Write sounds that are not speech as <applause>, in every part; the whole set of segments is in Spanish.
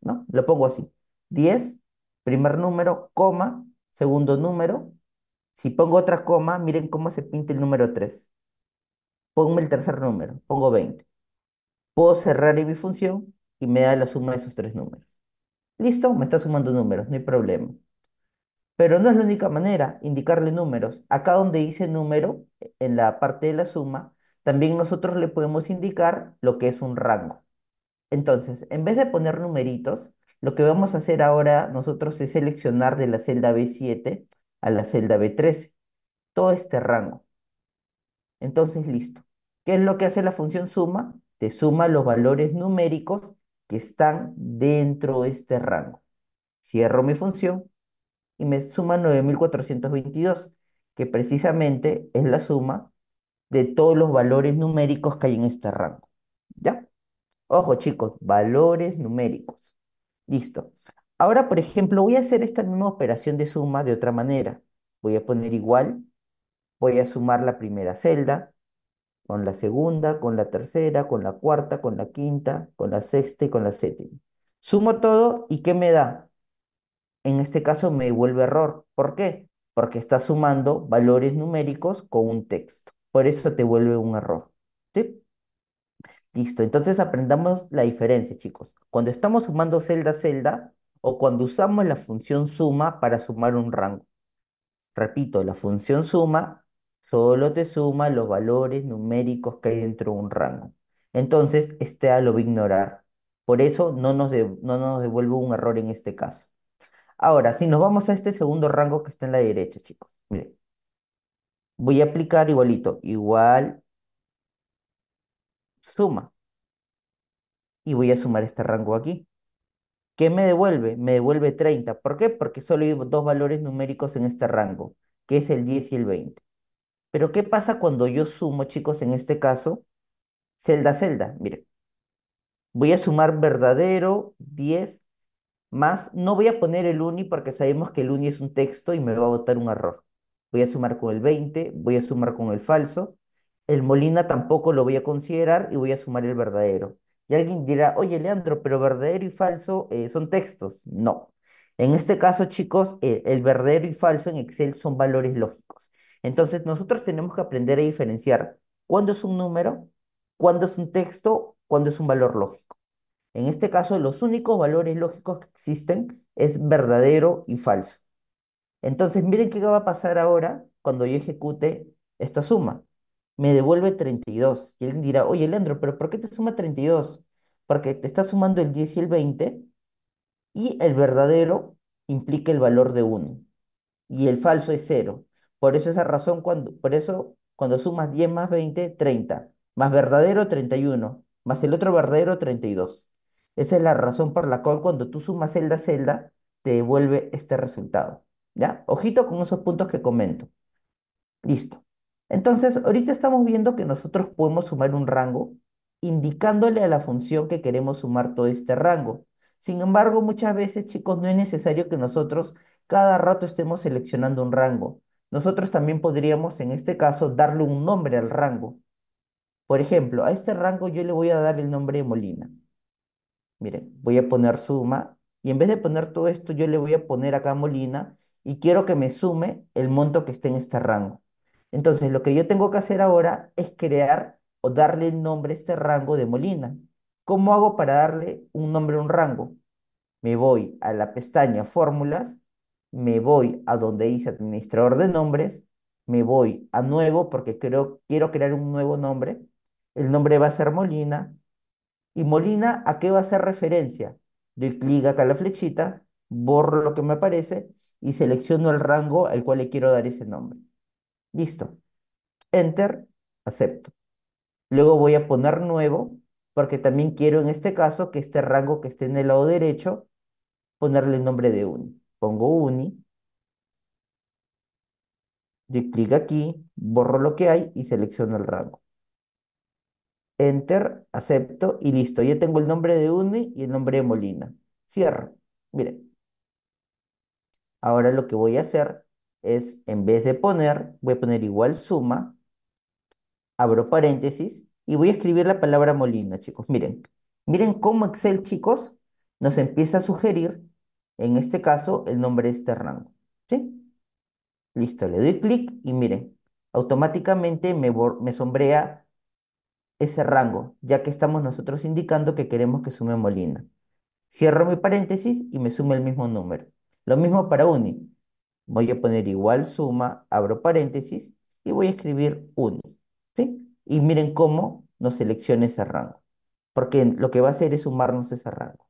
¿no? Lo pongo así. 10, primer número, coma, segundo número. Si pongo otra coma, miren cómo se pinta el número 3. Pongo el tercer número, pongo 20. Puedo cerrar mi función y me da la suma de esos tres números. ¿Listo? Me está sumando números, no hay problema. Pero no es la única manera, indicarle números. Acá donde dice número, en la parte de la suma, también nosotros le podemos indicar lo que es un rango. Entonces, en vez de poner numeritos, lo que vamos a hacer ahora nosotros es seleccionar de la celda B7 a la celda B13, todo este rango. Entonces, listo. ¿Qué es lo que hace la función suma? Te suma los valores numéricos que están dentro de este rango. Cierro mi función y me suma 9422, que precisamente es la suma de todos los valores numéricos que hay en este rango. Ojo, chicos, valores numéricos. Listo. Ahora, por ejemplo, voy a hacer esta misma operación de suma de otra manera. Voy a poner igual, voy a sumar la primera celda, con la segunda, con la tercera, con la cuarta, con la quinta, con la sexta y con la séptima. Sumo todo y ¿qué me da? En este caso me devuelve error. ¿Por qué? Porque está sumando valores numéricos con un texto. Por eso te vuelve un error. ¿Sí? Listo, entonces aprendamos la diferencia, chicos. Cuando estamos sumando celda a celda o cuando usamos la función suma para sumar un rango. Repito, la función suma solo te suma los valores numéricos que hay dentro de un rango. Entonces, este A lo va a ignorar. Por eso no nos, devuelvo nos devuelve un error en este caso. Ahora, si nos vamos a este segundo rango que está en la derecha, chicos. Miren. Voy a aplicar igualito. Igual suma. Y voy a sumar este rango aquí. ¿Qué me devuelve? Me devuelve 30. ¿Por qué? Porque solo hay dos valores numéricos en este rango, que es el 10 y el 20. Pero ¿qué pasa cuando yo sumo, chicos, en este caso, celda a celda? mire voy a sumar verdadero 10 más, no voy a poner el uni porque sabemos que el uni es un texto y me va a botar un error. Voy a sumar con el 20, voy a sumar con el falso el Molina tampoco lo voy a considerar y voy a sumar el verdadero. Y alguien dirá, oye Leandro, pero verdadero y falso eh, son textos. No. En este caso, chicos, eh, el verdadero y falso en Excel son valores lógicos. Entonces, nosotros tenemos que aprender a diferenciar cuándo es un número, cuándo es un texto, cuándo es un valor lógico. En este caso, los únicos valores lógicos que existen es verdadero y falso. Entonces, miren qué va a pasar ahora cuando yo ejecute esta suma me devuelve 32. Y él dirá, oye, Leandro, pero ¿por qué te suma 32? Porque te está sumando el 10 y el 20 y el verdadero implica el valor de 1 y el falso es 0. Por eso esa razón, cuando, por eso cuando sumas 10 más 20, 30, más verdadero 31, más el otro verdadero 32. Esa es la razón por la cual cuando tú sumas celda a celda, te devuelve este resultado. ¿Ya? Ojito con esos puntos que comento. Listo. Entonces, ahorita estamos viendo que nosotros podemos sumar un rango indicándole a la función que queremos sumar todo este rango. Sin embargo, muchas veces, chicos, no es necesario que nosotros cada rato estemos seleccionando un rango. Nosotros también podríamos, en este caso, darle un nombre al rango. Por ejemplo, a este rango yo le voy a dar el nombre de Molina. Miren, voy a poner suma y en vez de poner todo esto, yo le voy a poner acá Molina y quiero que me sume el monto que esté en este rango. Entonces, lo que yo tengo que hacer ahora es crear o darle el nombre a este rango de Molina. ¿Cómo hago para darle un nombre a un rango? Me voy a la pestaña Fórmulas, me voy a donde dice Administrador de Nombres, me voy a Nuevo porque quiero crear un nuevo nombre. El nombre va a ser Molina. ¿Y Molina a qué va a ser referencia? Doy clic acá a la flechita, borro lo que me aparece y selecciono el rango al cual le quiero dar ese nombre. Listo. Enter, acepto. Luego voy a poner nuevo, porque también quiero en este caso que este rango que esté en el lado derecho, ponerle el nombre de uni. Pongo uni. Doy clic aquí, borro lo que hay y selecciono el rango. Enter, acepto y listo. Ya tengo el nombre de uni y el nombre de Molina. Cierro. Miren. Ahora lo que voy a hacer es, en vez de poner, voy a poner igual suma, abro paréntesis y voy a escribir la palabra Molina, chicos. Miren, miren cómo Excel, chicos, nos empieza a sugerir, en este caso, el nombre de este rango. ¿Sí? Listo, le doy clic y miren, automáticamente me, sombrea ese rango, ya que estamos nosotros indicando que queremos que sume Molina. Cierro mi paréntesis y me suma el mismo número. Lo mismo para UNI. Voy a poner igual suma, abro paréntesis y voy a escribir uni. ¿sí? Y miren cómo nos selecciona ese rango. Porque lo que va a hacer es sumarnos ese rango.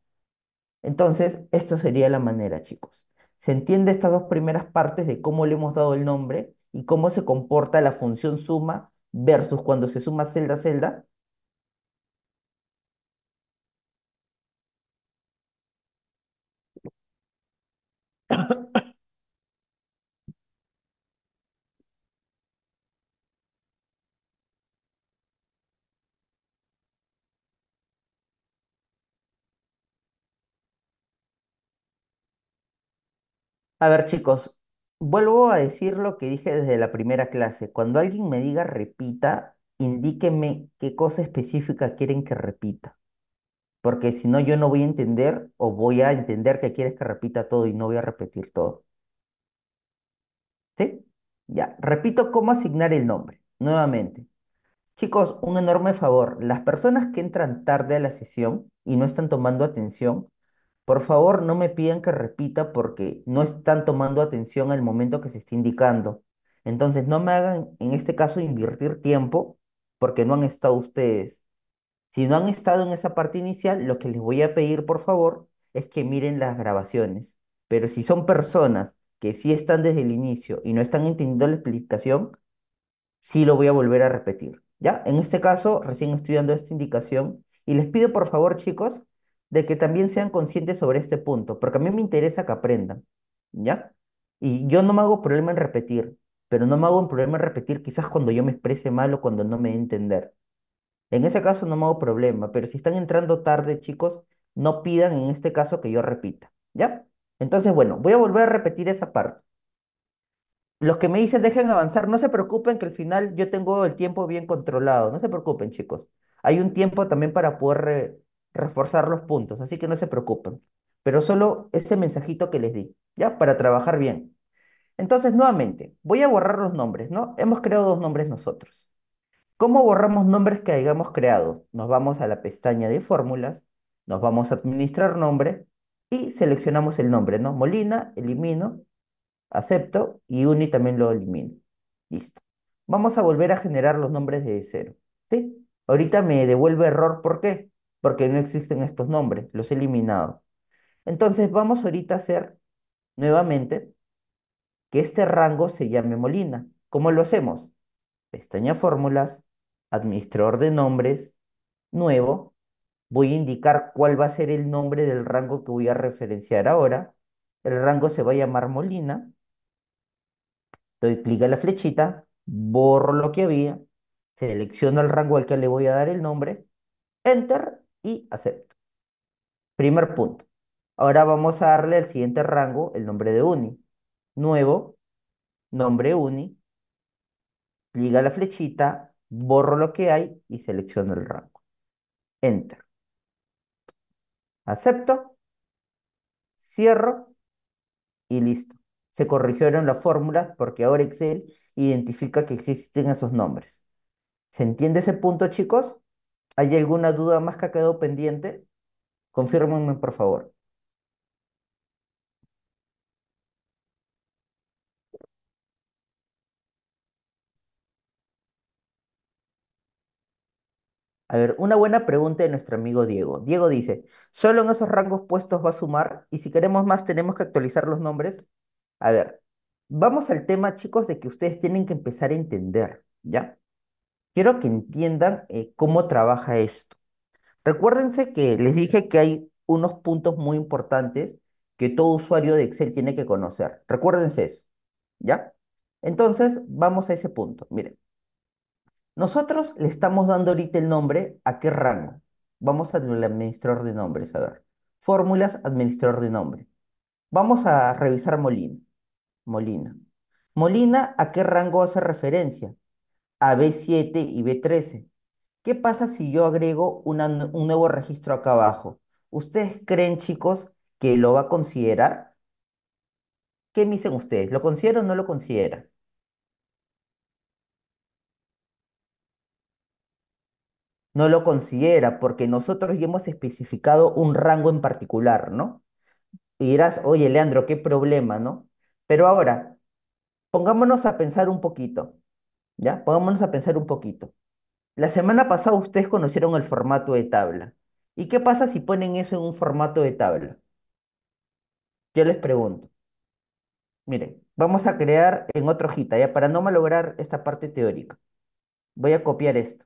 Entonces, esto sería la manera, chicos. Se entiende estas dos primeras partes de cómo le hemos dado el nombre y cómo se comporta la función suma versus cuando se suma celda a celda. A ver, chicos, vuelvo a decir lo que dije desde la primera clase. Cuando alguien me diga repita, indíqueme qué cosa específica quieren que repita. Porque si no, yo no voy a entender o voy a entender que quieres que repita todo y no voy a repetir todo. ¿Sí? Ya, repito cómo asignar el nombre. Nuevamente. Chicos, un enorme favor. Las personas que entran tarde a la sesión y no están tomando atención, por favor, no me pidan que repita porque no están tomando atención al momento que se está indicando. Entonces, no me hagan, en este caso, invertir tiempo porque no han estado ustedes. Si no han estado en esa parte inicial, lo que les voy a pedir, por favor, es que miren las grabaciones. Pero si son personas que sí están desde el inicio y no están entendiendo la explicación, sí lo voy a volver a repetir. ¿Ya? En este caso, recién estoy dando esta indicación y les pido por favor, chicos, de que también sean conscientes sobre este punto, porque a mí me interesa que aprendan, ¿ya? Y yo no me hago problema en repetir, pero no me hago un problema en repetir quizás cuando yo me exprese mal o cuando no me entender. En ese caso no me hago problema, pero si están entrando tarde, chicos, no pidan en este caso que yo repita, ¿ya? Entonces, bueno, voy a volver a repetir esa parte. Los que me dicen dejen avanzar, no se preocupen que al final yo tengo el tiempo bien controlado, no se preocupen, chicos. Hay un tiempo también para poder reforzar los puntos, así que no se preocupen. Pero solo ese mensajito que les di, ¿ya? Para trabajar bien. Entonces, nuevamente, voy a borrar los nombres, ¿no? Hemos creado dos nombres nosotros. ¿Cómo borramos nombres que hayamos creado? Nos vamos a la pestaña de fórmulas, nos vamos a administrar nombre y seleccionamos el nombre, ¿no? Molina, elimino, acepto y Uni también lo elimino. Listo. Vamos a volver a generar los nombres de cero, ¿sí? Ahorita me devuelve error, ¿por qué? porque no existen estos nombres, los he eliminado. Entonces vamos ahorita a hacer nuevamente que este rango se llame Molina. ¿Cómo lo hacemos? Pestaña Fórmulas, Administrador de Nombres, Nuevo. Voy a indicar cuál va a ser el nombre del rango que voy a referenciar ahora. El rango se va a llamar Molina. Doy clic a la flechita, borro lo que había, selecciono el rango al que le voy a dar el nombre, Enter y acepto. Primer punto. Ahora vamos a darle al siguiente rango el nombre de uni. Nuevo, nombre uni, liga la flechita, borro lo que hay y selecciono el rango. Enter. Acepto, cierro y listo. Se corrigieron las fórmulas porque ahora Excel identifica que existen esos nombres. ¿Se entiende ese punto, chicos? ¿Hay alguna duda más que ha quedado pendiente? Confírmenme, por favor. A ver, una buena pregunta de nuestro amigo Diego. Diego dice, solo en esos rangos puestos va a sumar y si queremos más tenemos que actualizar los nombres. A ver, vamos al tema, chicos, de que ustedes tienen que empezar a entender, ¿ya? quiero que entiendan eh, cómo trabaja esto. Recuérdense que les dije que hay unos puntos muy importantes que todo usuario de Excel tiene que conocer. Recuérdense eso, ¿ya? Entonces, vamos a ese punto. Miren, nosotros le estamos dando ahorita el nombre a qué rango. Vamos al administrador de nombres, a ver. Fórmulas, administrador de nombre. Vamos a revisar Molina. Molina. Molina, ¿a qué rango hace referencia? a B7 y B13. ¿Qué pasa si yo agrego un nuevo registro acá abajo? ¿Ustedes creen, chicos, que lo va a considerar? ¿Qué me dicen ustedes? ¿Lo considera o no lo considera? No lo considera porque nosotros ya hemos especificado un rango en particular, ¿no? Y dirás, oye, Leandro, qué problema, ¿no? Pero ahora, pongámonos a pensar un poquito. ¿Ya? Pongámonos a pensar un poquito. La semana pasada ustedes conocieron el formato de tabla. ¿Y qué pasa si ponen eso en un formato de tabla? Yo les pregunto. Miren, vamos a crear en otra hojita, ya para no malograr esta parte teórica. Voy a copiar esto.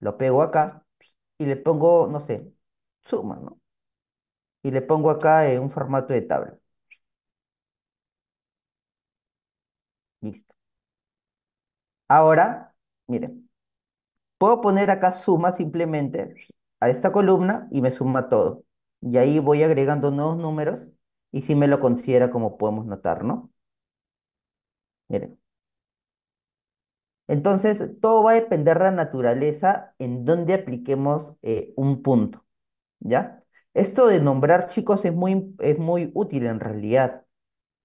Lo pego acá y le pongo, no sé, suma, ¿no? Y le pongo acá en un formato de tabla. Listo. Ahora, miren, puedo poner acá suma simplemente a esta columna y me suma todo. Y ahí voy agregando nuevos números y si me lo considera como podemos notar, ¿no? Miren. Entonces, todo va a depender de la naturaleza en donde apliquemos eh, un punto, ¿ya? Esto de nombrar chicos es muy, es muy útil en realidad,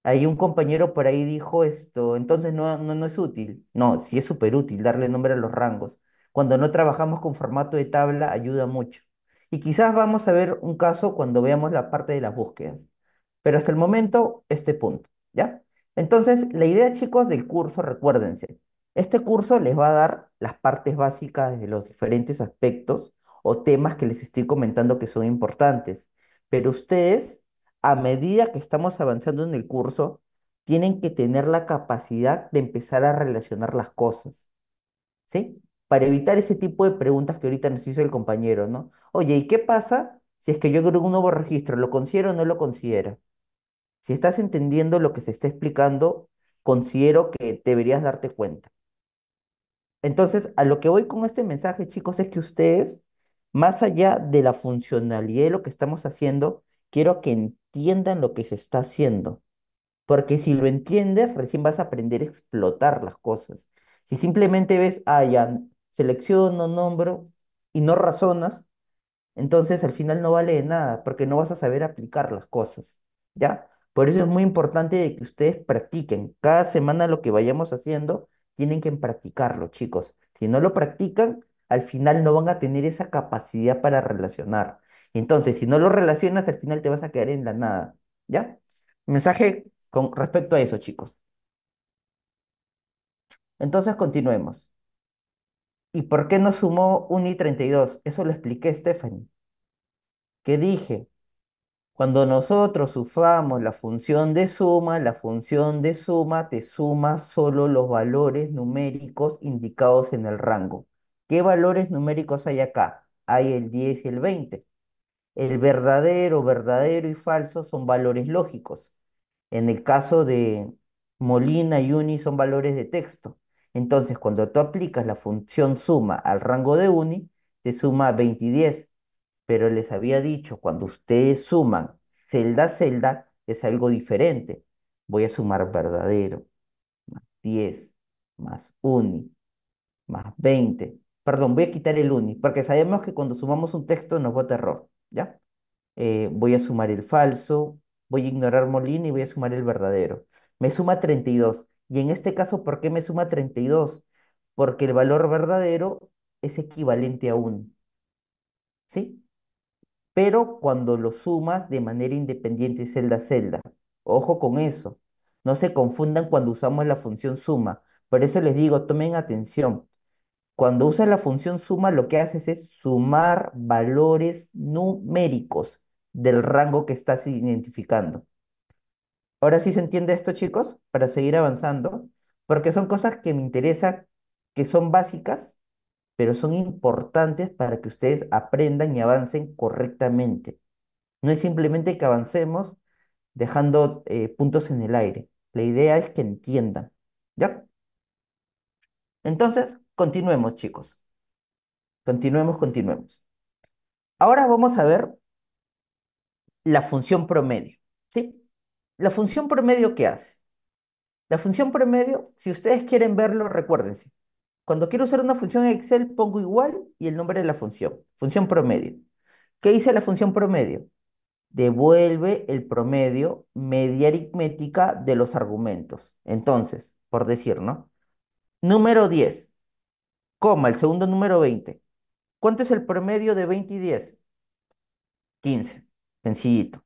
Ahí un compañero por ahí dijo esto, entonces no, no, es útil. No, sí es súper útil darle nombre a los rangos. Cuando no trabajamos con formato de tabla, ayuda mucho. Y quizás vamos a ver un caso cuando veamos la parte de las búsquedas. Pero hasta el momento, este punto, ¿ya? Entonces, la idea, chicos, del curso, recuérdense, este curso les va a dar las partes básicas de los diferentes aspectos o temas que les estoy comentando que son importantes. Pero ustedes a medida que estamos avanzando en el curso, tienen que tener la capacidad de empezar a relacionar las cosas, ¿sí? Para evitar ese tipo de preguntas que ahorita nos hizo el compañero, ¿no? Oye, ¿y qué pasa si es que yo creo un nuevo registro? ¿Lo considero o no lo considero? Si estás entendiendo lo que se está explicando, considero que deberías darte cuenta. Entonces, a lo que voy con este mensaje, chicos, es que ustedes, más allá de la funcionalidad de lo que estamos haciendo, quiero que entiendan lo que se está haciendo. Porque si lo entiendes, recién vas a aprender a explotar las cosas. Si simplemente ves, ah, ya, selecciono, nombro y no razonas, entonces al final no vale de nada, porque no vas a saber aplicar las cosas, ¿ya? Por eso es muy importante que ustedes practiquen. Cada semana lo que vayamos haciendo, tienen que practicarlo, chicos. Si no lo practican, al final no van a tener esa capacidad para relacionar. Entonces, si no lo relacionas, al final te vas a quedar en la nada, ¿ya? Mensaje con respecto a eso, chicos. Entonces, continuemos. ¿Y por qué no sumó 1 y 32? Eso lo expliqué, Stephanie. Que dije, cuando nosotros usamos la función de suma, la función de suma te suma solo los valores numéricos indicados en el rango. ¿Qué valores numéricos hay acá? Hay el 10 y el 20. El verdadero, verdadero y falso son valores lógicos. En el caso de Molina y Uni son valores de texto. Entonces, cuando tú aplicas la función suma al rango de Uni, te suma 20 y 10. Pero les había dicho, cuando ustedes suman celda a celda, es algo diferente. Voy a sumar verdadero, más 10, más Uni, más 20. Perdón, voy a quitar el Uni, porque sabemos que cuando sumamos un texto nos vota error. ¿ya? Eh, voy a sumar el falso, voy a ignorar Molina y voy a sumar el verdadero. Me suma 32. Y en este caso, ¿por qué me suma 32? Porque el valor verdadero es equivalente a 1. ¿Sí? Pero cuando lo sumas de manera independiente celda a celda. Ojo con eso. No se confundan cuando usamos la función suma. Por eso les digo, tomen atención. Cuando usas la función suma, lo que haces es sumar valores numéricos del rango que estás identificando. Ahora sí se entiende esto, chicos, para seguir avanzando, porque son cosas que me interesan, que son básicas, pero son importantes para que ustedes aprendan y avancen correctamente. No es simplemente que avancemos dejando eh, puntos en el aire. La idea es que entiendan. ¿Ya? Entonces, Continuemos, chicos. Continuemos, continuemos. Ahora vamos a ver la función promedio. ¿sí? La función promedio, ¿qué hace? La función promedio, si ustedes quieren verlo, recuérdense. Cuando quiero usar una función en Excel, pongo igual y el nombre de la función. Función promedio. ¿Qué dice la función promedio? Devuelve el promedio media aritmética de los argumentos. Entonces, por decir, ¿no? Número 10 coma, el segundo número 20. ¿Cuánto es el promedio de 20 y 10? 15. Sencillito.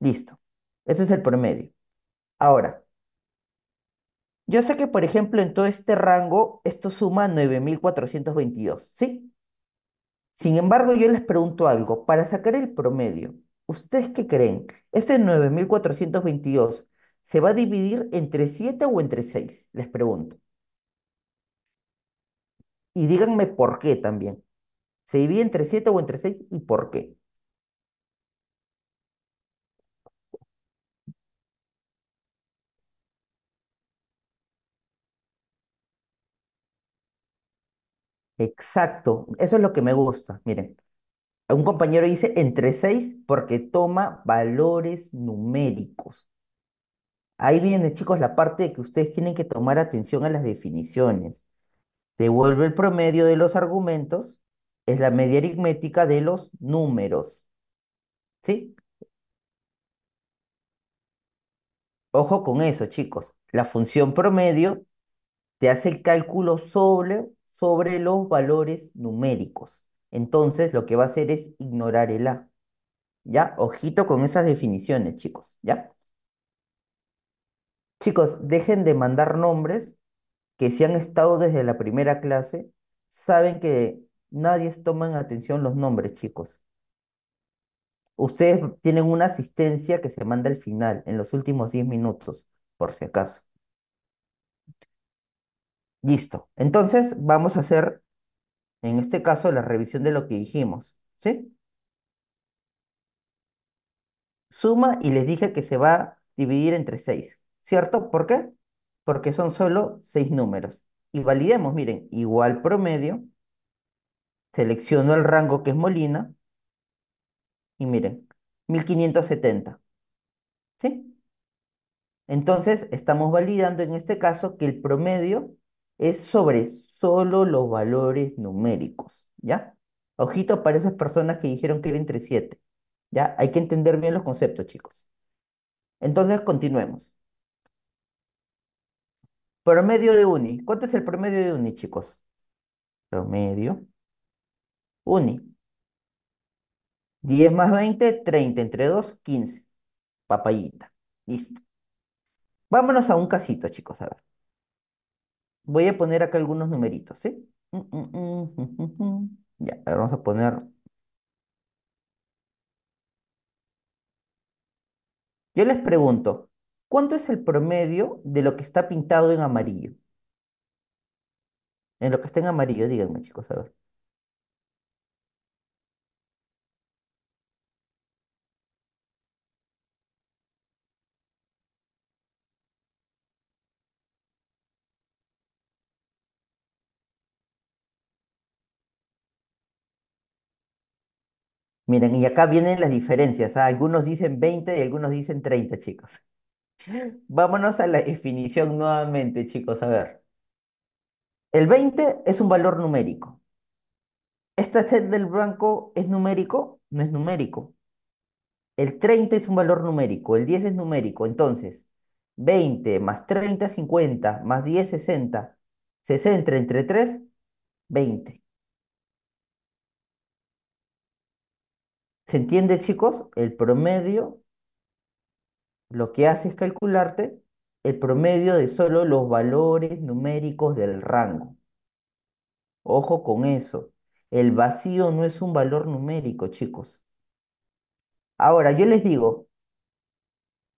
Listo. Ese es el promedio. Ahora, yo sé que, por ejemplo, en todo este rango, esto suma 9.422, ¿sí? Sin embargo, yo les pregunto algo. Para sacar el promedio, ¿ustedes qué creen? ¿Este 9.422 se va a dividir entre 7 o entre 6? Les pregunto. Y díganme por qué también. ¿Se divide entre 7 o entre 6 y por qué? Exacto, eso es lo que me gusta. Miren, un compañero dice entre 6 porque toma valores numéricos. Ahí viene, chicos, la parte de que ustedes tienen que tomar atención a las definiciones. Devuelve el promedio de los argumentos, es la media aritmética de los números. ¿Sí? Ojo con eso, chicos. La función promedio te hace el cálculo sobre, sobre los valores numéricos. Entonces, lo que va a hacer es ignorar el A. ¿Ya? Ojito con esas definiciones, chicos. ¿Ya? Chicos, dejen de mandar nombres que si han estado desde la primera clase, saben que nadie toma en atención los nombres, chicos. Ustedes tienen una asistencia que se manda al final, en los últimos 10 minutos, por si acaso. Listo. Entonces, vamos a hacer, en este caso, la revisión de lo que dijimos, ¿sí? Suma y les dije que se va a dividir entre 6, ¿cierto? ¿Por qué? porque son solo seis números. Y validemos, miren, igual promedio, selecciono el rango que es Molina, y miren, 1570. ¿Sí? Entonces, estamos validando en este caso que el promedio es sobre solo los valores numéricos, ¿ya? Ojito para esas personas que dijeron que era entre 7, ¿ya? Hay que entender bien los conceptos, chicos. Entonces, continuemos. Promedio de uni. ¿Cuánto es el promedio de uni, chicos? Promedio. Uni. 10 más 20, 30. Entre 2, 15. Papayita. Listo. Vámonos a un casito, chicos. A ver. Voy a poner acá algunos numeritos, ¿sí? Mm, mm, mm, ya, vamos a poner... Yo les pregunto, ¿Cuánto es el promedio de lo que está pintado en amarillo? En lo que está en amarillo, díganme, chicos, a ver. Miren, y acá vienen las diferencias. ¿ah? Algunos dicen 20 y algunos dicen 30, chicos. Vámonos a la definición nuevamente, chicos. A ver, el 20 es un valor numérico. ¿Esta set del blanco es numérico? No es numérico. El 30 es un valor numérico, el 10 es numérico. Entonces, 20 más 30, 50, más 10, 60. Se centra entre 3, 20. ¿Se entiende, chicos? El promedio lo que hace es calcularte el promedio de solo los valores numéricos del rango. Ojo con eso. El vacío no es un valor numérico, chicos. Ahora, yo les digo,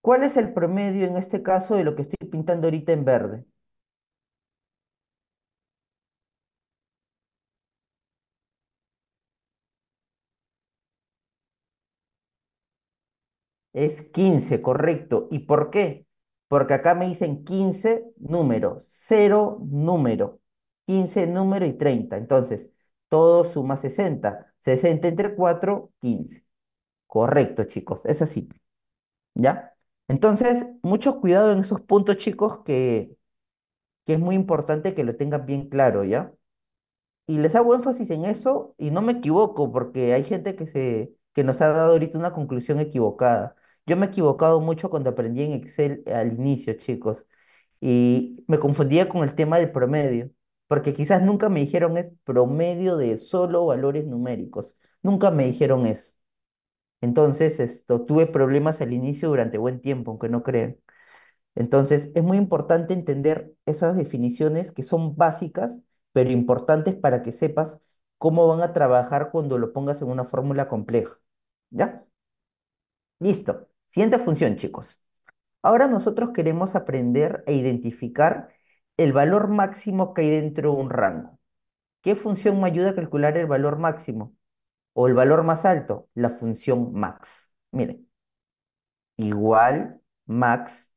¿cuál es el promedio en este caso de lo que estoy pintando ahorita en verde? Es 15, correcto. ¿Y por qué? Porque acá me dicen 15 números, 0 número, 15 número y 30. Entonces, todo suma 60. 60 entre 4, 15. Correcto, chicos, es así. ¿Ya? Entonces, mucho cuidado en esos puntos, chicos, que, que es muy importante que lo tengan bien claro, ¿ya? Y les hago énfasis en eso y no me equivoco porque hay gente que, se, que nos ha dado ahorita una conclusión equivocada. Yo me he equivocado mucho cuando aprendí en Excel al inicio, chicos, y me confundía con el tema del promedio, porque quizás nunca me dijeron es promedio de solo valores numéricos, nunca me dijeron eso. Entonces, esto, tuve problemas al inicio durante buen tiempo, aunque no crean. Entonces, es muy importante entender esas definiciones que son básicas, pero importantes para que sepas cómo van a trabajar cuando lo pongas en una fórmula compleja. ¿Ya? Listo. Siguiente función, chicos. Ahora nosotros queremos aprender a e identificar el valor máximo que hay dentro de un rango. ¿Qué función me ayuda a calcular el valor máximo? O el valor más alto, la función max. Miren, igual max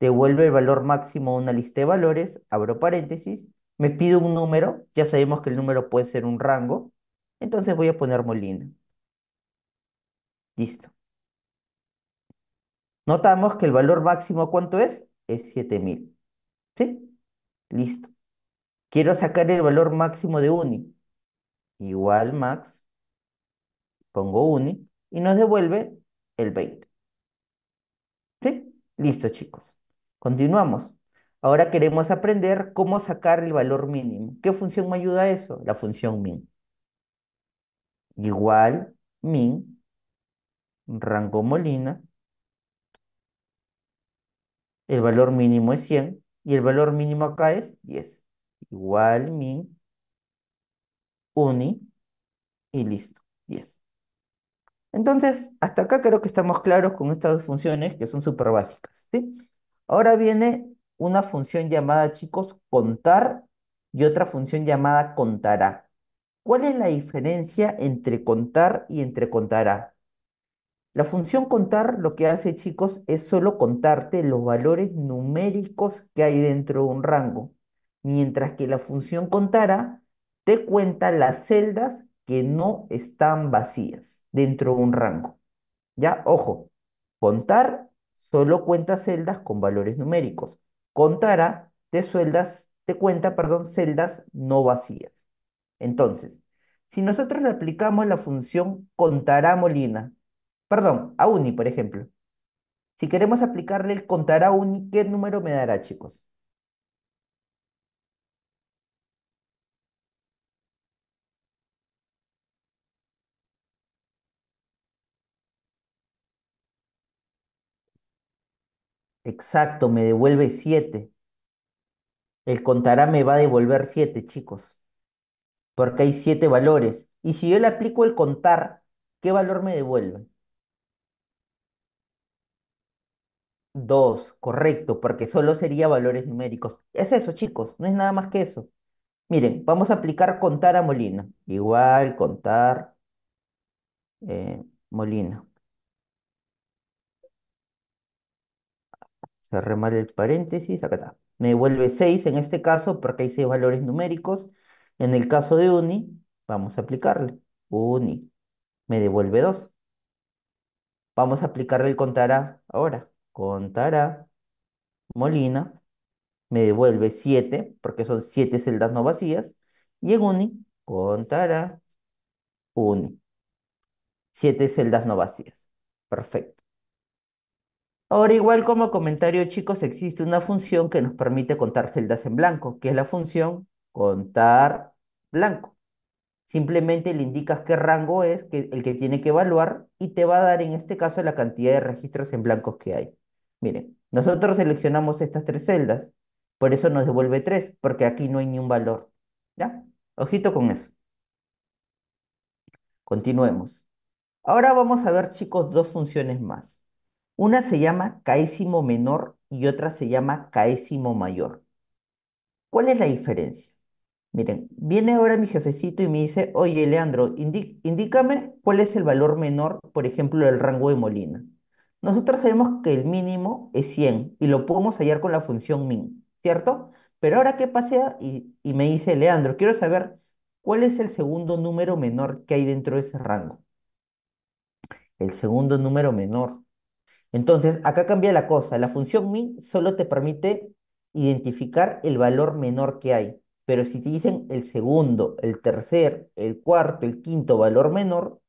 devuelve el valor máximo a una lista de valores, abro paréntesis, me pido un número, ya sabemos que el número puede ser un rango, entonces voy a poner Molina. Listo. Notamos que el valor máximo, ¿cuánto es? Es 7000. ¿Sí? Listo. Quiero sacar el valor máximo de uni. Igual max. Pongo uni. Y nos devuelve el 20. ¿Sí? Listo, chicos. Continuamos. Ahora queremos aprender cómo sacar el valor mínimo. ¿Qué función me ayuda a eso? La función min. Igual min, rango molina, el valor mínimo es 100 y el valor mínimo acá es 10. Igual min, uni y listo, 10. Entonces, hasta acá creo que estamos claros con estas dos funciones que son súper básicas. Ahora viene una función llamada, chicos, contar y otra función llamada contará. ¿Cuál es la diferencia entre contar y entre contará? La función contar lo que hace, chicos, es solo contarte los valores numéricos que hay dentro de un rango, mientras que la función contara te cuenta las celdas que no están vacías dentro de un rango. Ya, ojo, contar solo cuenta celdas con valores numéricos. Contara te, te cuenta perdón, celdas no vacías. Entonces, si nosotros le aplicamos la función contará Molina Perdón, a uni, por ejemplo. Si queremos aplicarle el contar a uni, ¿qué número me dará, chicos? Exacto, me devuelve 7. El contará me va a devolver 7, chicos. Porque hay 7 valores. Y si yo le aplico el contar, ¿qué valor me devuelve? 2, correcto, porque solo sería valores numéricos. Es eso, chicos, no es nada más que eso. Miren, vamos a aplicar contar a Molina. Igual, contar eh, Molina. Cerré mal el paréntesis, acá está. Me devuelve 6 en este caso porque hay 6 valores numéricos. En el caso de uni, vamos a aplicarle. Uni me devuelve 2. Vamos a aplicarle el contar a ahora contará Molina, me devuelve 7, porque son 7 celdas no vacías, y en Uni contará Uni. 7 celdas no vacías. Perfecto. Ahora, igual como comentario, chicos, existe una función que nos permite contar celdas en blanco, que es la función contar blanco. Simplemente le indicas qué rango es que, el que tiene que evaluar y te va a dar en este caso la cantidad de registros en blancos que hay. Miren, nosotros seleccionamos estas tres celdas, por eso nos devuelve tres, porque aquí no hay ni un valor. ¿Ya? Ojito con eso. Continuemos. Ahora vamos a ver, chicos, dos funciones más. Una se llama caésimo menor y otra se llama caésimo mayor. ¿Cuál es la diferencia? Miren, viene ahora mi jefecito y me dice, oye, Leandro, indícame cuál es el valor menor, por ejemplo, del rango de Molina. Nosotros sabemos que el mínimo es 100 y lo podemos hallar con la función min, ¿cierto? Pero ahora, ¿qué pasea? Y, y me dice, Leandro, quiero saber cuál es el segundo número menor que hay dentro de ese rango. El segundo número menor. Entonces, acá cambia la cosa. La función min solo te permite identificar el valor menor que hay. Pero si te dicen el segundo, el tercer, el cuarto, el quinto valor menor,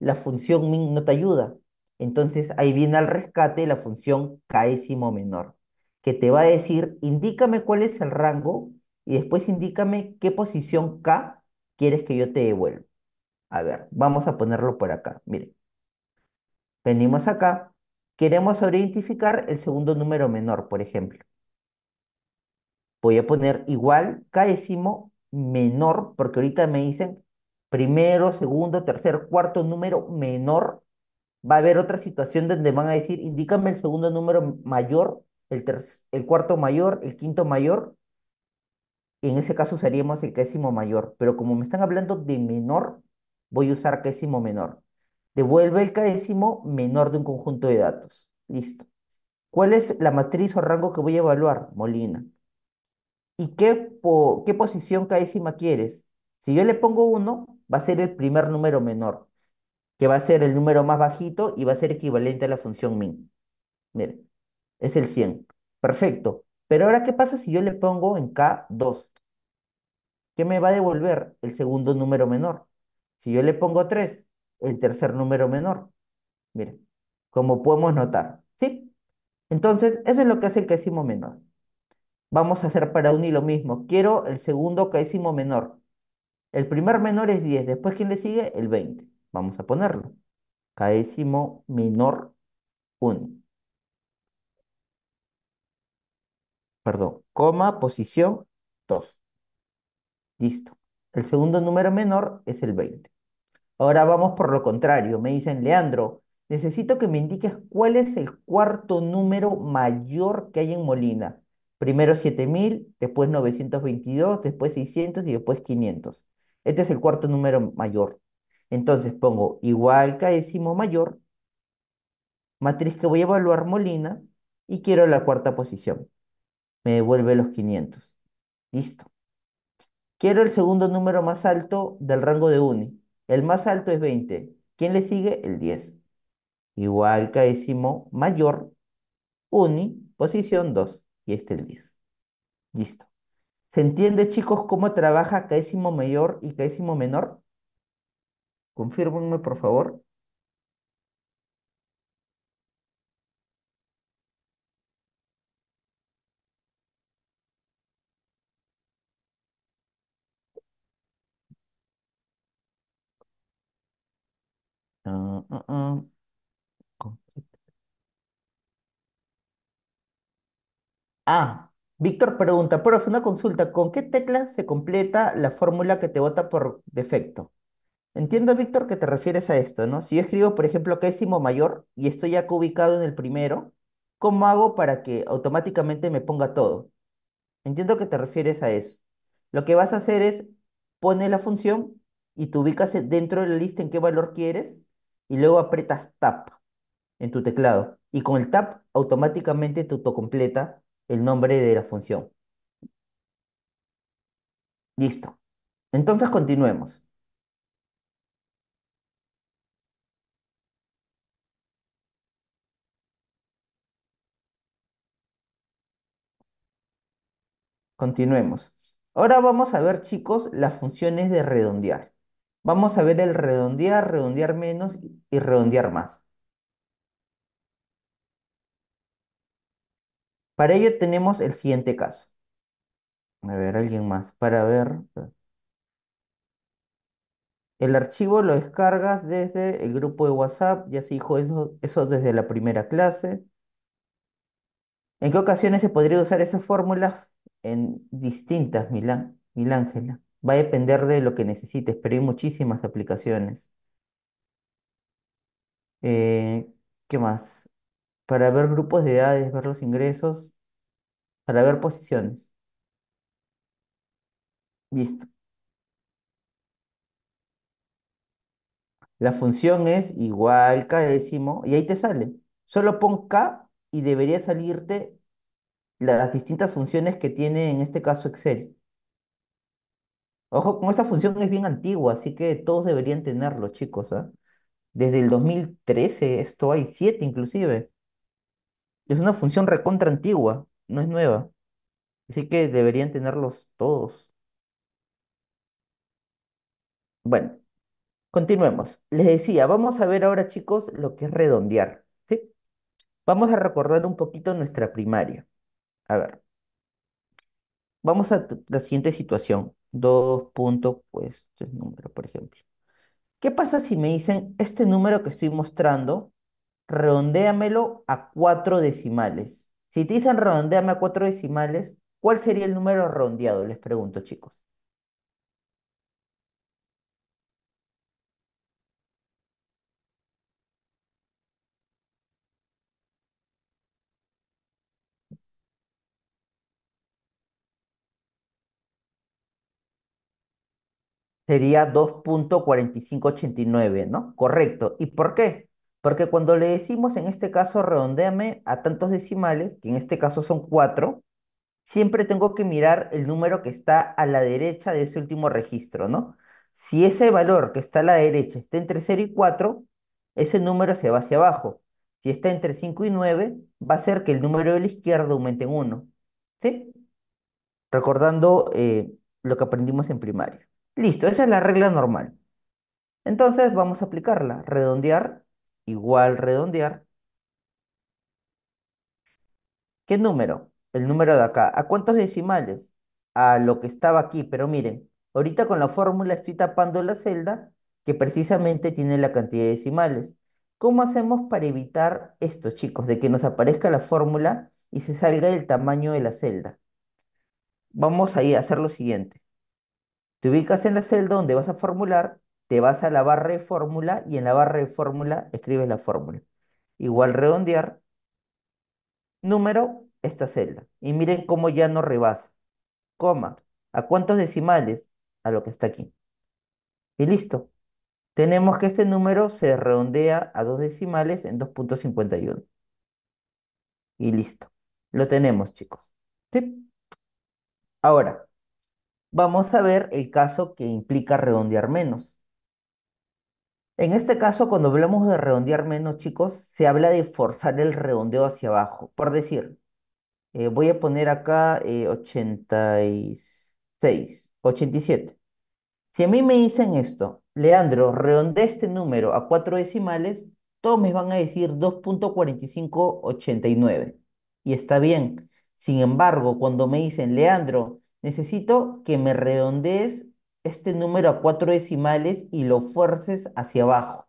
la función min no te ayuda. Entonces ahí viene al rescate la función késimo menor, que te va a decir, indícame cuál es el rango y después indícame qué posición K quieres que yo te devuelva. A ver, vamos a ponerlo por acá. Miren, venimos acá, queremos identificar el segundo número menor, por ejemplo. Voy a poner igual késimo menor, porque ahorita me dicen primero, segundo, tercer, cuarto número menor va a haber otra situación donde van a decir, indícame el segundo número mayor, el, el cuarto mayor, el quinto mayor. en ese caso usaríamos el décimo mayor. Pero como me están hablando de menor, voy a usar décimo menor. Devuelve el késimo menor de un conjunto de datos. Listo. ¿Cuál es la matriz o rango que voy a evaluar? Molina. ¿Y qué, qué posición décima quieres? Si yo le pongo 1, va a ser el primer número menor que va a ser el número más bajito y va a ser equivalente a la función min. Miren, es el 100. Perfecto. Pero ahora, ¿qué pasa si yo le pongo en K2? ¿Qué me va a devolver el segundo número menor? Si yo le pongo 3, el tercer número menor. Miren, como podemos notar, ¿sí? Entonces, eso es lo que hace el caesimo menor. Vamos a hacer para un lo mismo. Quiero el segundo caesimo menor. El primer menor es 10, después ¿quién le sigue? El 20. Vamos a ponerlo. Cadécimo menor 1. Perdón, coma, posición 2. Listo. El segundo número menor es el 20. Ahora vamos por lo contrario. Me dicen, Leandro, necesito que me indiques cuál es el cuarto número mayor que hay en Molina. Primero 7000, después 922, después 600 y después 500. Este es el cuarto número mayor. Entonces pongo igual que mayor, matriz que voy a evaluar Molina, y quiero la cuarta posición. Me devuelve los 500. Listo. Quiero el segundo número más alto del rango de UNI. El más alto es 20. ¿Quién le sigue? El 10. Igual que mayor, UNI, posición 2. Y este el 10. Listo. ¿Se entiende, chicos, cómo trabaja caésimo mayor y caésimo menor? Confírmenme, por favor. Ah, ah, ah. ah, Víctor pregunta, profe, una consulta, ¿con qué tecla se completa la fórmula que te vota por defecto? Entiendo, Víctor, que te refieres a esto, ¿no? Si yo escribo, por ejemplo, décimo mayor y estoy ya ubicado en el primero, ¿cómo hago para que automáticamente me ponga todo? Entiendo que te refieres a eso. Lo que vas a hacer es poner la función y te ubicas dentro de la lista en qué valor quieres y luego apretas TAP en tu teclado. Y con el TAP automáticamente te autocompleta el nombre de la función. Listo. Entonces continuemos. Continuemos. Ahora vamos a ver, chicos, las funciones de redondear. Vamos a ver el redondear, redondear menos y redondear más. Para ello tenemos el siguiente caso. A ver, alguien más. Para ver. El archivo lo descargas desde el grupo de WhatsApp. Ya se dijo eso, eso desde la primera clase. ¿En qué ocasiones se podría usar esa fórmula? en distintas, Milán, Milángela. Va a depender de lo que necesites, pero hay muchísimas aplicaciones. Eh, ¿qué más? Para ver grupos de edades, ver los ingresos, para ver posiciones. Listo. La función es igual k décimo y ahí te sale. Solo pon k y debería salirte las distintas funciones que tiene en este caso Excel. Ojo, como esta función es bien antigua, así que todos deberían tenerlo, chicos, ¿ah? Desde el 2013, esto hay siete inclusive. Es una función recontra antigua, no es nueva. Así que deberían tenerlos todos. Bueno, continuemos. Les decía, vamos a ver ahora, chicos, lo que es redondear. Vamos a recordar un poquito nuestra primaria. A ver, vamos a la siguiente situación. Dos puntos, pues, el número, por ejemplo. ¿Qué pasa si me dicen este número que estoy mostrando, redondéamelo a cuatro decimales? Si te dicen redondéame a cuatro decimales, ¿cuál sería el número redondeado? Les pregunto, chicos. sería 2.4589, ¿no? Correcto. ¿Y por qué? Porque cuando le decimos en este caso redondeame a tantos decimales, que en este caso son 4, siempre tengo que mirar el número que está a la derecha de ese último registro, ¿no? Si ese valor que está a la derecha está entre 0 y 4, ese número se va hacia abajo. Si está entre 5 y 9, va a ser que el número de la izquierda aumente en 1. ¿Sí? Recordando eh, lo que aprendimos en primaria. Listo, esa es la regla normal. Entonces vamos a aplicarla. Redondear, igual redondear. ¿Qué número? El número de acá. ¿A cuántos decimales? A lo que estaba aquí, pero miren, ahorita con la fórmula estoy tapando la celda que precisamente tiene la cantidad de decimales. ¿Cómo hacemos para evitar esto, chicos? De que nos aparezca la fórmula y se salga el tamaño de la celda. Vamos a hacer lo siguiente. Te ubicas en la celda donde vas a formular, te vas a la barra de fórmula y en la barra de fórmula escribes la fórmula. Igual redondear, número, esta celda. Y miren cómo ya no rebasa. Coma, ¿a cuántos decimales? A lo que está aquí. Y listo. Tenemos que este número se redondea a dos decimales en 2.51. Y listo. Lo tenemos, chicos. ¿Sí? Ahora, Vamos a ver el caso que implica redondear menos. En este caso, cuando hablamos de redondear menos, chicos, se habla de forzar el redondeo hacia abajo. Por decir, eh, voy a poner acá 86, eh, 87. Si a mí me dicen esto, Leandro, redondea este número a cuatro decimales, todos me van a decir 2.4589. Y está bien. Sin embargo, cuando me dicen, Leandro, Necesito que me redondees este número a cuatro decimales y lo fuerces hacia abajo.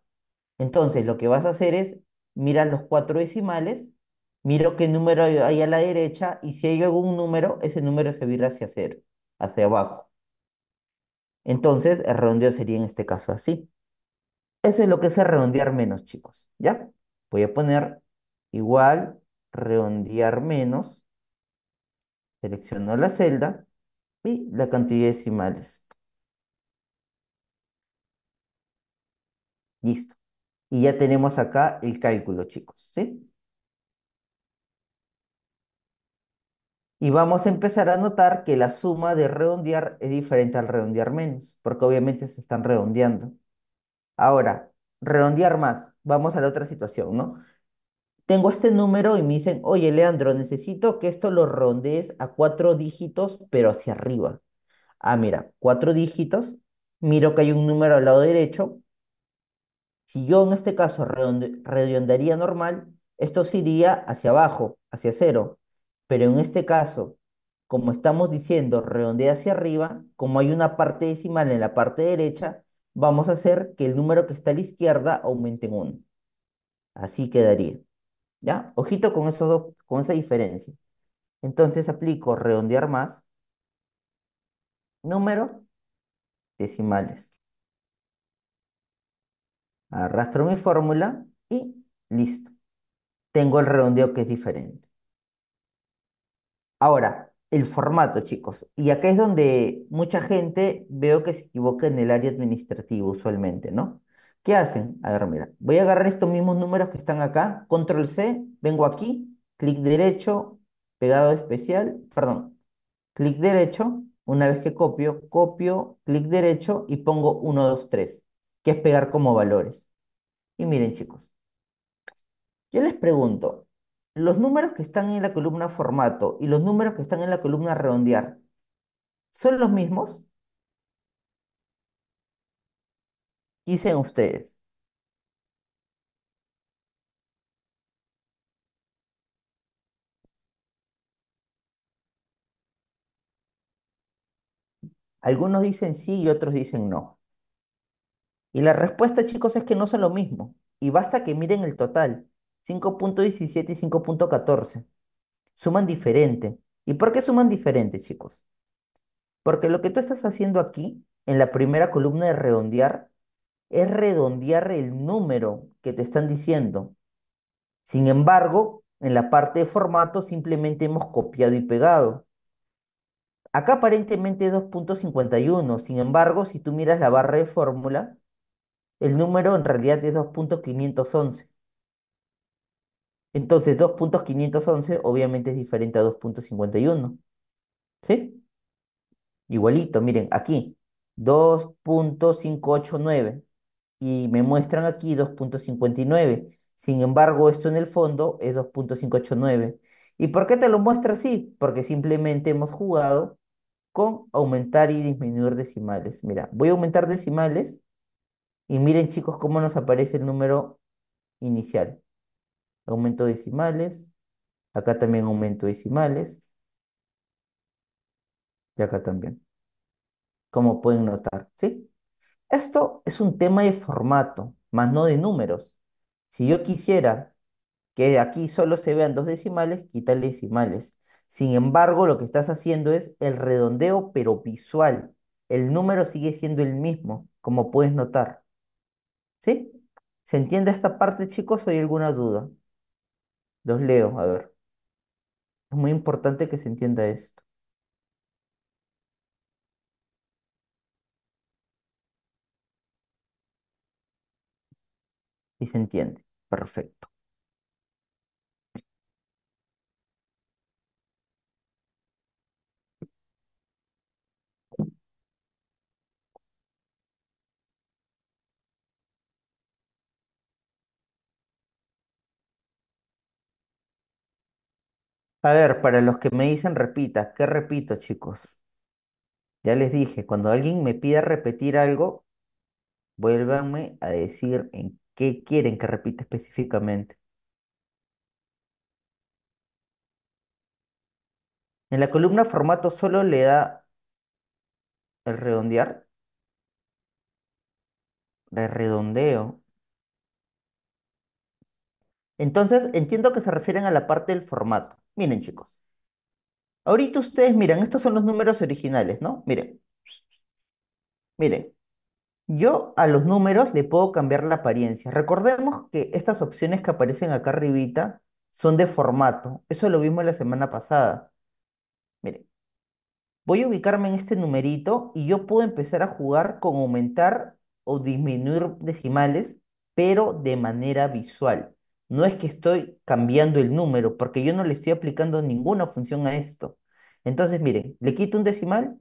Entonces, lo que vas a hacer es mirar los cuatro decimales, miro qué número hay a la derecha y si hay algún número, ese número se vira hacia cero, hacia abajo. Entonces, el redondeo sería en este caso así. Eso es lo que es redondear menos, chicos. ¿Ya? Voy a poner igual redondear menos. Selecciono la celda y la cantidad de decimales. Listo. Y ya tenemos acá el cálculo, chicos, Y vamos a empezar a notar que la suma de redondear es diferente al redondear menos, porque obviamente se están redondeando. Ahora, redondear más, vamos a la otra situación, ¿no? tengo este número y me dicen, oye, Leandro, necesito que esto lo rondees a cuatro dígitos, pero hacia arriba. Ah, mira, cuatro dígitos, miro que hay un número al lado derecho. Si yo en este caso redondearía normal, esto se iría hacia abajo, hacia cero. Pero en este caso, como estamos diciendo, redondea hacia arriba, como hay una parte decimal en la parte derecha, vamos a hacer que el número que está a la izquierda aumente en 1. Así quedaría. ¿Ya? Ojito con esos dos, con esa diferencia. Entonces aplico redondear más número decimales. Arrastro mi fórmula y listo. Tengo el redondeo que es diferente. Ahora, el formato, chicos. Y acá es donde mucha gente veo que se equivoca en el área administrativa usualmente, ¿no? ¿Qué hacen? A ver, mira, voy a agarrar estos mismos números que están acá, control C, vengo aquí, clic derecho, pegado especial, perdón, clic derecho, una vez que copio, copio, clic derecho y pongo 1, 2, 3, que es pegar como valores. Y miren chicos, yo les pregunto, los números que están en la columna formato y los números que están en la columna redondear, ¿son los mismos? Dicen ustedes. Algunos dicen sí y otros dicen no. Y la respuesta, chicos, es que no son lo mismo. Y basta que miren el total, 5.17 y 5.14. Suman diferente. ¿Y por qué suman diferente, chicos? Porque lo que tú estás haciendo aquí, en la primera columna de redondear, es redondear el número que te están diciendo. Sin embargo, en la parte de formato simplemente hemos copiado y pegado. Acá aparentemente es 2.51, sin embargo, si tú miras la barra de fórmula, el número en realidad es 2.511. Entonces 2.511 obviamente es diferente a 2.51. ¿Sí? Igualito, miren, aquí 2.589 y me muestran aquí 2.59. Sin embargo, esto en el fondo es 2.589. ¿Y por qué te lo muestra así? Porque simplemente hemos jugado con aumentar y disminuir decimales. Mira, voy a aumentar decimales y miren chicos cómo nos aparece el número inicial. Aumento decimales, acá también aumento decimales y acá también. Como pueden notar, ¿sí? Esto es un tema de formato, más no de números. Si yo quisiera que aquí solo se vean dos decimales, quítale decimales. Sin embargo, lo que estás haciendo es el redondeo, pero visual. El número sigue siendo el mismo, como puedes notar. ¿Sí? ¿Se entiende esta parte, chicos? ¿O hay alguna duda? Los leo, a ver. Es muy importante que se entienda esto. y se entiende. Perfecto. A ver, para los que me dicen repita, ¿qué repito, chicos? Ya les dije, cuando alguien me pida repetir algo, vuélvanme a decir en qué... ¿Qué quieren que repita específicamente? En la columna formato solo le da el redondear, le redondeo. Entonces entiendo que se refieren a la parte del formato. Miren chicos, ahorita ustedes miran, estos son los números originales, ¿no? Miren, miren, yo a los números le puedo cambiar la apariencia. Recordemos que estas opciones que aparecen acá arribita son de formato. Eso lo vimos la semana pasada. Miren, voy a ubicarme en este numerito y yo puedo empezar a jugar con aumentar o disminuir decimales, pero de manera visual. No es que estoy cambiando el número, porque yo no le estoy aplicando ninguna función a esto. Entonces, miren, le quito un decimal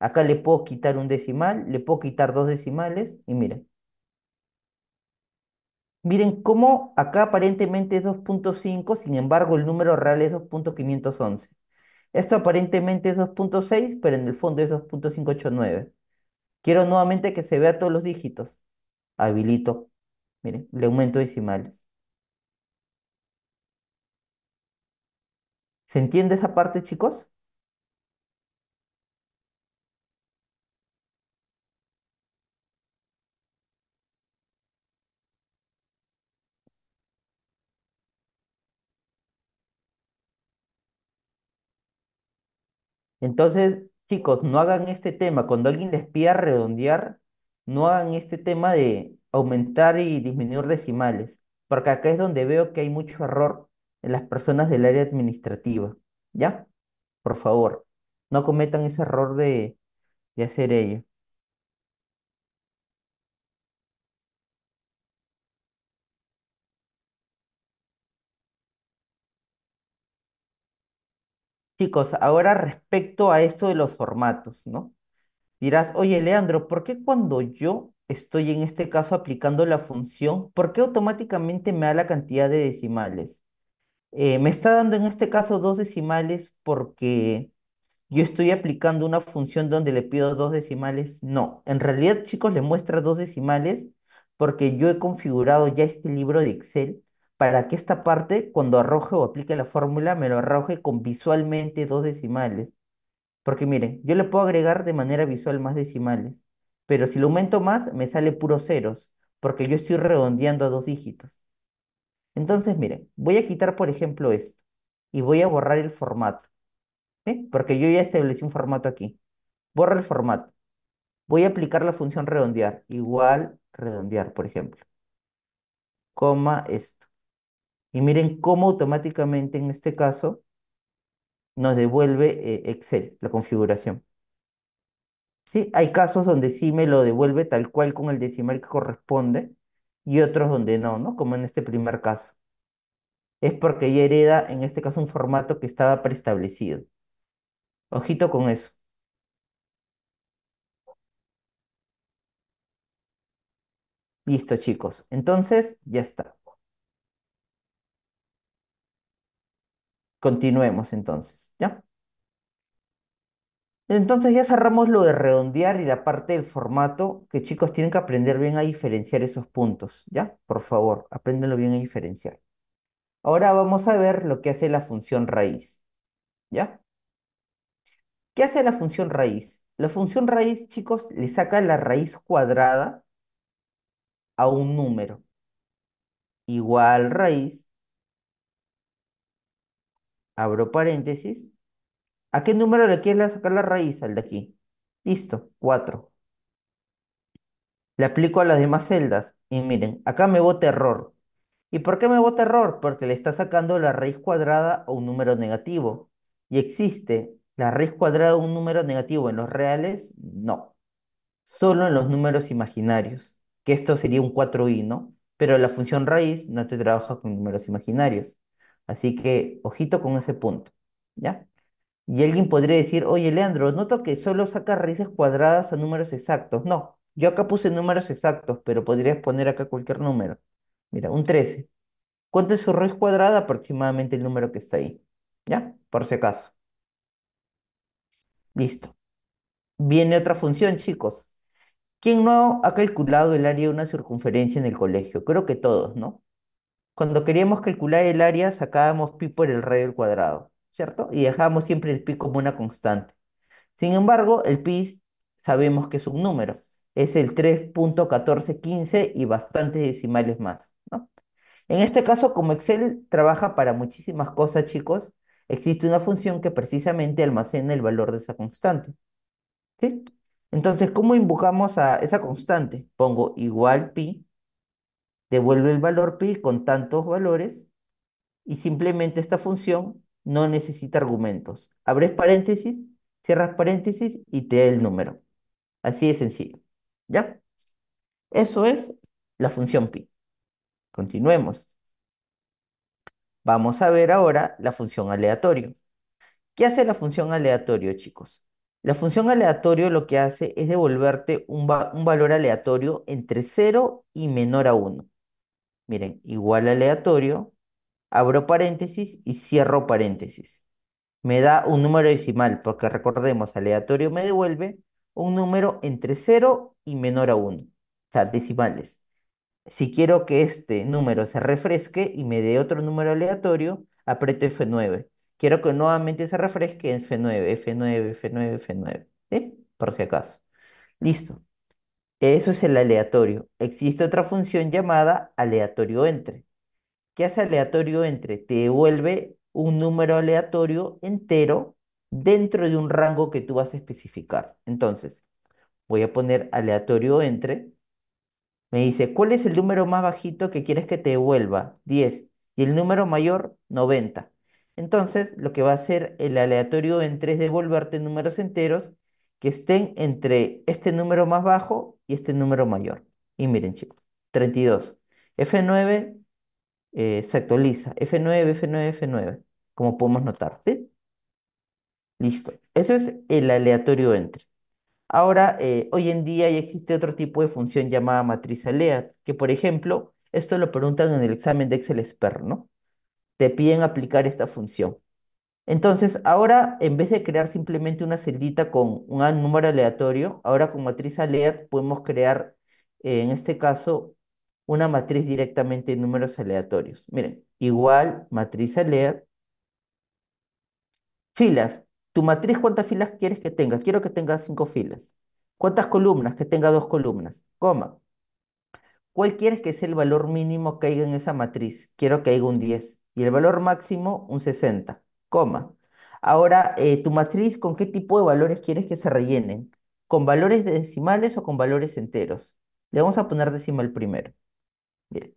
Acá le puedo quitar un decimal, le puedo quitar dos decimales y miren. Miren cómo acá aparentemente es 2.5, sin embargo el número real es 2.511. Esto aparentemente es 2.6, pero en el fondo es 2.589. Quiero nuevamente que se vea todos los dígitos. Habilito. Miren, le aumento decimales. ¿Se entiende esa parte, chicos? Entonces, chicos, no hagan este tema. Cuando alguien les pida redondear, no hagan este tema de aumentar y disminuir decimales, porque acá es donde veo que hay mucho error en las personas del área administrativa. ¿Ya? Por favor, no cometan ese error de, de hacer ello. Chicos, ahora respecto a esto de los formatos, ¿no? Dirás, oye, Leandro, ¿por qué cuando yo estoy en este caso aplicando la función, ¿por qué automáticamente me da la cantidad de decimales? Eh, me está dando en este caso dos decimales porque yo estoy aplicando una función donde le pido dos decimales. No, en realidad, chicos, le muestra dos decimales porque yo he configurado ya este libro de Excel para que esta parte, cuando arroje o aplique la fórmula, me lo arroje con visualmente dos decimales. Porque miren, yo le puedo agregar de manera visual más decimales, pero si lo aumento más, me sale puros ceros, porque yo estoy redondeando a dos dígitos. Entonces, miren, voy a quitar, por ejemplo, esto, y voy a borrar el formato, porque yo ya establecí un formato aquí. Borro el formato. Voy a aplicar la función redondear, igual redondear, por ejemplo. Coma, esto y miren cómo automáticamente en este caso nos devuelve eh, Excel, la configuración. ¿Sí? Hay casos donde sí me lo devuelve tal cual con el decimal que corresponde y otros donde no, ¿no? Como en este primer caso. Es porque ya hereda, en este caso, un formato que estaba preestablecido. Ojito con eso. Listo, chicos. Entonces, ya está. Continuemos entonces, ¿ya? Entonces ya cerramos lo de redondear y la parte del formato, que chicos tienen que aprender bien a diferenciar esos puntos, ¿ya? Por favor, apéndelo bien a diferenciar. Ahora vamos a ver lo que hace la función raíz, ¿ya? ¿Qué hace la función raíz? La función raíz, chicos, le saca la raíz cuadrada a un número. Igual raíz abro paréntesis. ¿A qué número le quieres sacar la raíz al de aquí? Listo, 4. Le aplico a las demás celdas. Y miren, acá me bota error. ¿Y por qué me bota error? Porque le está sacando la raíz cuadrada a un número negativo. ¿Y existe la raíz cuadrada a un número negativo en los reales? No. Solo en los números imaginarios. Que esto sería un 4i, ¿no? Pero la función raíz no te trabaja con números imaginarios. Así que ojito con ese punto, ¿ya? Y alguien podría decir, oye, Leandro, noto que solo saca raíces cuadradas a números exactos. No, yo acá puse números exactos, pero podrías poner acá cualquier número. Mira, un 13. ¿Cuánto es su raíz cuadrada? Aproximadamente el número que está ahí. ¿Ya? Por si acaso. Listo. Viene otra función, chicos. ¿Quién no ha calculado el área de una circunferencia en el colegio? Creo que todos, ¿no? Cuando queríamos calcular el área, sacábamos pi por el radio al cuadrado, ¿cierto? Y dejábamos siempre el pi como una constante. Sin embargo, el pi sabemos que es un número. Es el 3.1415 y bastantes decimales más, ¿no? En este caso, como Excel trabaja para muchísimas cosas, chicos, existe una función que precisamente almacena el valor de esa constante. ¿Sí? Entonces, ¿cómo invocamos a esa constante? Pongo igual pi devuelve el valor pi con tantos valores y simplemente esta función no necesita argumentos. Abres paréntesis, cierras paréntesis y te da el número. Así de sencillo. ¿Ya? Eso es la función pi. Continuemos. Vamos a ver ahora la función aleatorio. ¿Qué hace la función aleatorio, chicos? La función aleatorio lo que hace es devolverte un, un valor aleatorio entre 0 y menor a 1. Miren, igual aleatorio, abro paréntesis y cierro paréntesis. Me da un número decimal, porque recordemos, aleatorio me devuelve un número entre 0 y menor a 1, o sea, decimales. Si quiero que este número se refresque y me dé otro número aleatorio, aprieto F9. Quiero que nuevamente se refresque en F9, F9, F9, F9, Por si acaso. Listo. Eso es el aleatorio. Existe otra función llamada aleatorio entre. ¿Qué hace aleatorio entre? Te devuelve un número aleatorio entero dentro de un rango que tú vas a especificar. Entonces, voy a poner aleatorio entre. Me dice, ¿cuál es el número más bajito que quieres que te devuelva? 10. Y el número mayor, 90. Entonces, lo que va a hacer el aleatorio entre es devolverte números enteros que estén entre este número más bajo y este número mayor. Y miren, chicos, 32. F9 eh, se actualiza. F9, F9, F9, como podemos notar. Listo. Eso es el aleatorio entre. Ahora, eh, hoy en día ya existe otro tipo de función llamada matriz alea, que por ejemplo, esto lo preguntan en el examen de Excel Expert, ¿no? Te piden aplicar esta función. Entonces, ahora en vez de crear simplemente una celdita con un número aleatorio, ahora con matriz alert podemos crear, eh, en este caso, una matriz directamente de números aleatorios. Miren, igual matriz alert, filas. Tu matriz, ¿cuántas filas quieres que tenga? Quiero que tenga cinco filas. ¿Cuántas columnas? Que tenga dos columnas. Coma. ¿Cuál quieres que sea el valor mínimo que haya en esa matriz? Quiero que haya un 10. Y el valor máximo, un 60 coma. Ahora, eh, tu matriz, ¿con qué tipo de valores quieres que se rellenen? ¿Con valores decimales o con valores enteros? Le vamos a poner decimal primero. Bien.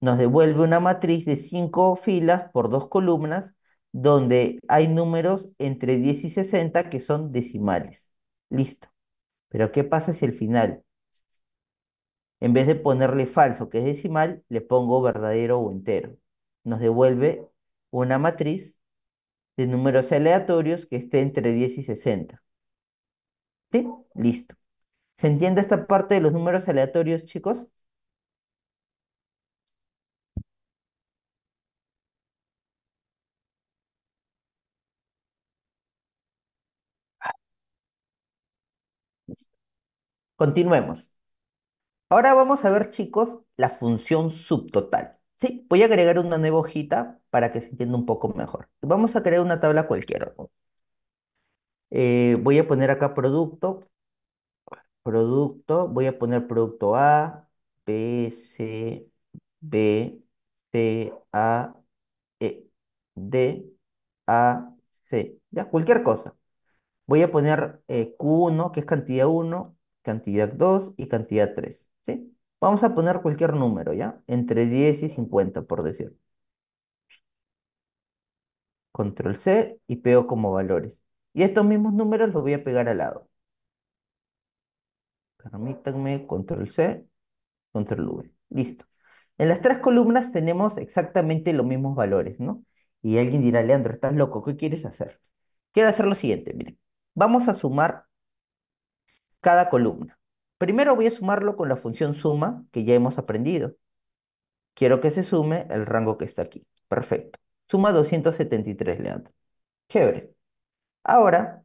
Nos devuelve una matriz de 5 filas por dos columnas donde hay números entre 10 y 60 que son decimales. Listo. Pero ¿qué pasa si al final, en vez de ponerle falso, que es decimal, le pongo verdadero o entero? nos devuelve una matriz de números aleatorios que esté entre 10 y 60. ¿Sí? Listo. ¿Se entiende esta parte de los números aleatorios, chicos? Listo. Continuemos. Ahora vamos a ver, chicos, la función subtotal. Sí, voy a agregar una nueva hojita para que se entienda un poco mejor. Vamos a crear una tabla cualquiera. Eh, voy a poner acá producto. Producto. Voy a poner producto A, B, C, B, C, A, E, D, A, C. Ya, cualquier cosa. Voy a poner eh, Q1, que es cantidad 1, cantidad 2 y cantidad 3. ¿Sí? Vamos a poner cualquier número, ¿ya? Entre 10 y 50, por decir. Control C y pego como valores. Y estos mismos números los voy a pegar al lado. Permítanme, control C, control V. Listo. En las tres columnas tenemos exactamente los mismos valores, ¿no? Y alguien dirá, Leandro, estás loco, ¿qué quieres hacer? Quiero hacer lo siguiente, miren. Vamos a sumar cada columna. Primero voy a sumarlo con la función suma que ya hemos aprendido. Quiero que se sume el rango que está aquí. Perfecto. Suma 273, Leandro. Chévere. Ahora,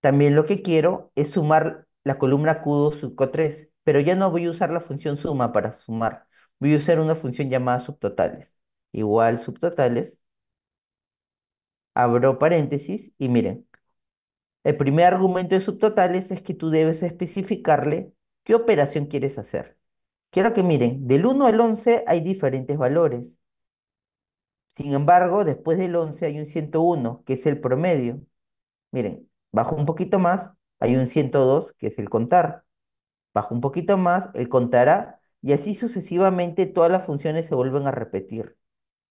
también lo que quiero es sumar la columna Q2 sub 3, pero ya no voy a usar la función suma para sumar. Voy a usar una función llamada subtotales. Igual subtotales. Abro paréntesis y miren, el primer argumento de subtotales es que tú debes especificarle qué operación quieres hacer. Quiero que miren, del 1 al 11 hay diferentes valores. Sin embargo, después del 11 hay un 101, que es el promedio. Miren, bajo un poquito más, hay un 102, que es el contar. Bajo un poquito más, el contará, y así sucesivamente todas las funciones se vuelven a repetir.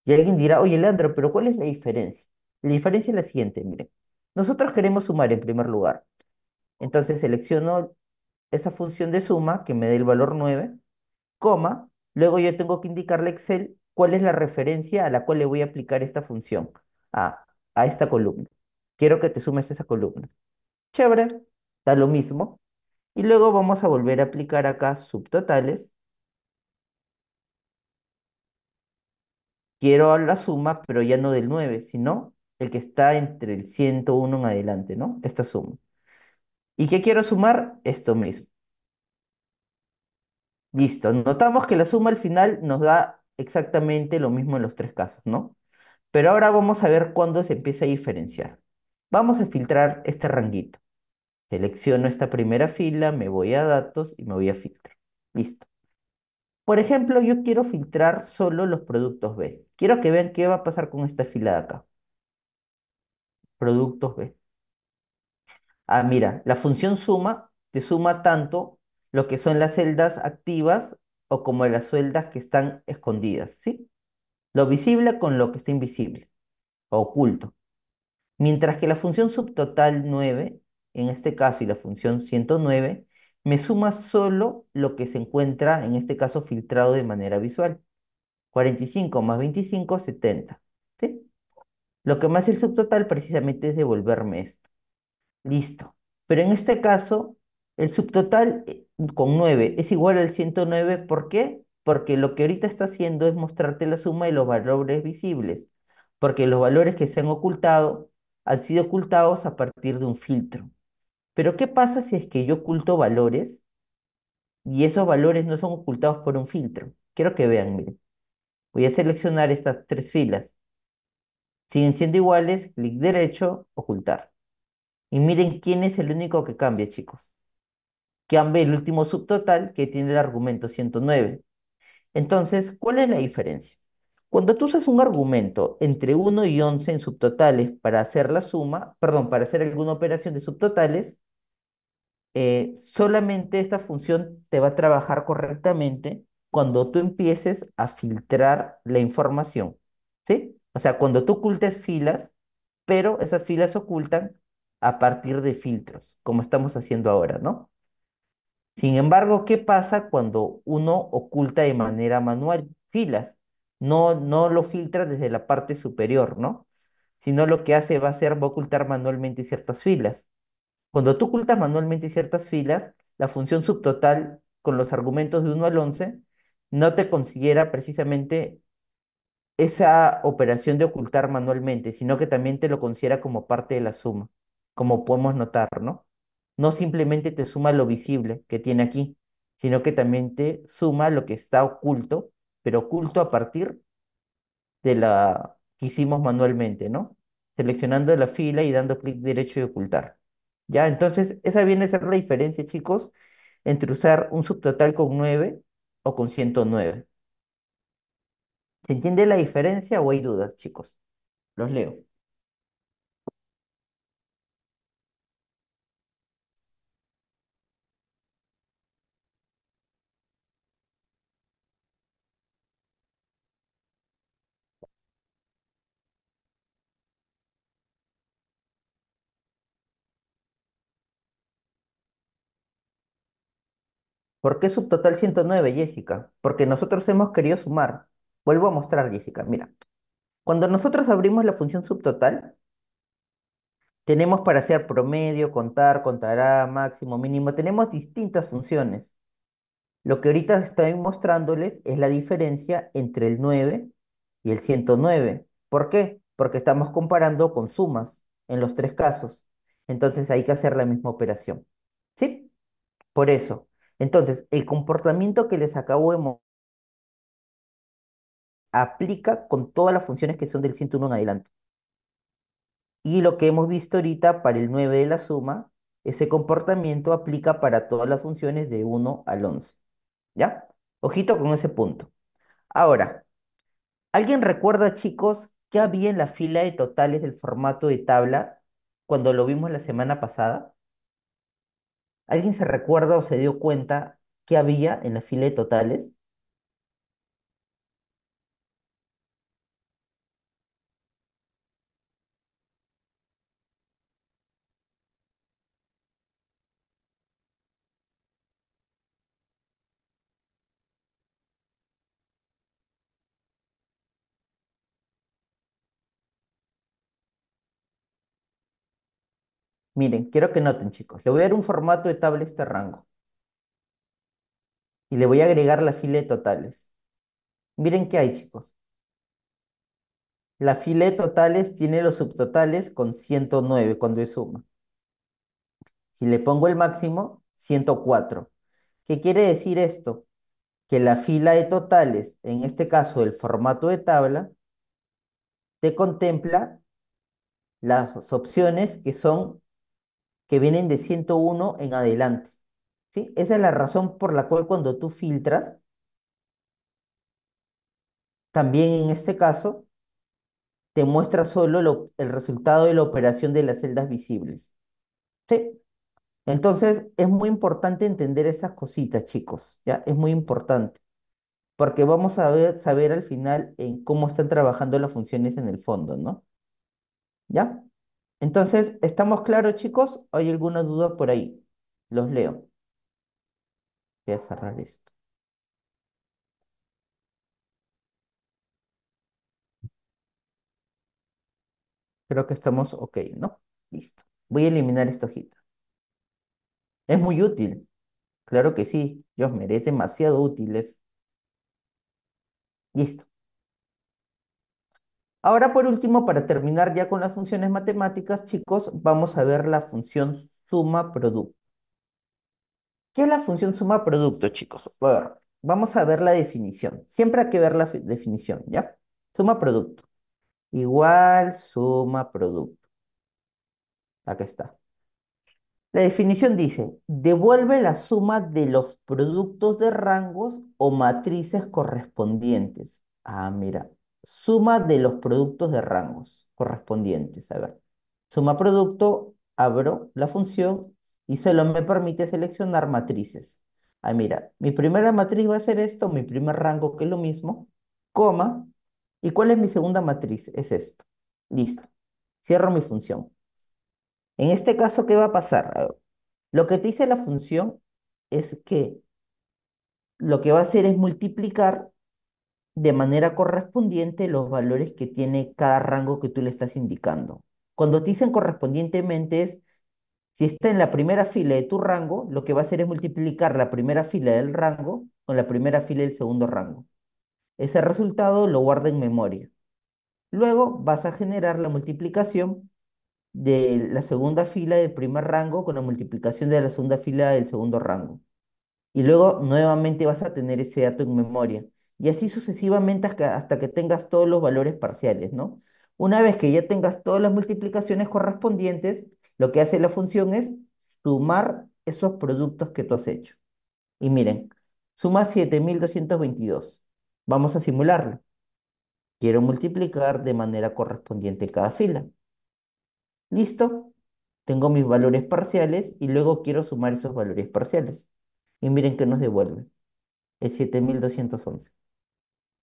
Y alguien dirá, oye, Leandro, pero ¿cuál es la diferencia? La diferencia es la siguiente, miren. Nosotros queremos sumar en primer lugar. Entonces selecciono esa función de suma que me dé el valor 9, coma, luego yo tengo que indicarle a Excel cuál es la referencia a la cual le voy a aplicar esta función, a, a esta columna. Quiero que te sumes esa columna. Chévere, da lo mismo. Y luego vamos a volver a aplicar acá subtotales. Quiero la suma, pero ya no del 9, sino el que está entre el 101 en adelante, ¿no? Esta suma. ¿Y qué quiero sumar? Esto mismo. Listo, notamos que la suma al final nos da exactamente lo mismo en los tres casos, ¿no? Pero ahora vamos a ver cuándo se empieza a diferenciar. Vamos a filtrar este ranguito. Selecciono esta primera fila, me voy a datos y me voy a filtro. Listo. Por ejemplo, yo quiero filtrar solo los productos B. Quiero que vean qué va a pasar con esta fila de acá productos B. Ah, mira, la función suma te suma tanto lo que son las celdas activas o como las celdas que están escondidas, ¿sí? Lo visible con lo que está invisible o oculto. Mientras que la función subtotal 9, en este caso, y la función 109, me suma solo lo que se encuentra, en este caso, filtrado de manera visual. 45 más 25, 70. Lo que más el subtotal precisamente es devolverme esto. Listo. Pero en este caso, el subtotal eh, con 9 es igual al 109. ¿Por qué? Porque lo que ahorita está haciendo es mostrarte la suma de los valores visibles. Porque los valores que se han ocultado han sido ocultados a partir de un filtro. Pero ¿qué pasa si es que yo oculto valores y esos valores no son ocultados por un filtro? Quiero que vean, miren. Voy a seleccionar estas tres filas. Siguen siendo iguales, clic derecho, ocultar. Y miren quién es el único que cambia, chicos. Cambia el último subtotal que tiene el argumento 109. Entonces, ¿cuál es la diferencia? Cuando tú usas un argumento entre 1 y 11 en subtotales para hacer la suma, perdón, para hacer alguna operación de subtotales, eh, solamente esta función te va a trabajar correctamente cuando tú empieces a filtrar la información, ¿sí? O sea, cuando tú ocultas filas, pero esas filas ocultan a partir de filtros, como estamos haciendo ahora, ¿no? Sin embargo, ¿qué pasa cuando uno oculta de manera manual filas? No, no lo filtra desde la parte superior, ¿no? Sino lo que hace va a ser, va a ocultar manualmente ciertas filas. Cuando tú ocultas manualmente ciertas filas, la función subtotal con los argumentos de 1 al 11 no te considera precisamente esa operación de ocultar manualmente, sino que también te lo considera como parte de la suma, como podemos notar, ¿no? No simplemente te suma lo visible que tiene aquí, sino que también te suma lo que está oculto, pero oculto a partir de la que hicimos manualmente, ¿no? Seleccionando la fila y dando clic derecho y ocultar. ¿Ya? Entonces, esa viene a ser la diferencia, chicos, entre usar un subtotal con 9 o con 109. ¿Se entiende la diferencia o hay dudas, chicos? Los leo. ¿Por qué subtotal 109, Jessica? Porque nosotros hemos querido sumar Vuelvo a mostrar, Jessica. Mira, cuando nosotros abrimos la función subtotal, tenemos para hacer promedio, contar, contará, máximo, mínimo. Tenemos distintas funciones. Lo que ahorita estoy mostrándoles es la diferencia entre el 9 y el 109. ¿Por qué? Porque estamos comparando con sumas en los tres casos. Entonces hay que hacer la misma operación. ¿Sí? Por eso. Entonces, el comportamiento que les acabo de aplica con todas las funciones que son del 101 en adelante. Y lo que hemos visto ahorita para el 9 de la suma, ese comportamiento aplica para todas las funciones de 1 al 11. ¿Ya? Ojito con ese punto. Ahora, ¿alguien recuerda, chicos, qué había en la fila de totales del formato de tabla cuando lo vimos la semana pasada? ¿Alguien se recuerda o se dio cuenta qué había en la fila de totales? Miren, quiero que noten, chicos. Le voy a dar un formato de tabla a este rango. Y le voy a agregar la fila de totales. Miren qué hay, chicos. La fila de totales tiene los subtotales con 109 cuando es suma. Si le pongo el máximo, 104. ¿Qué quiere decir esto? Que la fila de totales, en este caso el formato de tabla, te contempla las opciones que son que vienen de 101 en adelante. ¿sí? Esa es la razón por la cual cuando tú filtras, también en este caso, te muestra solo el resultado de la operación de las celdas visibles. ¿Sí? Entonces, es muy importante entender esas cositas, chicos. ¿ya? Es muy importante. Porque vamos a ver, saber al final en cómo están trabajando las funciones en el fondo, ¿no? ¿Ya? Entonces, ¿estamos claros, chicos? ¿Hay alguna duda por ahí? Los leo. Voy a cerrar esto. Creo que estamos ok, ¿no? Listo. Voy a eliminar esta hojita. Es muy útil. Claro que sí. Dios merece demasiado útiles. Listo. Ahora, por último, para terminar ya con las funciones matemáticas, chicos, vamos a ver la función suma producto. ¿Qué es la función suma producto, chicos? vamos a ver la definición. Siempre hay que ver la definición, ¿ya? Suma producto. Igual suma producto. Aquí está. La definición dice, devuelve la suma de los productos de rangos o matrices correspondientes. Ah, mira, Suma de los productos de rangos correspondientes. A ver, suma producto, abro la función y solo me permite seleccionar matrices. Ah, mira, mi primera matriz va a ser esto, mi primer rango que es lo mismo, coma, ¿y cuál es mi segunda matriz? Es esto. Listo. Cierro mi función. En este caso, ¿qué va a pasar? lo que te dice la función es que lo que va a hacer es multiplicar de manera correspondiente los valores que tiene cada rango que tú le estás indicando. Cuando te dicen correspondientemente es, si está en la primera fila de tu rango, lo que va a hacer es multiplicar la primera fila del rango con la primera fila del segundo rango. Ese resultado lo guarda en memoria. Luego vas a generar la multiplicación de la segunda fila del primer rango con la multiplicación de la segunda fila del segundo rango. Y luego nuevamente vas a tener ese dato en memoria y así sucesivamente hasta, que tengas todos los valores parciales, ¿no? Una vez que ya tengas todas las multiplicaciones correspondientes, lo que hace la función es sumar esos productos que tú has hecho. Y miren, suma 7222. Vamos a simularlo. Quiero multiplicar de manera correspondiente cada fila. ¿Listo? Tengo mis valores parciales y luego quiero sumar esos valores parciales. Y miren que nos devuelve el 7211.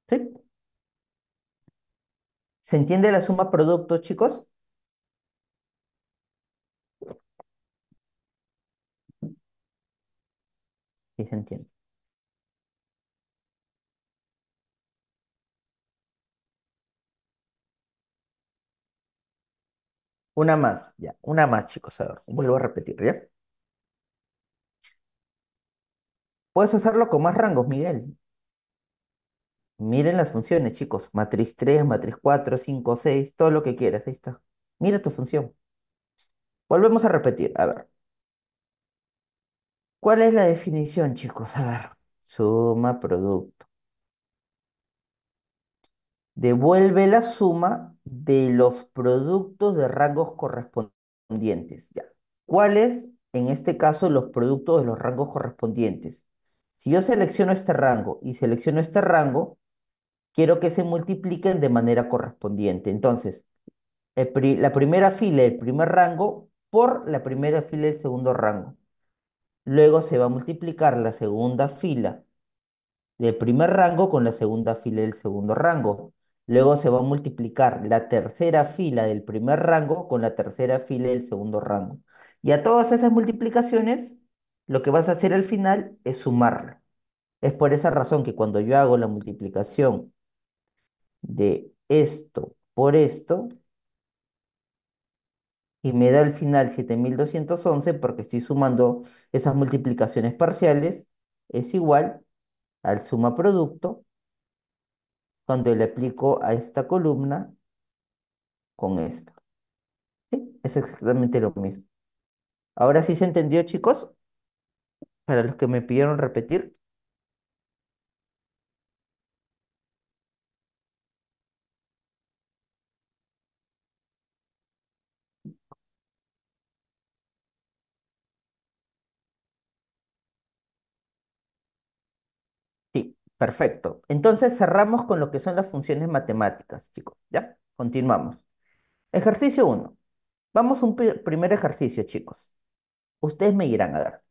¿Sí? ¿Se entiende la suma producto, chicos? Sí, se entiende. Una más, ya, una más, chicos. A ver, vuelvo a repetir, ¿ya? Puedes hacerlo con más rangos, Miguel. Miren las funciones, chicos. Matriz 3, matriz 4, 5, 6, todo lo que quieras. Ahí está. Mira tu función. Volvemos a repetir. A ver. ¿Cuál es la definición, chicos? A ver. Suma producto. Devuelve la suma de los productos de rangos correspondientes. Ya. ¿Cuáles, en este caso, los productos de los rangos correspondientes? Si yo selecciono este rango y selecciono este rango, quiero que se multipliquen de manera correspondiente. Entonces, la primera fila del primer rango por la primera fila del segundo rango. Luego se va a multiplicar la segunda fila del primer rango con la segunda fila del segundo rango. Luego se va a multiplicar la tercera fila del primer rango con la tercera fila del segundo rango. Y a todas esas multiplicaciones, lo que vas a hacer al final es sumarlo. Es por esa razón que cuando yo hago la multiplicación de esto por esto y me da al final 7211 porque estoy sumando esas multiplicaciones parciales, es igual al suma producto cuando le aplico a esta columna con esto Es exactamente lo mismo. ¿Ahora sí se entendió, chicos? Para los que me pidieron repetir. Perfecto. Entonces cerramos con lo que son las funciones matemáticas, chicos. ¿Ya? Continuamos. Ejercicio 1. Vamos a un primer ejercicio, chicos. Ustedes me irán a dar.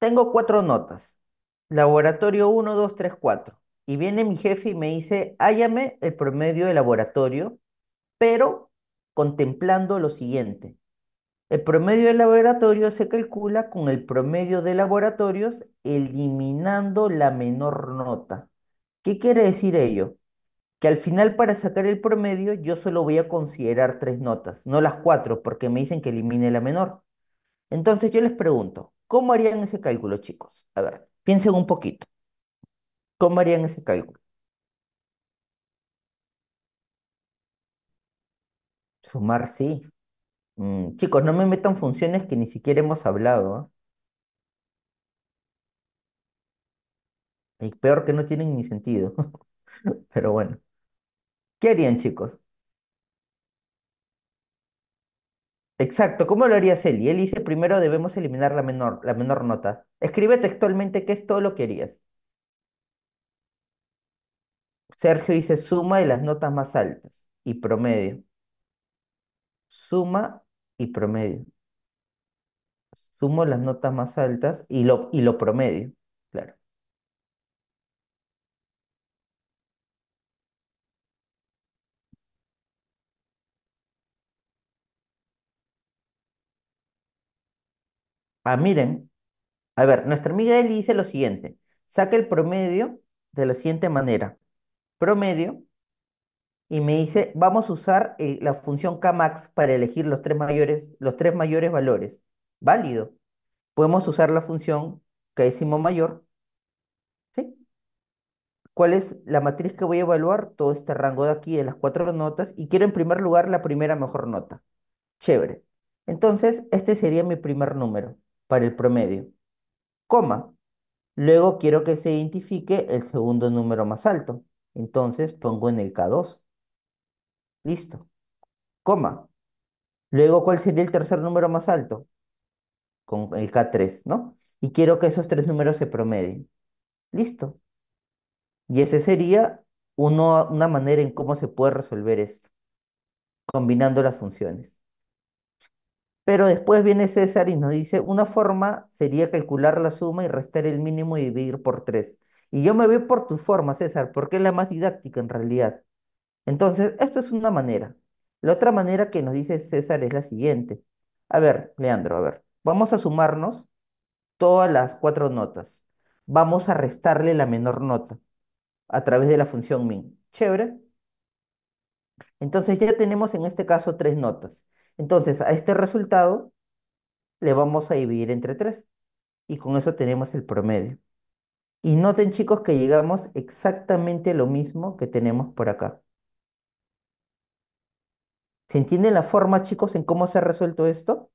Tengo cuatro notas. Laboratorio 1, 2, 3, 4. Y viene mi jefe y me dice, hállame el promedio de laboratorio, pero contemplando lo siguiente. El promedio de laboratorio se calcula con el promedio de laboratorios eliminando la menor nota. ¿Qué quiere decir ello? Que al final para sacar el promedio yo solo voy a considerar tres notas, no las cuatro, porque me dicen que elimine la menor. Entonces yo les pregunto, ¿cómo harían ese cálculo, chicos? A ver, piensen un poquito. ¿Cómo harían ese cálculo? Sumar sí, Mm, chicos, no me metan funciones que ni siquiera hemos hablado. Y peor que no tienen ni sentido. <laughs> Pero bueno. ¿Qué harían, chicos? Exacto, ¿cómo lo haría Eli? Él dice, primero debemos eliminar la menor, la menor nota. Escribe textualmente qué es todo lo que harías. Sergio dice suma de las notas más altas y promedio. Suma y promedio. Sumo las notas más altas y lo, y lo promedio, claro. Ah, miren. A ver, nuestra amiga Eli dice lo siguiente. Saca el promedio de la siguiente manera. Promedio y me dice, vamos a usar eh, la función Kmax para elegir los tres mayores, los tres mayores valores. Válido. Podemos usar la función que mayor. ¿Sí? ¿Cuál es la matriz que voy a evaluar? Todo este rango de aquí, de las cuatro notas, y quiero en primer lugar la primera mejor nota. Chévere. Entonces, este sería mi primer número para el promedio. Coma. Luego quiero que se identifique el segundo número más alto. Entonces pongo en el K2. Listo. Coma. Luego, ¿cuál sería el tercer número más alto? Con el K3, ¿no? Y quiero que esos tres números se promedien. Listo. Y esa sería una manera en cómo se puede resolver esto, combinando las funciones. Pero después viene César y nos dice, una forma sería calcular la suma y restar el mínimo y dividir por tres. Y yo me voy por tu forma, César, porque es la más didáctica en realidad. Entonces, esto es una manera. La otra manera que nos dice César es la siguiente. A ver, Leandro, a ver, vamos a sumarnos todas las cuatro notas. Vamos a restarle la menor nota a través de la función min. Chévere. Entonces ya tenemos en este caso tres notas. Entonces a este resultado le vamos a dividir entre tres. Y con eso tenemos el promedio. Y noten chicos que llegamos exactamente a lo mismo que tenemos por acá. ¿Se entiende la forma, chicos, en cómo se ha resuelto esto?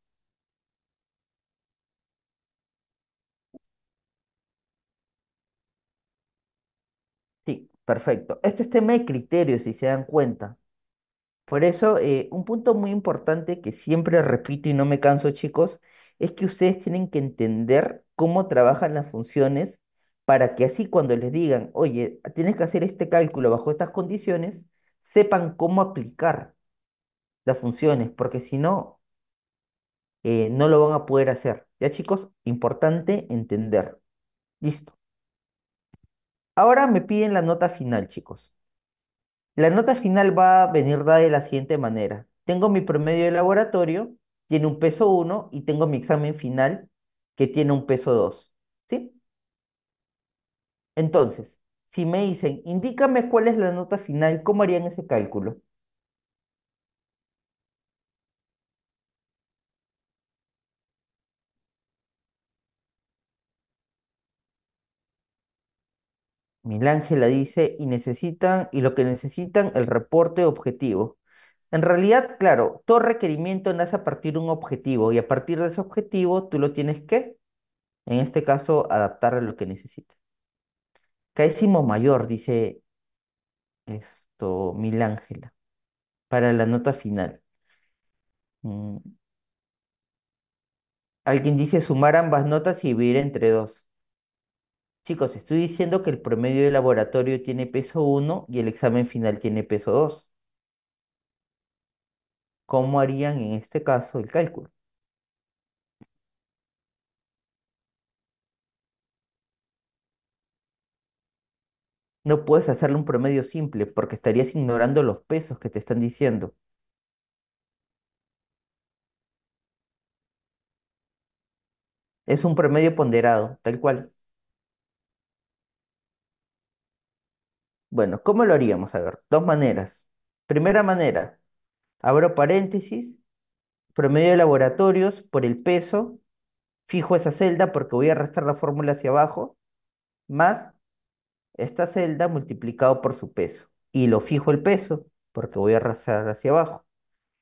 Sí, perfecto. Este es tema de criterios, si se dan cuenta. Por eso, eh, un punto muy importante que siempre repito y no me canso, chicos, es que ustedes tienen que entender cómo trabajan las funciones para que así cuando les digan, oye, tienes que hacer este cálculo bajo estas condiciones, sepan cómo aplicar las funciones, porque si no, eh, no lo van a poder hacer. Ya chicos, importante entender. Listo. Ahora me piden la nota final, chicos. La nota final va a venir dada de la siguiente manera. Tengo mi promedio de laboratorio, tiene un peso 1, y tengo mi examen final, que tiene un peso 2. ¿Sí? Entonces, si me dicen, indícame cuál es la nota final, ¿cómo harían ese cálculo? Milángela dice, y necesitan, y lo que necesitan, el reporte objetivo. En realidad, claro, todo requerimiento nace a partir de un objetivo y a partir de ese objetivo tú lo tienes que, en este caso, adaptar a lo que necesitas. Caísimo mayor, dice esto, Milángela, para la nota final. Mm. Alguien dice sumar ambas notas y dividir entre dos. Chicos, estoy diciendo que el promedio de laboratorio tiene peso 1 y el examen final tiene peso 2. ¿Cómo harían en este caso el cálculo? No puedes hacerle un promedio simple porque estarías ignorando los pesos que te están diciendo. Es un promedio ponderado, tal cual. Bueno, ¿cómo lo haríamos? A ver, dos maneras. Primera manera, abro paréntesis, promedio de laboratorios por el peso, fijo esa celda porque voy a arrastrar la fórmula hacia abajo, más esta celda multiplicado por su peso. Y lo fijo el peso porque voy a arrastrar hacia abajo.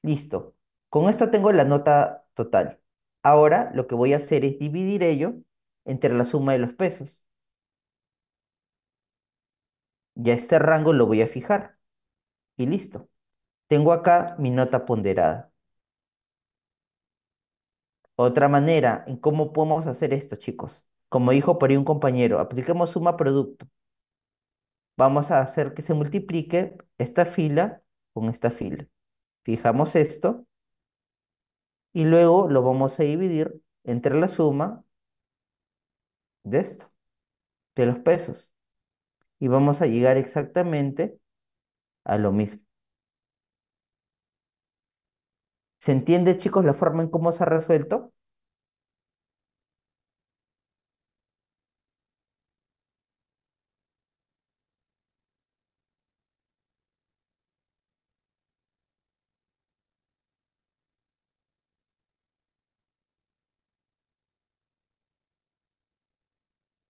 Listo. Con esto tengo la nota total. Ahora lo que voy a hacer es dividir ello entre la suma de los pesos. Ya este rango lo voy a fijar. Y listo. Tengo acá mi nota ponderada. Otra manera en cómo podemos hacer esto, chicos. Como dijo por ahí un compañero, apliquemos suma producto. Vamos a hacer que se multiplique esta fila con esta fila. Fijamos esto y luego lo vamos a dividir entre la suma de esto, de los pesos y vamos a llegar exactamente a lo mismo. ¿Se entiende, chicos, la forma en cómo se ha resuelto?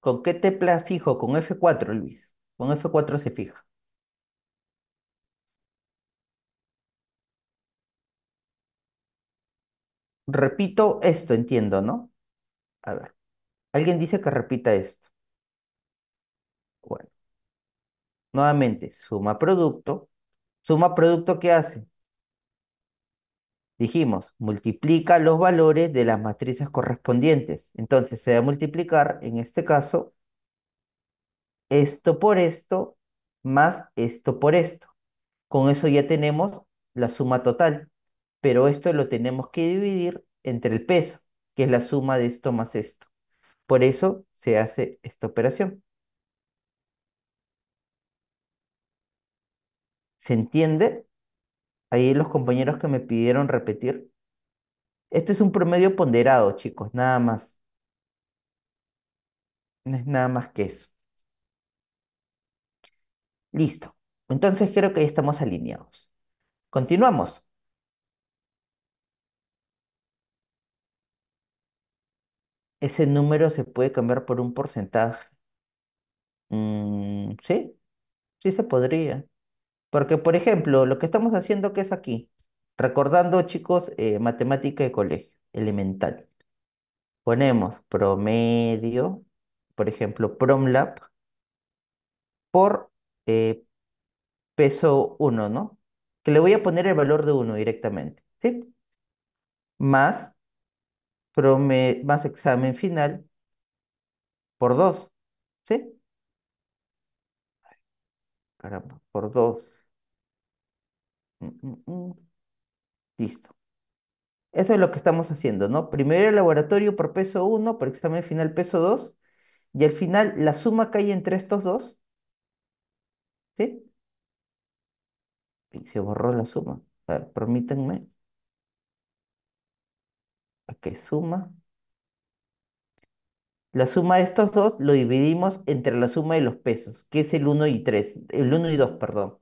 ¿Con qué tepla fijo? Con F4, Luis. Con F4 se fija. Repito esto, entiendo, ¿no? A ver. Alguien dice que repita esto. Bueno. Nuevamente, suma producto. Suma producto, ¿qué hace? Dijimos, multiplica los valores de las matrices correspondientes. Entonces se va a multiplicar, en este caso, esto por esto más esto por esto. Con eso ya tenemos la suma total, pero esto lo tenemos que dividir entre el peso, que es la suma de esto más esto. Por eso se hace esta operación. ¿Se entiende? Ahí los compañeros que me pidieron repetir. Este es un promedio ponderado, chicos, nada más. No es nada más que eso. Listo. Entonces creo que ya estamos alineados. Continuamos. Ese número se puede cambiar por un porcentaje. Mm, sí, sí se podría. Porque, por ejemplo, lo que estamos haciendo que es aquí, recordando, chicos, eh, matemática de colegio, elemental. Ponemos promedio, por ejemplo, PromLab, por eh, peso 1, ¿no? Que le voy a poner el valor de 1 directamente, ¿sí? Más, más examen final por 2, ¿sí? Caramba, por 2. Mm, mm, mm. Listo. Eso es lo que estamos haciendo, ¿no? Primero el laboratorio por peso 1, por examen final peso 2, y al final la suma que hay entre estos dos se borró la suma. A ver, permítanme. suma. La suma de estos dos lo dividimos entre la suma de los pesos, que es el 1 y 3, el 1 y 2, perdón.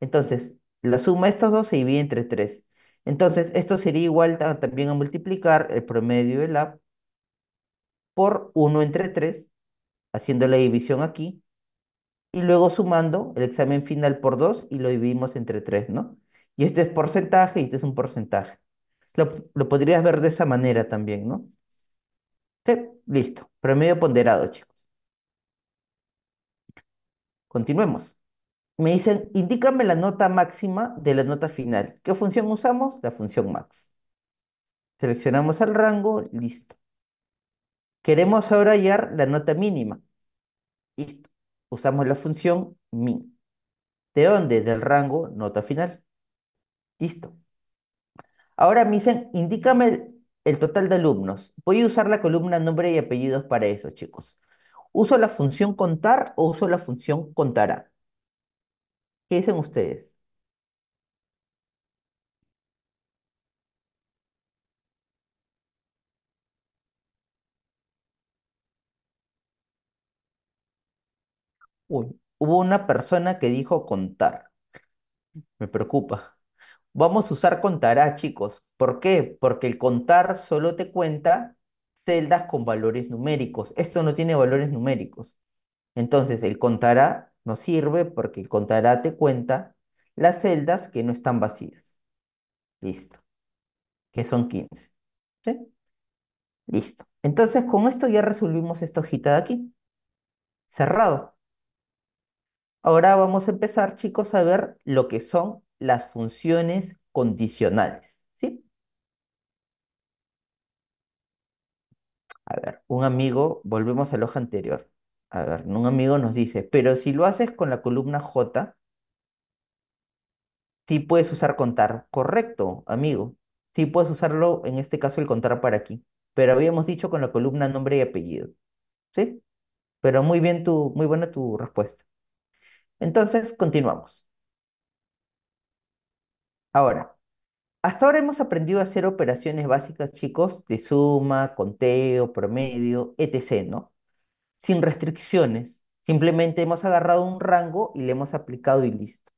Entonces, la suma de estos dos se divide entre 3. Entonces, esto sería igual también a multiplicar el promedio de la por 1 entre 3, haciendo la división aquí, y luego sumando el examen final por 2 y lo dividimos entre 3, ¿no? Y este es porcentaje y este es un porcentaje. Lo, podrías ver de esa manera también, ¿no? Sí, listo. Promedio ponderado, chicos. Continuemos. Me dicen, indícame la nota máxima de la nota final. ¿Qué función usamos? La función max. Seleccionamos el rango, listo. Queremos ahora hallar la nota mínima. Listo usamos la función min. ¿De dónde? Del rango nota final. Listo. Ahora me dicen, indícame el, total de alumnos. Voy a usar la columna nombre y apellidos para eso, chicos. ¿Uso la función contar o uso la función contará? ¿Qué dicen ustedes? hubo una persona que dijo contar. Me preocupa. Vamos a usar contará, chicos. ¿Por qué? Porque el contar solo te cuenta celdas con valores numéricos. Esto no tiene valores numéricos. Entonces, el contará nos sirve porque el contará te cuenta las celdas que no están vacías. Listo. Que son 15. Listo. Entonces, con esto ya resolvimos esta hojita de aquí. Cerrado. Ahora vamos a empezar, chicos, a ver lo que son las funciones condicionales. ¿sí? A ver, un amigo, volvemos al hoja anterior. A ver, un amigo nos dice, pero si lo haces con la columna J, sí puedes usar contar. Correcto, amigo. Sí puedes usarlo, en este caso, el contar para aquí. Pero habíamos dicho con la columna nombre y apellido. ¿Sí? Pero muy bien tu, muy buena tu respuesta. Entonces, continuamos. Ahora, hasta ahora hemos aprendido a hacer operaciones básicas, chicos, de suma, conteo, promedio, etc., ¿no? Sin restricciones. Simplemente hemos agarrado un rango y le hemos aplicado y listo.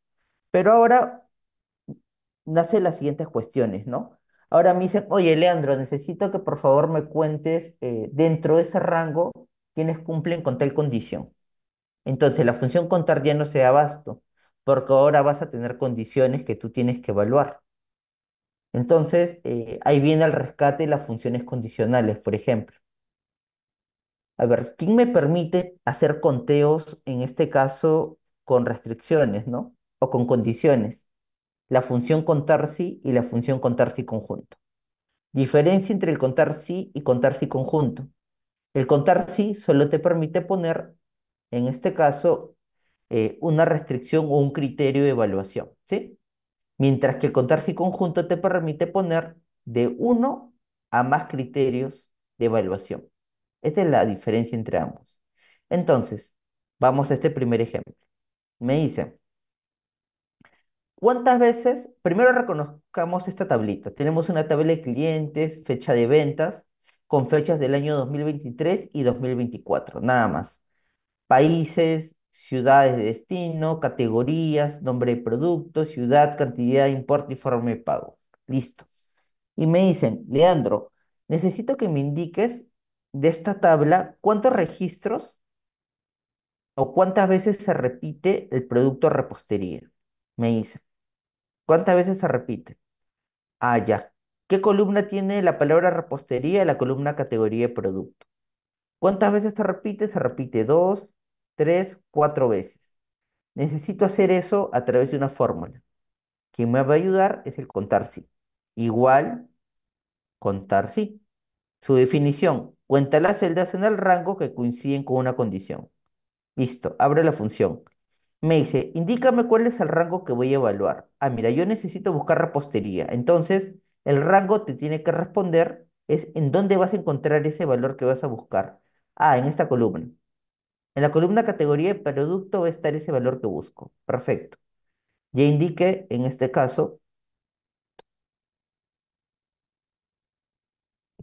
Pero ahora nacen las siguientes cuestiones, ¿no? Ahora me dicen, oye, Leandro, necesito que por favor me cuentes eh, dentro de ese rango ¿quiénes cumplen con tal condición. Entonces, la función contar ya no sea da abasto, porque ahora vas a tener condiciones que tú tienes que evaluar. Entonces, eh, ahí viene al rescate las funciones condicionales, por ejemplo. A ver, ¿quién me permite hacer conteos, en este caso, con restricciones, ¿no? O con condiciones. La función contar sí y la función contar sí conjunto. Diferencia entre el contar sí y contar sí conjunto. El contar sí solo te permite poner en este caso, eh, una restricción o un criterio de evaluación, ¿sí? Mientras que el contar si conjunto te permite poner de uno a más criterios de evaluación. Esta es la diferencia entre ambos. Entonces, vamos a este primer ejemplo. Me dice, ¿cuántas veces? Primero reconozcamos esta tablita. Tenemos una tabla de clientes, fecha de ventas, con fechas del año 2023 y 2024, nada más países, ciudades de destino, categorías, nombre de producto, ciudad, cantidad, importe y forma de pago. Listo. Y me dicen, Leandro, necesito que me indiques de esta tabla cuántos registros o cuántas veces se repite el producto repostería. Me dicen, ¿cuántas veces se repite? Ah, ya. ¿Qué columna tiene la palabra repostería y la columna categoría de producto? ¿Cuántas veces se repite? Se repite dos, tres, cuatro veces. Necesito hacer eso a través de una fórmula. Quien me va a ayudar es el contar sí. Igual, contar sí. Su definición, cuenta las celdas en el rango que coinciden con una condición. Listo, abre la función. Me dice, indícame cuál es el rango que voy a evaluar. Ah, mira, yo necesito buscar repostería. Entonces, el rango te tiene que responder es en dónde vas a encontrar ese valor que vas a buscar. Ah, en esta columna. En la columna categoría de producto va a estar ese valor que busco. Perfecto. Ya indiqué, en este caso,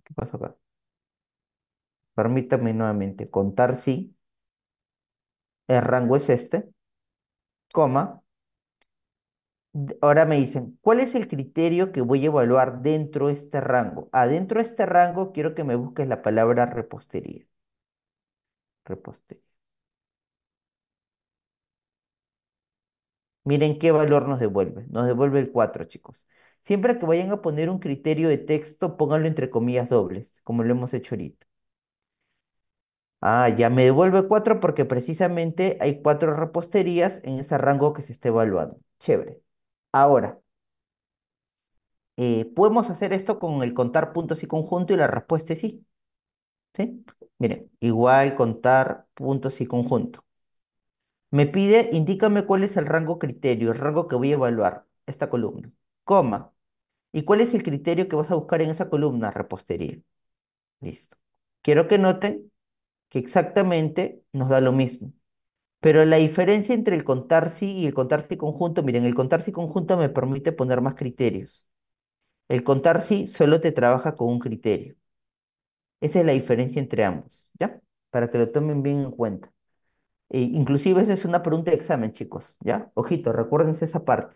¿qué pasa acá? Permítame nuevamente contar si el rango es este, coma. Ahora me dicen, ¿cuál es el criterio que voy a evaluar dentro de este rango? Adentro ah, de este rango quiero que me busques la palabra repostería. Repostería. Miren qué valor nos devuelve. Nos devuelve el 4, chicos. Siempre que vayan a poner un criterio de texto, pónganlo entre comillas dobles, como lo hemos hecho ahorita. Ah, ya me devuelve 4 porque precisamente hay 4 reposterías en ese rango que se está evaluando. Chévere. Ahora, eh, podemos hacer esto con el contar puntos y conjunto y la respuesta es sí. ¿Sí? Miren, igual contar puntos y conjunto. Me pide, indícame cuál es el rango criterio, el rango que voy a evaluar, esta columna, coma. ¿Y cuál es el criterio que vas a buscar en esa columna? Repostería. Listo. Quiero que noten que exactamente nos da lo mismo. Pero la diferencia entre el contar sí y el contar sí conjunto, miren, el contar si conjunto me permite poner más criterios. El contar sí solo te trabaja con un criterio. Esa es la diferencia entre ambos, ¿ya? Para que lo tomen bien en cuenta. E inclusive esa es una pregunta de examen, chicos, ¿ya? Ojito, recuérdense esa parte.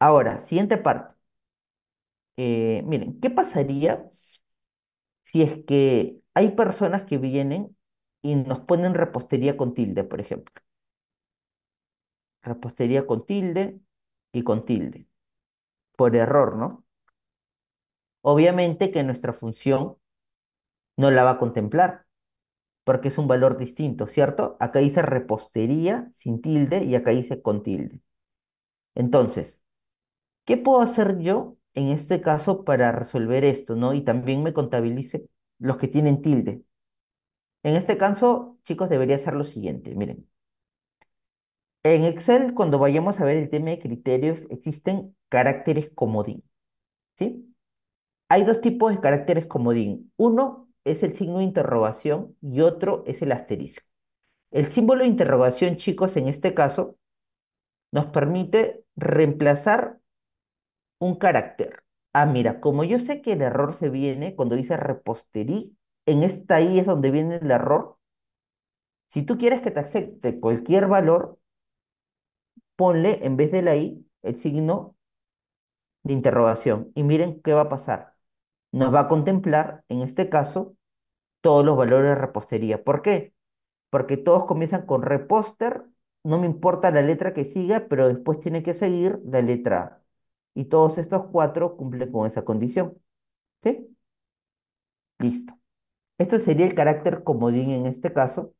Ahora, siguiente parte. Eh, miren, ¿qué pasaría si es que hay personas que vienen y nos ponen repostería con tilde, por ejemplo? Repostería con tilde y con tilde. Por error, ¿no? Obviamente que nuestra función no la va a contemplar porque es un valor distinto, ¿cierto? Acá dice repostería sin tilde y acá dice con tilde. Entonces, ¿qué puedo hacer yo en este caso para resolver esto, ¿no? Y también me contabilice los que tienen tilde. En este caso, chicos, debería hacer lo siguiente, miren. En Excel, cuando vayamos a ver el tema de criterios, existen caracteres comodín, ¿sí? Hay dos tipos de caracteres comodín. Uno es el signo de interrogación y otro es el asterisco. El símbolo de interrogación, chicos, en este caso, nos permite reemplazar un carácter. Ah, mira, como yo sé que el error se viene cuando dice reposterí, en esta I es donde viene el error. Si tú quieres que te acepte cualquier valor, ponle en vez de la I el signo de interrogación y miren qué va a pasar nos va a contemplar, en este caso, todos los valores de repostería. ¿Por qué? Porque todos comienzan con reposter, no me importa la letra que siga, pero después tiene que seguir la letra A. Y todos estos cuatro cumplen con esa condición. ¿Sí? Listo. Este sería el carácter comodín en este caso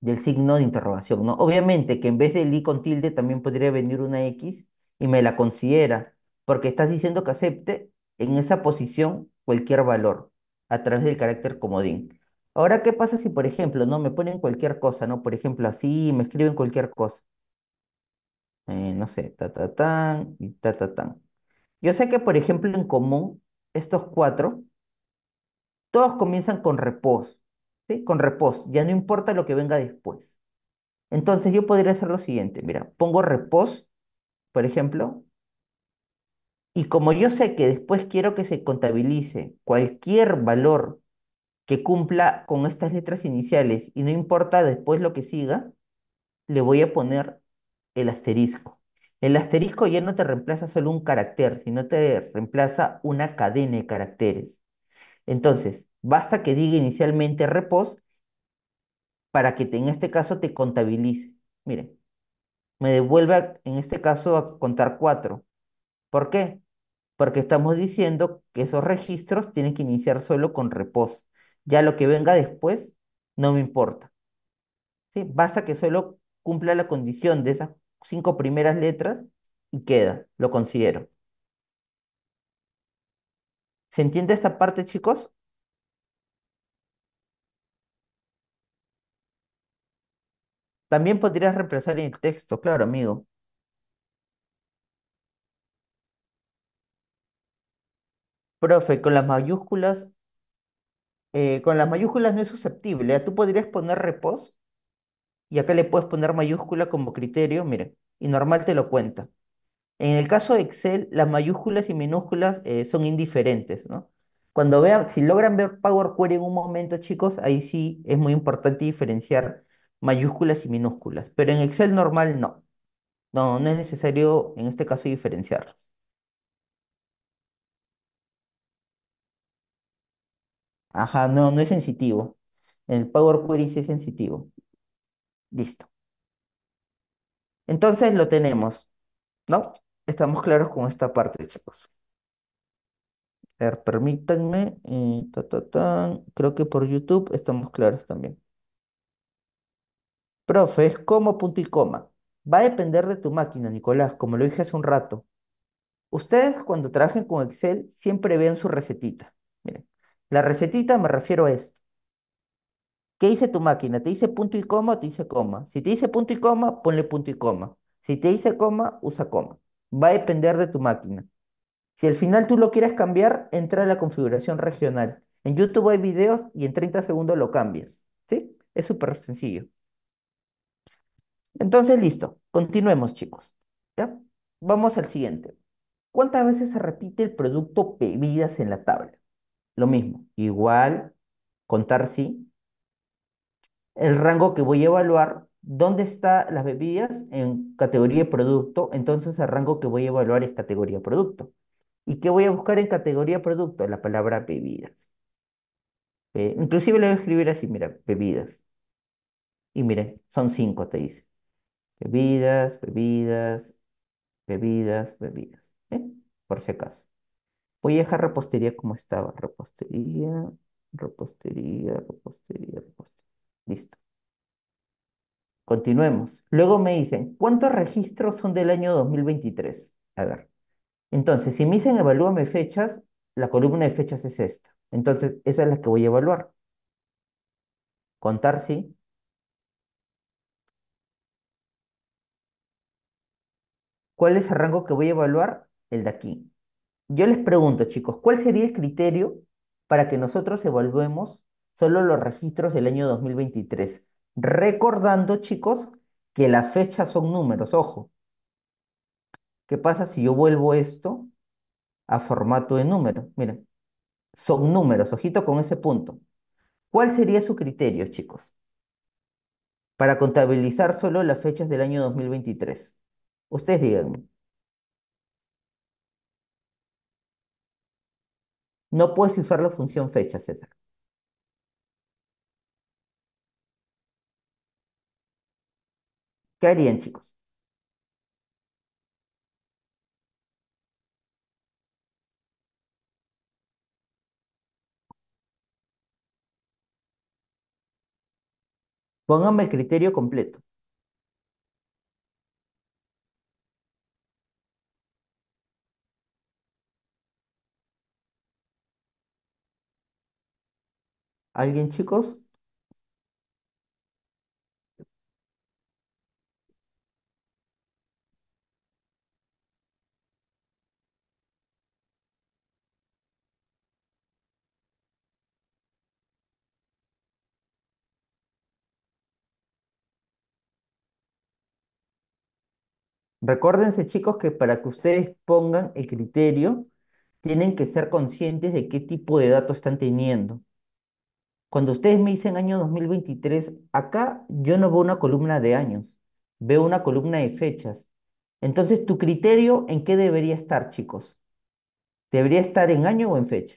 del signo de interrogación, ¿no? Obviamente que en vez del i con tilde también podría venir una x y me la considera, porque estás diciendo que acepte en esa posición cualquier valor a través del carácter comodín. Ahora, ¿qué pasa si, por ejemplo, no me ponen cualquier cosa, no? Por ejemplo, así, me escriben cualquier cosa. Eh, no sé, ta ta tan y ta ta tan. Yo sé que, por ejemplo, en común, estos cuatro, todos comienzan con repos, ¿sí? Con repos, ya no importa lo que venga después. Entonces yo podría hacer lo siguiente, mira, pongo repos, por ejemplo, y como yo sé que después quiero que se contabilice cualquier valor que cumpla con estas letras iniciales y no importa después lo que siga, le voy a poner el asterisco. El asterisco ya no te reemplaza solo un carácter, sino te reemplaza una cadena de caracteres. Entonces, basta que diga inicialmente repos para que en este caso te contabilice. Miren, me devuelve en este caso a contar cuatro. ¿Por qué? porque estamos diciendo que esos registros tienen que iniciar solo con reposo. Ya lo que venga después no me importa. ¿Sí? Basta que solo cumpla la condición de esas cinco primeras letras y queda, lo considero. ¿Se entiende esta parte, chicos? También podrías reemplazar el texto, claro, amigo. Profe, con las mayúsculas, eh, con las mayúsculas no es susceptible. ¿eh? Tú podrías poner repos y acá le puedes poner mayúscula como criterio, miren, y normal te lo cuenta. En el caso de Excel, las mayúsculas y minúsculas eh, son indiferentes, ¿no? Cuando vean, si logran ver Power Query en un momento, chicos, ahí sí es muy importante diferenciar mayúsculas y minúsculas, pero en Excel normal no. No, no es necesario en este caso diferenciarlo. Ajá, no, no es sensitivo. El Power Query sí es sensitivo. Listo. Entonces lo tenemos, ¿no? Estamos claros con esta parte, chicos. A ver, permítanme. Y Creo que por YouTube estamos claros también. Profe, es como punto y coma. Va a depender de tu máquina, Nicolás, como lo dije hace un rato. Ustedes cuando trabajen con Excel siempre vean su recetita. La recetita me refiero a esto. ¿Qué dice tu máquina? ¿Te dice punto y coma te dice coma? Si te dice punto y coma, ponle punto y coma. Si te dice coma, usa coma. Va a depender de tu máquina. Si al final tú lo quieres cambiar, entra a la configuración regional. En YouTube hay videos y en 30 segundos lo cambias. ¿Sí? Es súper sencillo. Entonces, listo. Continuemos, chicos. ¿Ya? Vamos al siguiente. ¿Cuántas veces se repite el producto bebidas en la tabla? lo mismo, igual, contar sí. El rango que voy a evaluar, ¿dónde están las bebidas? En categoría de producto, entonces el rango que voy a evaluar es categoría producto. ¿Y qué voy a buscar en categoría producto? La palabra bebidas. Eh, inclusive le voy a escribir así, mira, bebidas. Y miren, son cinco, te dice. Bebidas, bebidas, bebidas, bebidas. ¿eh? Por si acaso. Voy a dejar repostería como estaba. Repostería, repostería, repostería, repostería. Listo. Continuemos. Luego me dicen, ¿cuántos registros son del año 2023? A ver. Entonces, si me dicen evalúame fechas, la columna de fechas es esta. Entonces, esa es la que voy a evaluar. Contar, sí. ¿Cuál es el rango que voy a evaluar? El de aquí. Yo les pregunto, chicos, ¿cuál sería el criterio para que nosotros evaluemos solo los registros del año 2023? Recordando, chicos, que las fechas son números, ojo. ¿Qué pasa si yo vuelvo esto a formato de número? Miren, son números, ojito con ese punto. ¿Cuál sería su criterio, chicos? Para contabilizar solo las fechas del año 2023. Ustedes díganme. No puedes usar la función fecha, César. ¿Qué harían, chicos? Pónganme el criterio completo. ¿Alguien, chicos? Recuérdense, chicos, que para que ustedes pongan el criterio, tienen que ser conscientes de qué tipo de datos están teniendo. Cuando ustedes me dicen año 2023, acá yo no veo una columna de años, veo una columna de fechas. Entonces, ¿tu criterio en qué debería estar, chicos? ¿Debería estar en año o en fecha?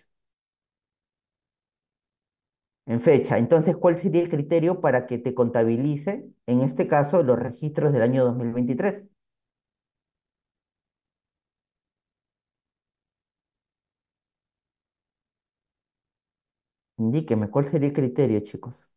En fecha. Entonces, ¿cuál sería el criterio para que te contabilice, en este caso, los registros del año 2023? Indíqueme, ¿cuál sería el criterio, chicos?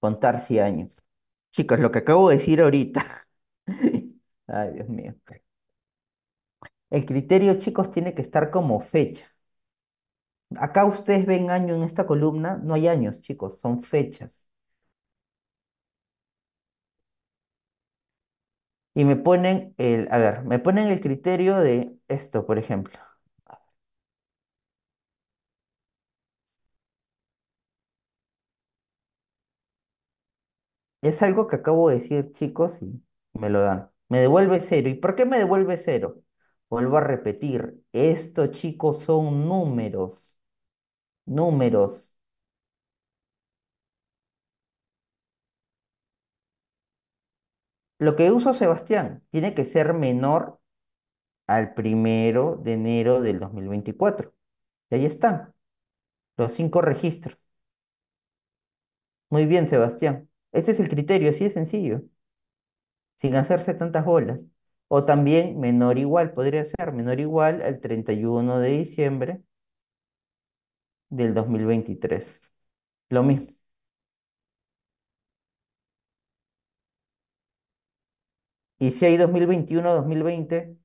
Contar 100 años. Chicos, lo que acabo de decir ahorita. <laughs> Ay, Dios mío. El criterio, chicos, tiene que estar como fecha. Acá ustedes ven año en esta columna, no hay años, chicos, son fechas. Y me ponen el, a ver, me ponen el criterio de esto, por ejemplo. Es algo que acabo de decir, chicos, y me lo dan. Me devuelve cero. ¿Y por qué me devuelve cero? Vuelvo a repetir, esto, chicos, son números. Números. Lo que uso, Sebastián, tiene que ser menor al primero de enero del 2024. Y ahí están los cinco registros. Muy bien, Sebastián. Este es el criterio, así es sencillo. Sin hacerse tantas bolas. O también menor igual, podría ser menor igual al 31 de diciembre del 2023. Lo mismo. Y si hay 2021, 2020,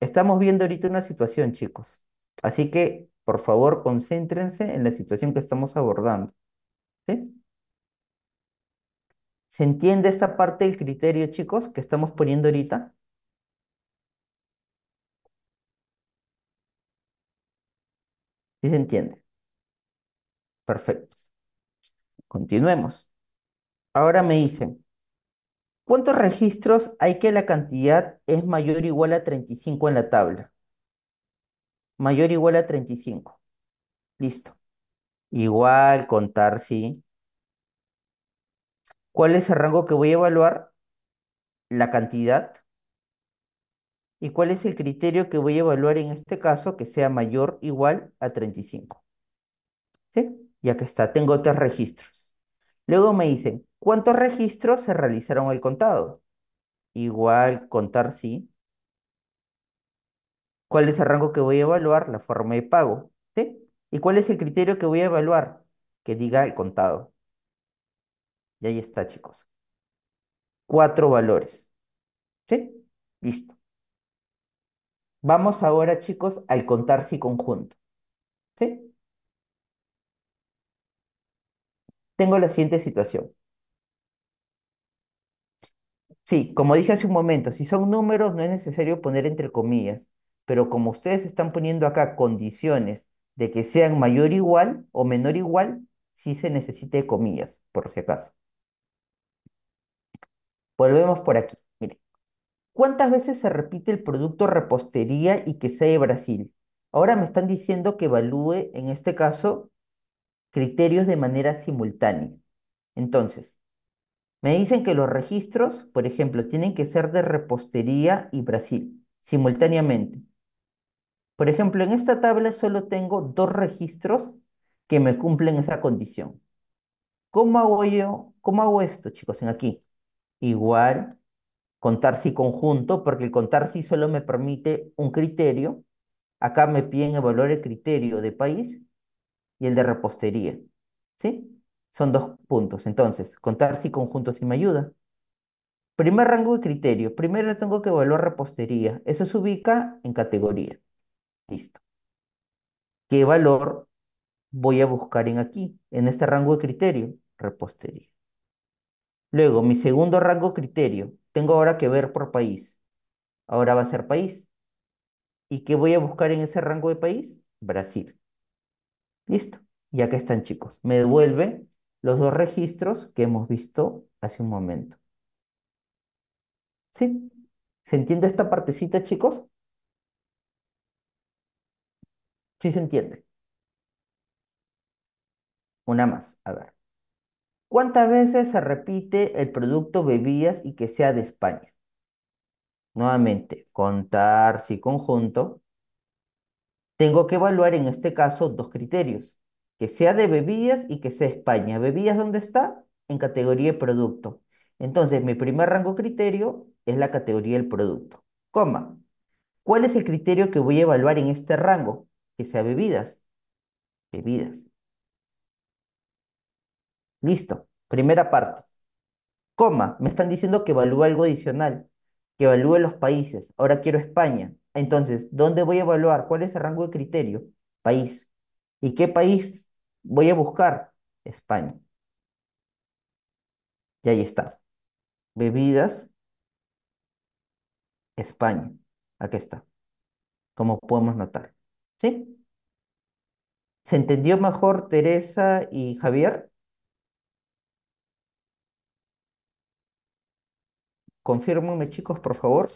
estamos viendo ahorita una situación, chicos. Así que, por favor, concéntrense en la situación que estamos abordando. ¿Se entiende esta parte del criterio, chicos, que estamos poniendo ahorita? ¿Sí se entiende? Perfecto. Continuemos. Ahora me dicen, ¿cuántos registros hay que la cantidad es mayor o igual a 35 en la tabla? Mayor o igual a 35. Listo. Igual contar, sí. ¿Cuál es el rango que voy a evaluar? La cantidad. ¿Y cuál es el criterio que voy a evaluar en este caso que sea mayor o igual a 35? ¿Sí? Y que está, tengo tres registros. Luego me dicen, ¿cuántos registros se realizaron el contado? Igual, contar sí. ¿Cuál es el rango que voy a evaluar? La forma de pago. ¿sí? ¿Y cuál es el criterio que voy a evaluar? Que diga el contado. Y ahí está, chicos. Cuatro valores. ¿Sí? Listo. Vamos ahora, chicos, al contar sí conjunto. ¿Sí? tengo la siguiente situación. Sí, como dije hace un momento, si son números no es necesario poner entre comillas, pero como ustedes están poniendo acá condiciones de que sean mayor o igual o menor o igual, sí se necesite comillas, por si acaso. Volvemos por aquí. Miren, ¿cuántas veces se repite el producto repostería y que sea de Brasil? Ahora me están diciendo que evalúe, en este caso, criterios de manera simultánea. Entonces, me dicen que los registros, por ejemplo, tienen que ser de repostería y Brasil, simultáneamente. Por ejemplo, en esta tabla solo tengo dos registros que me cumplen esa condición. ¿Cómo hago yo? ¿Cómo hago esto, chicos? En aquí. Igual, contar si conjunto, porque el contar si solo me permite un criterio. Acá me piden evaluar el criterio de país y el de repostería. ¿Sí? Son dos puntos. Entonces, contar si conjunto si me ayuda. Primer rango de criterio. Primero tengo que evaluar repostería. Eso se ubica en categoría. Listo. ¿Qué valor voy a buscar en aquí, en este rango de criterio? Repostería. Luego, mi segundo rango de criterio. Tengo ahora que ver por país. Ahora va a ser país. ¿Y qué voy a buscar en ese rango de país? Brasil. Listo. Y acá están, chicos. Me devuelve los dos registros que hemos visto hace un momento. ¿Sí? ¿Se entiende esta partecita, chicos? Sí se entiende. Una más, a ver. ¿Cuántas veces se repite el producto bebidas y que sea de España? Nuevamente, contar si conjunto tengo que evaluar en este caso dos criterios, que sea de bebidas y que sea España. ¿Bebidas dónde está? En categoría de producto. Entonces, mi primer rango criterio es la categoría del producto. Coma. ¿Cuál es el criterio que voy a evaluar en este rango? Que sea bebidas. Bebidas. Listo. Primera parte. Coma. Me están diciendo que evalúe algo adicional. Que evalúe los países. Ahora quiero España. Entonces, ¿dónde voy a evaluar? ¿Cuál es el rango de criterio? País. ¿Y qué país voy a buscar? España. Y ahí está. Bebidas, España. Aquí está. Como podemos notar. ¿Sí? ¿Se entendió mejor Teresa y Javier? Confírmenme, chicos, por favor.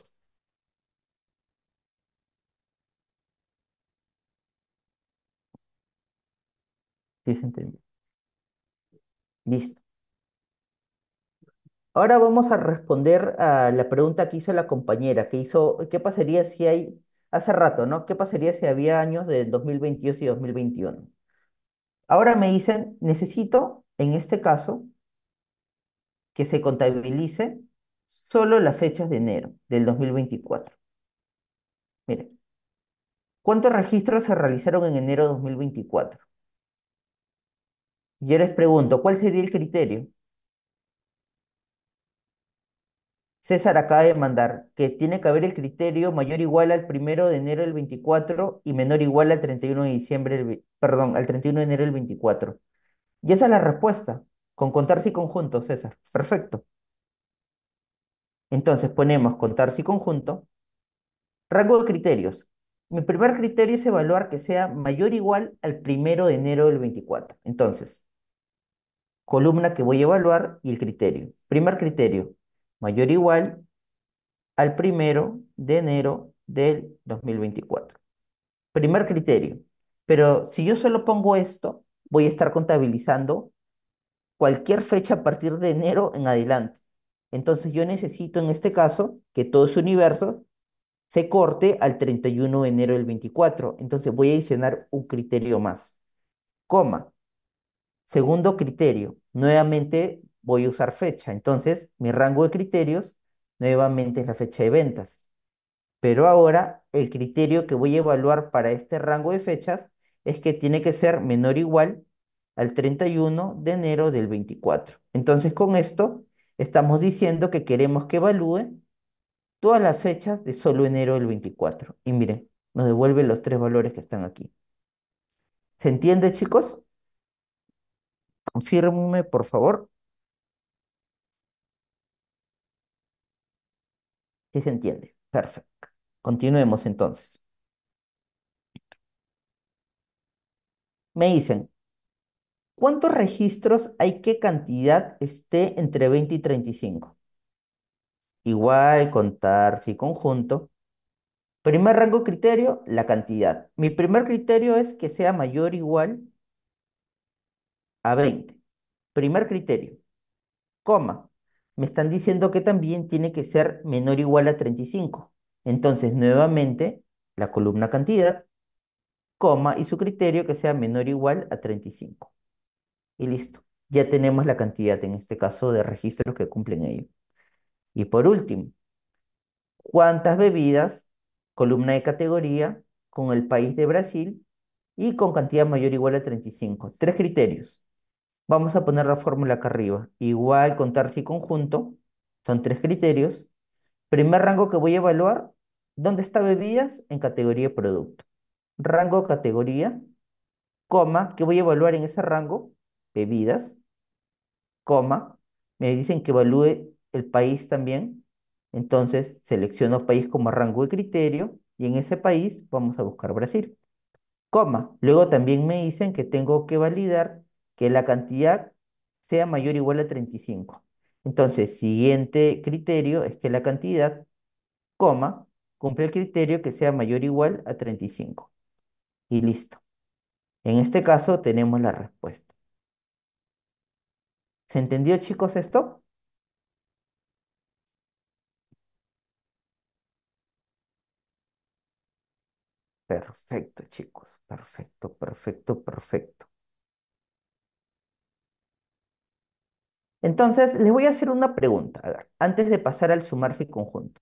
Listo. Ahora vamos a responder a la pregunta que hizo la compañera, que hizo, ¿qué pasaría si hay, hace rato, ¿no? ¿Qué pasaría si había años del 2022 y 2021? Ahora me dicen, necesito, en este caso, que se contabilice solo las fechas de enero del 2024. Miren, ¿cuántos registros se realizaron en enero de 2024? Yo les pregunto, ¿cuál sería el criterio? César acaba de mandar que tiene que haber el criterio mayor o igual al primero de enero del 24 y menor o igual al 31 de diciembre, perdón, al 31 de enero del 24. Y esa es la respuesta, con contar si conjunto, César. Perfecto. Entonces ponemos contar si conjunto. Rango de criterios. Mi primer criterio es evaluar que sea mayor o igual al primero de enero del 24. Entonces, columna que voy a evaluar y el criterio. Primer criterio, mayor o igual al primero de enero del 2024. Primer criterio. Pero si yo solo pongo esto, voy a estar contabilizando cualquier fecha a partir de enero en adelante. Entonces yo necesito en este caso que todo su universo se corte al 31 de enero del 24. Entonces voy a adicionar un criterio más. Coma. Segundo criterio, nuevamente voy a usar fecha. Entonces, mi rango de criterios nuevamente es la fecha de ventas. Pero ahora, el criterio que voy a evaluar para este rango de fechas es que tiene que ser menor o igual al 31 de enero del 24. Entonces, con esto, estamos diciendo que queremos que evalúe todas las fechas de solo enero del 24. Y miren, nos devuelve los tres valores que están aquí. ¿Se entiende, chicos? Confírmeme, por favor, ¿Sí se entiende? Perfecto. Continuemos entonces. Me dicen, ¿cuántos registros hay que cantidad esté entre 20 y 35? Igual, contar, sí, conjunto. Primer rango criterio, la cantidad. Mi primer criterio es que sea mayor o igual a 20. Primer criterio, coma. Me están diciendo que también tiene que ser menor o igual a 35. Entonces, nuevamente, la columna cantidad, coma y su criterio que sea menor o igual a 35. Y listo. Ya tenemos la cantidad, en este caso, de registros que cumplen ello. Y por último, ¿cuántas bebidas, columna de categoría, con el país de Brasil y con cantidad mayor o igual a 35? Tres criterios. Vamos a poner la fórmula acá arriba. Igual contar si conjunto. Son tres criterios. Primer rango que voy a evaluar, ¿dónde está bebidas? En categoría producto. Rango categoría, coma, ¿qué voy a evaluar en ese rango? Bebidas, coma. Me dicen que evalúe el país también. Entonces selecciono país como rango de criterio y en ese país vamos a buscar Brasil. Coma. Luego también me dicen que tengo que validar que la cantidad sea mayor o igual a 35. Entonces, siguiente criterio es que la cantidad, coma, cumple el criterio que sea mayor o igual a 35. Y listo. En este caso tenemos la respuesta. ¿Se entendió, chicos, esto? Perfecto, chicos. Perfecto, perfecto, perfecto. Entonces, les voy a hacer una pregunta, antes de pasar al sumar conjunto.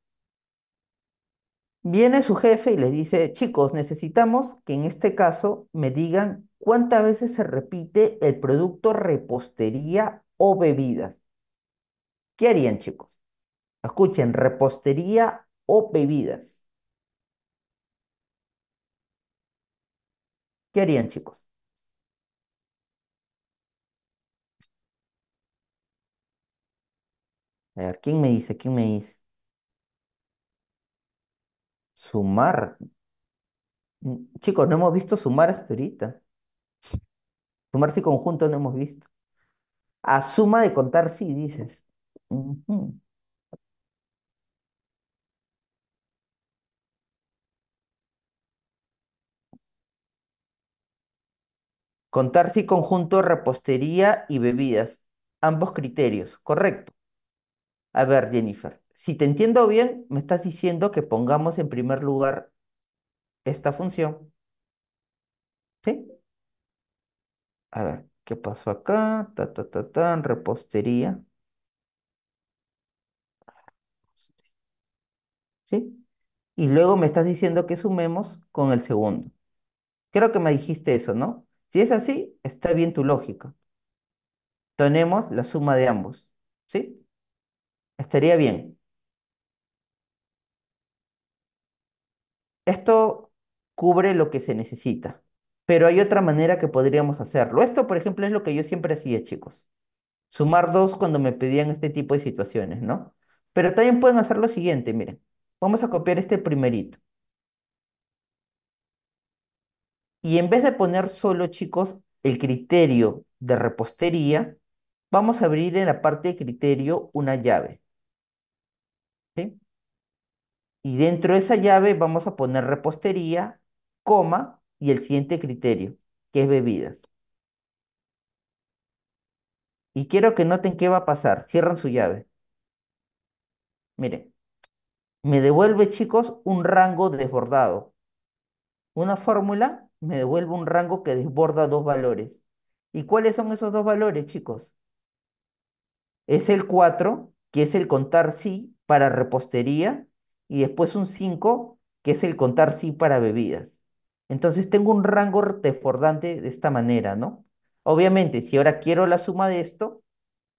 Viene su jefe y les dice, chicos, necesitamos que en este caso me digan cuántas veces se repite el producto repostería o bebidas. ¿Qué harían, chicos? Escuchen, repostería o bebidas. ¿Qué harían, chicos? A ver, ¿quién me dice? ¿Quién me dice? Sumar. Mm, chicos, no hemos visto sumar hasta ahorita. Sumar si conjunto no hemos visto. A suma de contar sí, dices. Contar sí conjunto, repostería y bebidas. Ambos criterios, correcto. A ver, Jennifer, si te entiendo bien, me estás diciendo que pongamos en primer lugar esta función. ¿Sí? A ver, ¿qué pasó acá? Ta, ta, ta, ta, repostería. ¿Sí? Y luego me estás diciendo que sumemos con el segundo. Creo que me dijiste eso, ¿no? Si es así, está bien tu lógica. Tenemos la suma de ambos, ¿sí? Estaría bien. Esto cubre lo que se necesita, pero hay otra manera que podríamos hacerlo. Esto, por ejemplo, es lo que yo siempre hacía, chicos. Sumar dos cuando me pedían este tipo de situaciones, ¿no? Pero también pueden hacer lo siguiente, miren. Vamos a copiar este primerito. Y en vez de poner solo, chicos, el criterio de repostería, vamos a abrir en la parte de criterio una llave. Y dentro de esa llave vamos a poner repostería, coma y el siguiente criterio, que es bebidas. Y quiero que noten qué va a pasar. Cierran su llave. Miren, me devuelve, chicos, un rango desbordado. Una fórmula me devuelve un rango que desborda dos valores. ¿Y cuáles son esos dos valores, chicos? Es el 4, que es el contar sí, para repostería y después un 5 que es el contar sí para bebidas. Entonces tengo un rango desbordante de esta manera, ¿no? Obviamente, si ahora quiero la suma de esto,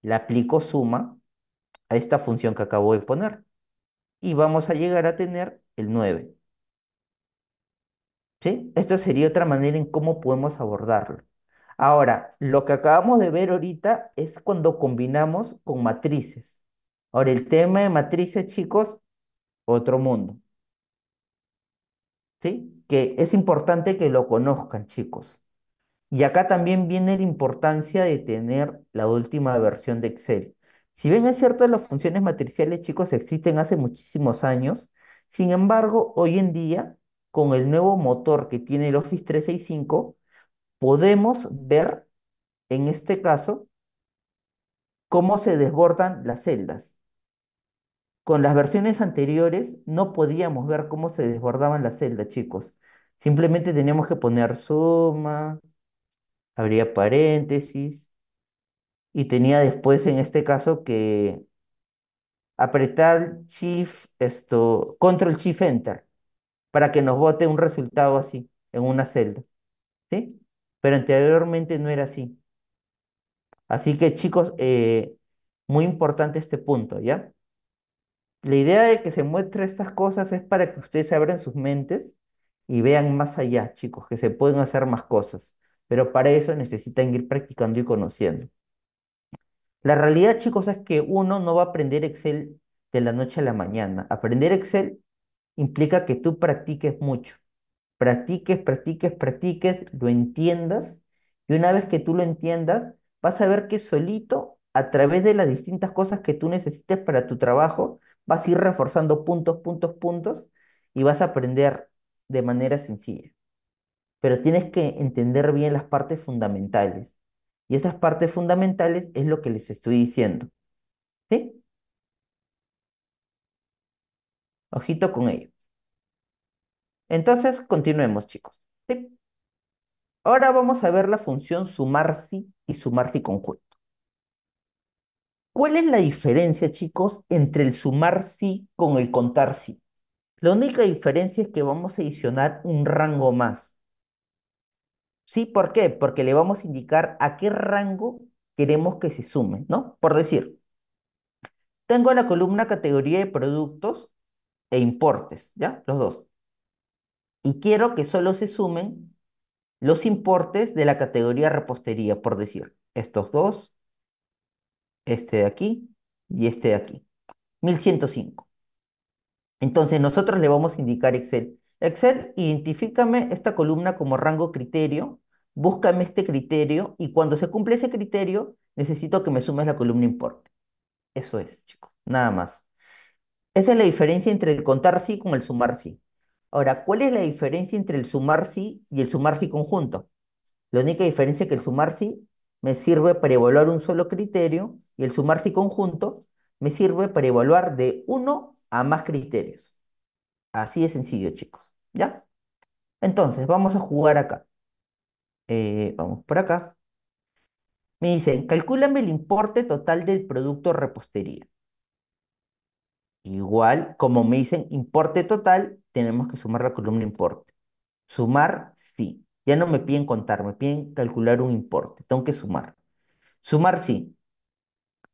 la aplico suma a esta función que acabo de poner. Y vamos a llegar a tener el 9. ¿Sí? Esto sería otra manera en cómo podemos abordarlo. Ahora, lo que acabamos de ver ahorita es cuando combinamos con matrices. Ahora, el tema de matrices, chicos, otro mundo. ¿Sí? Que es importante que lo conozcan, chicos. Y acá también viene la importancia de tener la última versión de Excel. Si bien es cierto, las funciones matriciales, chicos, existen hace muchísimos años. Sin embargo, hoy en día, con el nuevo motor que tiene el Office 365, podemos ver, en este caso, cómo se desbordan las celdas. Con las versiones anteriores no podíamos ver cómo se desbordaban las celdas, chicos. Simplemente teníamos que poner suma, abría paréntesis, y tenía después en este caso que apretar Shift, esto, Control Shift Enter, para que nos bote un resultado así, en una celda. ¿Sí? Pero anteriormente no era así. Así que chicos, eh, muy importante este punto, ¿ya? La idea de que se muestren estas cosas es para que ustedes abran sus mentes y vean más allá, chicos, que se pueden hacer más cosas. Pero para eso necesitan ir practicando y conociendo. La realidad, chicos, es que uno no va a aprender Excel de la noche a la mañana. Aprender Excel implica que tú practiques mucho. Practiques, practiques, practiques, lo entiendas. Y una vez que tú lo entiendas, vas a ver que solito, a través de las distintas cosas que tú necesites para tu trabajo, vas a ir reforzando puntos, puntos, puntos y vas a aprender de manera sencilla. Pero tienes que entender bien las partes fundamentales. Y esas partes fundamentales es lo que les estoy diciendo. ¿Sí? Ojito con ello. Entonces, continuemos, chicos. Ahora vamos a ver la función sumar si y sumar si conjunto. ¿Cuál es la diferencia, chicos, entre el sumar sí con el contar sí? La única diferencia es que vamos a adicionar un rango más. ¿Sí? ¿Por qué? Porque le vamos a indicar a qué rango queremos que se sume, ¿no? Por decir, tengo la columna categoría de productos e importes, ¿ya? Los dos. Y quiero que solo se sumen los importes de la categoría repostería, por decir, estos dos este de aquí y este de aquí. 1105. Entonces nosotros le vamos a indicar Excel. Excel, identifícame esta columna como rango criterio, búscame este criterio y cuando se cumple ese criterio, necesito que me sumes la columna importe. Eso es, chicos, nada más. Esa es la diferencia entre el contar sí con el sumar sí. Ahora, ¿cuál es la diferencia entre el sumar sí y el sumar sí conjunto? La única diferencia es que el sumar sí me sirve para evaluar un solo criterio y el sumar si conjunto me sirve para evaluar de uno a más criterios. Así de sencillo, chicos. ¿Ya? Entonces, vamos a jugar acá. Eh, vamos por acá. Me dicen, calcúlame el importe total del producto repostería. Igual, como me dicen importe total, tenemos que sumar la columna importe. Sumar, sí. Ya no me piden contar, me piden calcular un importe. Tengo que sumar. Sumar sí.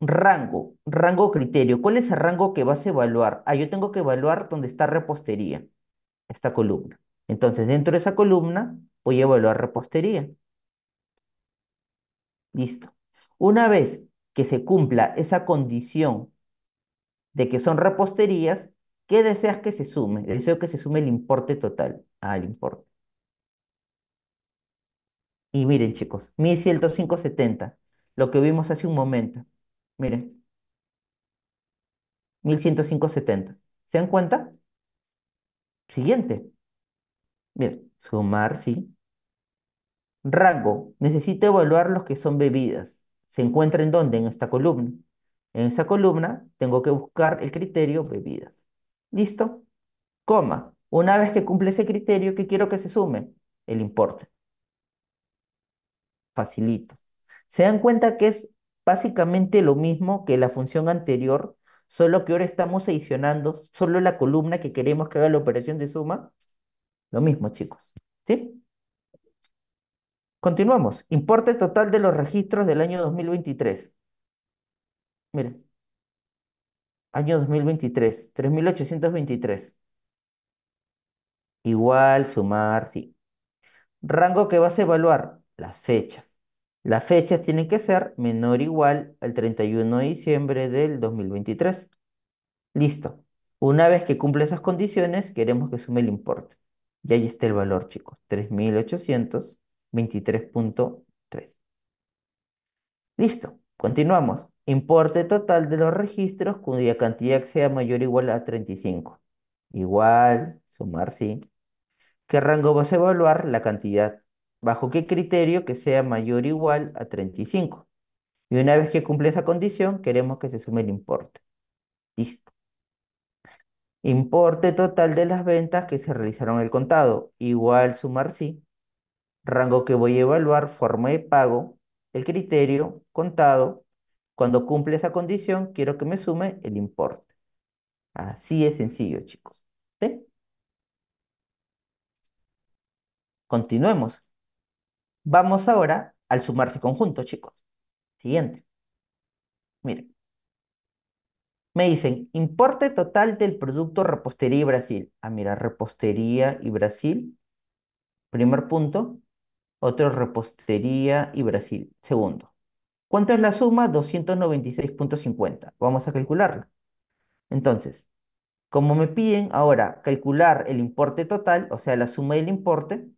Rango, rango criterio. ¿Cuál es el rango que vas a evaluar? Ah, yo tengo que evaluar donde está repostería, esta columna. Entonces, dentro de esa columna voy a evaluar repostería. Listo. Una vez que se cumpla esa condición de que son reposterías, ¿qué deseas que se sume? Deseo que se sume el importe total al ah, importe. Y miren, chicos, 1105.70, lo que vimos hace un momento. Miren, 1105.70. ¿Se dan cuenta? Siguiente. Miren, sumar, sí. Rango. Necesito evaluar los que son bebidas. ¿Se encuentra en dónde? En esta columna. En esta columna tengo que buscar el criterio bebidas. ¿Listo? Coma. Una vez que cumple ese criterio, ¿qué quiero que se sume? El importe facilito. Se dan cuenta que es básicamente lo mismo que la función anterior, solo que ahora estamos adicionando solo la columna que queremos que haga la operación de suma. Lo mismo, chicos. ¿Sí? Continuamos. Importe total de los registros del año 2023. Miren. Año 2023, 3.823. Igual, sumar, sí. Rango que vas a evaluar, las fechas. Las fechas tienen que ser menor o igual al 31 de diciembre del 2023. Listo. Una vez que cumple esas condiciones, queremos que sume el importe. Y ahí está el valor, chicos. 3.823.3. Listo. Continuamos. Importe total de los registros cuya cantidad sea mayor o igual a 35. Igual, sumar sí. ¿Qué rango vas a evaluar? La cantidad bajo qué criterio que sea mayor o igual a 35. Y una vez que cumple esa condición, queremos que se sume el importe. Listo. Importe total de las ventas que se realizaron el contado, igual sumar sí. Rango que voy a evaluar, forma de pago, el criterio, contado. Cuando cumple esa condición, quiero que me sume el importe. Así es sencillo, chicos. ¿Sí? Continuemos. Vamos ahora al sumarse conjunto, chicos. Siguiente. Miren. Me dicen, importe total del producto repostería y Brasil. Ah, mira, repostería y Brasil. Primer punto. Otro repostería y Brasil. Segundo. ¿Cuánto es la suma? 296.50. Vamos a calcularla. Entonces, como me piden ahora calcular el importe total, o sea, la suma del importe,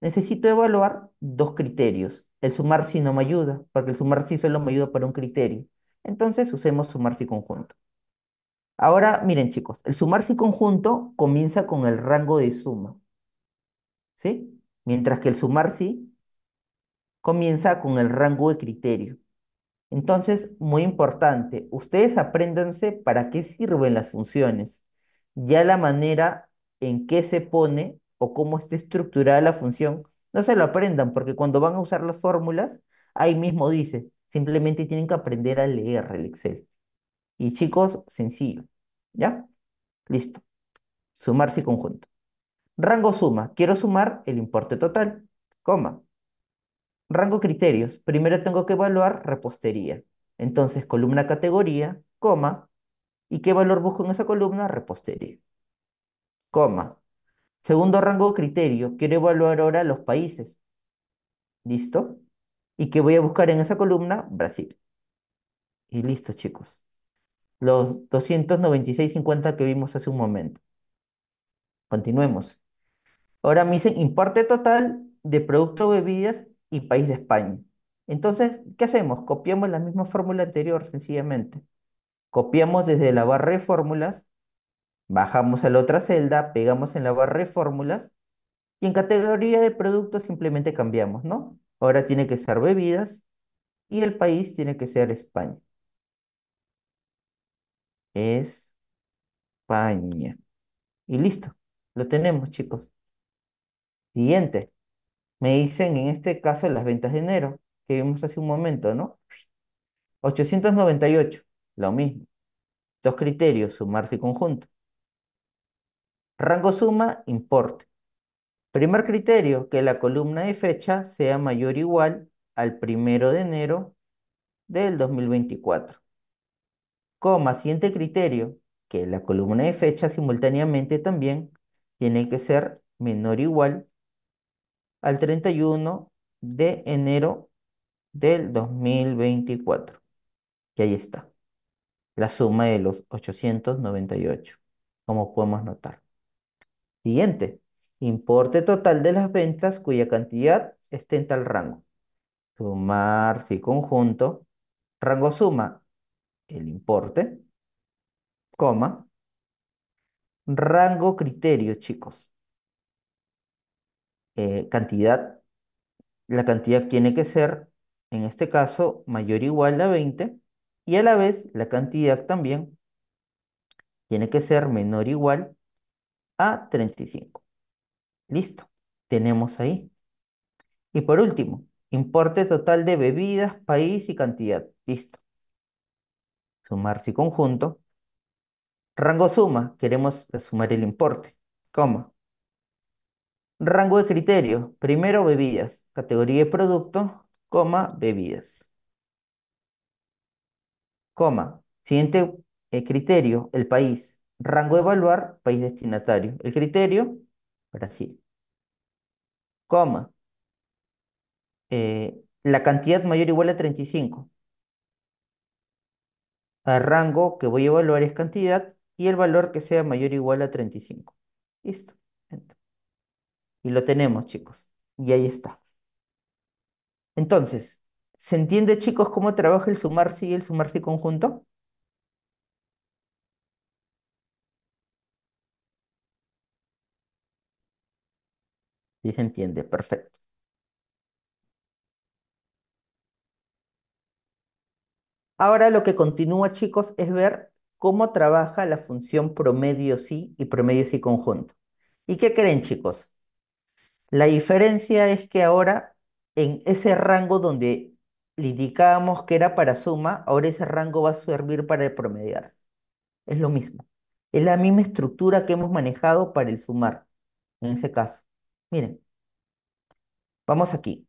necesito evaluar dos criterios. El sumar si no me ayuda, porque el sumar si solo me ayuda para un criterio. Entonces usemos sumar si conjunto. Ahora, miren chicos, el sumar si conjunto comienza con el rango de suma. ¿Sí? Mientras que el sumar si comienza con el rango de criterio. Entonces, muy importante, ustedes apréndanse para qué sirven las funciones. Ya la manera en que se pone o cómo está estructurada la función, no se lo aprendan, porque cuando van a usar las fórmulas, ahí mismo dice, simplemente tienen que aprender a leer el Excel. Y chicos, sencillo, ¿ya? Listo. Sumarse conjunto. Rango suma, quiero sumar el importe total, coma. Rango criterios, primero tengo que evaluar repostería. Entonces, columna categoría, coma, ¿y qué valor busco en esa columna? Repostería. Coma, Segundo rango criterio, quiero evaluar ahora los países. ¿Listo? Y que voy a buscar en esa columna Brasil. Y listo, chicos. Los 296.50 que vimos hace un momento. Continuemos. Ahora me dicen importe total de producto, bebidas y país de España. Entonces, ¿qué hacemos? Copiamos la misma fórmula anterior, sencillamente. Copiamos desde la barra de fórmulas Bajamos a la otra celda, pegamos en la barra de fórmulas y en categoría de productos simplemente cambiamos, ¿no? Ahora tiene que ser bebidas y el país tiene que ser España. España. Y listo, lo tenemos, chicos. Siguiente. Me dicen en este caso las ventas de enero, que vimos hace un momento, ¿no? 898, lo mismo. Dos criterios, sumarse y conjunto. Rango suma, importe. Primer criterio, que la columna de fecha sea mayor o igual al primero de enero del 2024. Coma, siguiente criterio, que la columna de fecha simultáneamente también tiene que ser menor o igual al 31 de enero del 2024. Y ahí está, la suma de los 898, como podemos notar. Siguiente, importe total de las ventas cuya cantidad esté en tal rango. Sumar, si conjunto. Rango suma, el importe, coma. Rango criterio, chicos. Eh, cantidad, la cantidad tiene que ser, en este caso, mayor o igual a 20. Y a la vez, la cantidad también tiene que ser menor o igual a 35. Listo, tenemos ahí. Y por último, importe total de bebidas, país y cantidad. Listo. Sumar si conjunto. Rango suma, queremos sumar el importe. Coma. Rango de criterio, primero bebidas, categoría de producto, coma, bebidas. Coma, siguiente eh, criterio, el país. Rango de evaluar, país destinatario. El criterio, Brasil. Coma. Eh, la cantidad mayor o igual a 35. rango que voy a evaluar es cantidad y el valor que sea mayor o igual a 35. Listo. Y lo tenemos, chicos. Y ahí está. Entonces, ¿se entiende, chicos, cómo trabaja el sumar si y el sumar si conjunto? Sí se entiende, perfecto. Ahora lo que continúa, chicos, es ver cómo trabaja la función promedio sí y promedio sí conjunto. ¿Y qué creen, chicos? La diferencia es que ahora en ese rango donde le indicábamos que era para suma, ahora ese rango va a servir para promediar. Es lo mismo. Es la misma estructura que hemos manejado para el sumar, en ese caso. Miren, vamos aquí.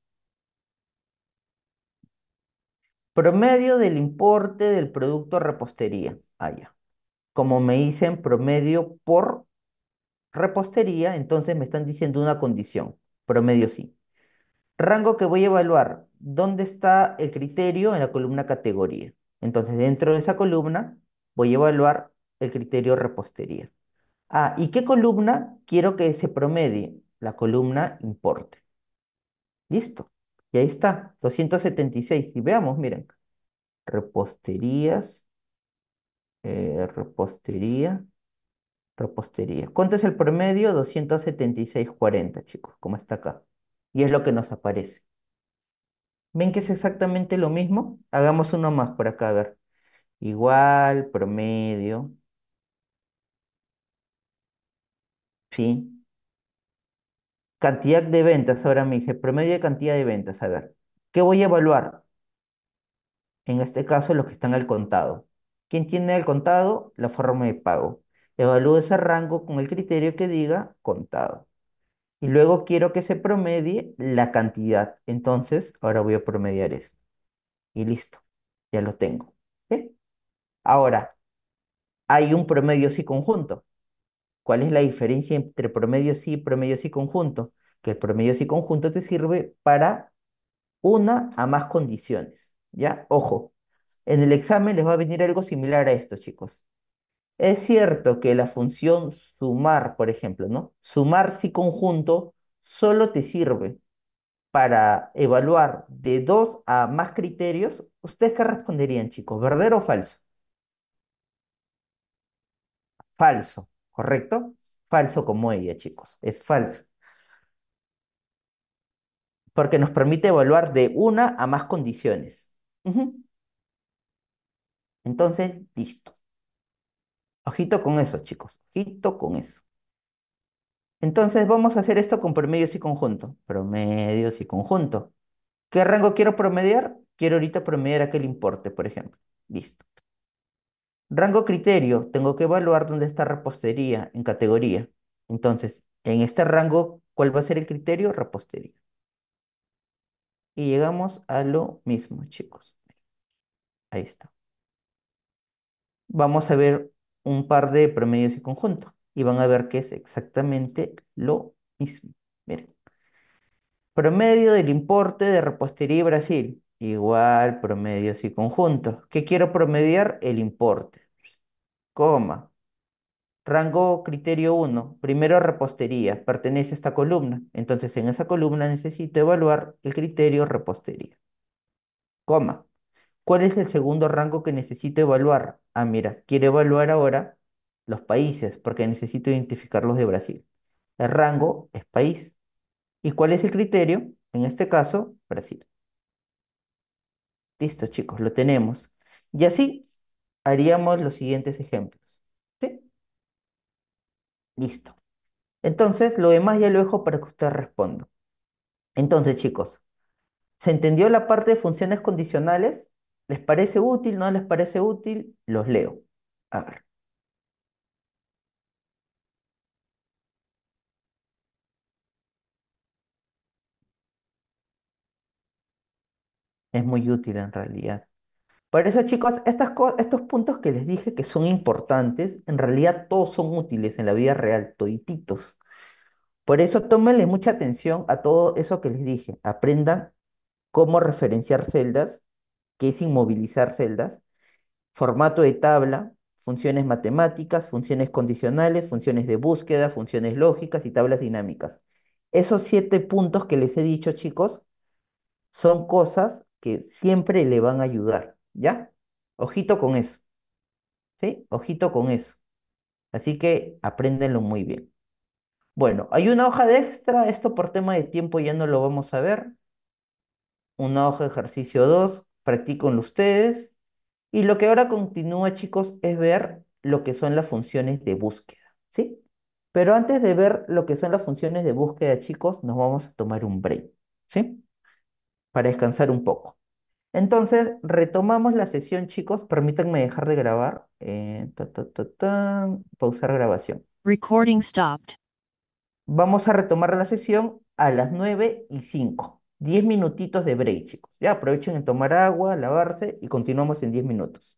Promedio del importe del producto repostería. Allá. Ah, Como me dicen promedio por repostería, entonces me están diciendo una condición. Promedio sí. Rango que voy a evaluar. ¿Dónde está el criterio? En la columna categoría. Entonces, dentro de esa columna voy a evaluar el criterio repostería. Ah, ¿y qué columna quiero que se promedie? la columna importe. Listo. Y ahí está, 276. Y veamos, miren, reposterías, eh, repostería, repostería. ¿Cuánto es el promedio? 276.40, chicos, como está acá. Y es lo que nos aparece. ¿Ven que es exactamente lo mismo? Hagamos uno más por acá, a ver. Igual, promedio. Sí, Cantidad de ventas, ahora me dice, promedio de cantidad de ventas. A ver, ¿qué voy a evaluar? En este caso, los que están al contado. ¿Quién tiene al contado? La forma de pago. Evalúo ese rango con el criterio que diga contado. Y luego quiero que se promedie la cantidad. Entonces, ahora voy a promediar esto. Y listo, ya lo tengo. Ahora, hay un promedio sí conjunto. ¿Cuál es la diferencia entre promedio sí y promedio sí conjunto? Que el promedio sí conjunto te sirve para una a más condiciones. ¿Ya? Ojo, en el examen les va a venir algo similar a esto, chicos. Es cierto que la función sumar, por ejemplo, ¿no? Sumar si conjunto solo te sirve para evaluar de dos a más criterios. ¿Ustedes qué responderían, chicos? ¿Verdadero o falso? Falso. ¿correcto? Falso como ella, chicos, es falso. Porque nos permite evaluar de una a más condiciones. Entonces, listo. Ojito con eso, chicos. Ojito con eso. Entonces, vamos a hacer esto con promedios y conjunto. Promedios y conjunto. ¿Qué rango quiero promediar? Quiero ahorita promediar aquel importe, por ejemplo. Listo. Rango criterio, tengo que evaluar dónde está repostería en categoría. Entonces, en este rango, ¿cuál va a ser el criterio? Repostería. Y llegamos a lo mismo, chicos. Ahí está. Vamos a ver un par de promedios y conjuntos. Y van a ver que es exactamente lo mismo. Miren. Promedio del importe de repostería Brasil. Igual promedios y conjuntos. ¿Qué quiero promediar? El importe. Coma. Rango criterio 1, primero repostería, pertenece a esta columna. Entonces en esa columna necesito evaluar el criterio repostería. Coma. ¿Cuál es el segundo rango que necesito evaluar? Ah, mira, quiere evaluar ahora los países porque necesito identificarlos de Brasil. El rango es país. ¿Y cuál es el criterio? En este caso, Brasil. Listo, chicos, lo tenemos. Y así haríamos los siguientes ejemplos. ¿Sí? Listo. Entonces, lo demás ya lo dejo para que usted responda. Entonces, chicos, ¿se entendió la parte de funciones condicionales? ¿Les parece útil? ¿No les parece útil? Los leo. A ver. Es muy útil en realidad. Por eso, chicos, estos puntos que les dije que son importantes, en realidad todos son útiles en la vida real, todititos. Por eso, tómenle mucha atención a todo eso que les dije. Aprendan cómo referenciar celdas, qué es inmovilizar celdas, formato de tabla, funciones matemáticas, funciones condicionales, funciones de búsqueda, funciones lógicas y tablas dinámicas. Esos siete puntos que les he dicho, chicos, son cosas que siempre le van a ayudar. ¿Ya? Ojito con eso. ¿Sí? Ojito con eso. Así que aprendenlo muy bien. Bueno, hay una hoja de extra, esto por tema de tiempo ya no lo vamos a ver. Una hoja de ejercicio 2, practíquenlo ustedes. Y lo que ahora continúa, chicos, es ver lo que son las funciones de búsqueda, ¿sí? Pero antes de ver lo que son las funciones de búsqueda, chicos, nos vamos a tomar un break, ¿sí? Para descansar un poco. Entonces, retomamos la sesión, chicos. Permítanme dejar de grabar. Eh, pausar grabación. Recording stopped. Vamos a retomar la sesión a las 9 y 5. 10 minutitos de break, chicos. Ya aprovechen en tomar agua, lavarse y continuamos en 10 minutos.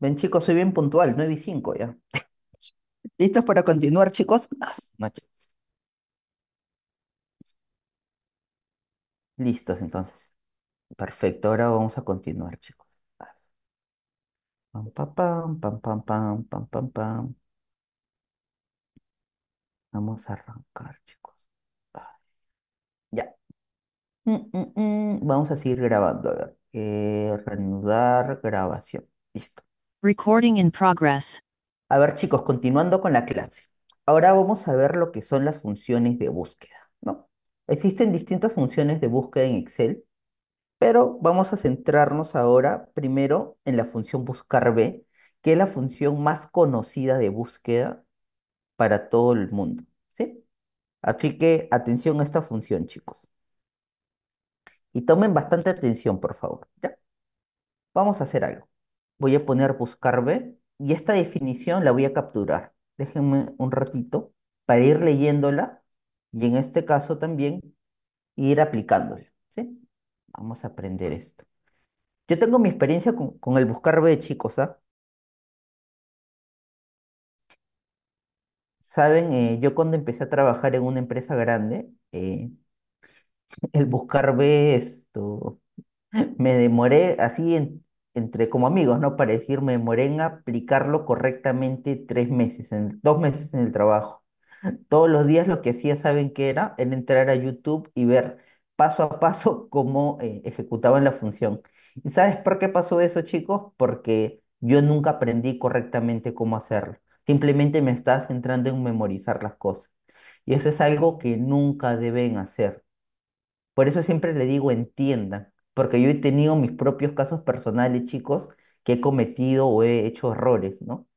Ven, chicos, soy bien puntual, 9 y 5 ya. ¿Listos para continuar, chicos? Listos, entonces. Perfecto, ahora vamos a continuar, chicos. Pam, pam, pam, pam, pam, pam, Vamos a arrancar, chicos. ya. Mm, mm, mm. Vamos a seguir grabando. ver. Eh, reanudar grabación. Listo. Recording in progress. A ver, chicos, continuando con la clase. Ahora vamos a ver lo que son las funciones de búsqueda, ¿no? Existen distintas funciones de búsqueda en Excel, pero vamos a centrarnos ahora primero en la función buscar B, que es la función más conocida de búsqueda para todo el mundo, ¿sí? Así que atención a esta función, chicos. Y tomen bastante atención, por favor, ¿ya? Vamos a hacer algo voy a poner buscar B y esta definición la voy a capturar. Déjenme un ratito para ir leyéndola y en este caso también ir aplicándola. Vamos a aprender esto. Yo tengo mi experiencia con, el buscar B, chicos. ¿ah? Saben, eh, yo cuando empecé a trabajar en una empresa grande, eh, <laughs> el buscar B esto, <laughs> me demoré así en, entre como amigos, ¿no? Para decirme, Morena, aplicarlo correctamente tres meses, en, dos meses en el trabajo. Todos los días lo que hacía, ¿saben qué era? Era entrar a YouTube y ver paso a paso <laughs> cómo eh, ejecutaban la función. ¿Y sabes por qué pasó eso, chicos? Porque yo nunca aprendí correctamente cómo hacerlo. Simplemente me estaba centrando en memorizar las cosas. Y eso es algo que nunca deben hacer. Por eso siempre le digo, entiendan porque yo he tenido mis propios casos personales, chicos, que he cometido o he hecho errores, ¿no?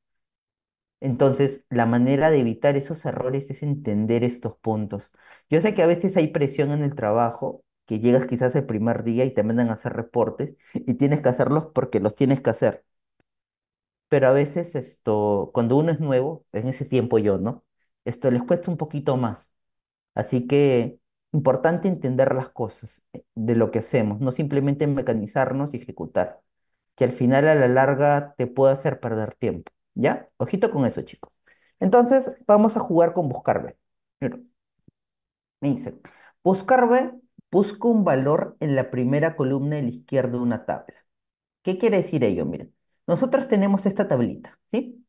Entonces, la manera de evitar esos errores es entender estos puntos. Yo sé que a veces hay presión en el trabajo, que llegas quizás el primer día y te mandan a hacer reportes y tienes que hacerlos porque los tienes que hacer. Pero a veces esto, cuando uno es nuevo, en ese tiempo yo, ¿no? Esto les cuesta un poquito más. Así que Importante entender las cosas eh, de lo que hacemos, no simplemente mecanizarnos y ejecutar, que al final a la larga te puede hacer perder tiempo. ¿Ya? Ojito con eso, chicos. Entonces, vamos a jugar con buscar B. me dicen, buscar B busca un valor en la primera columna de la izquierda de una tabla. ¿Qué quiere decir ello? Miren, nosotros tenemos esta tablita, ¿sí?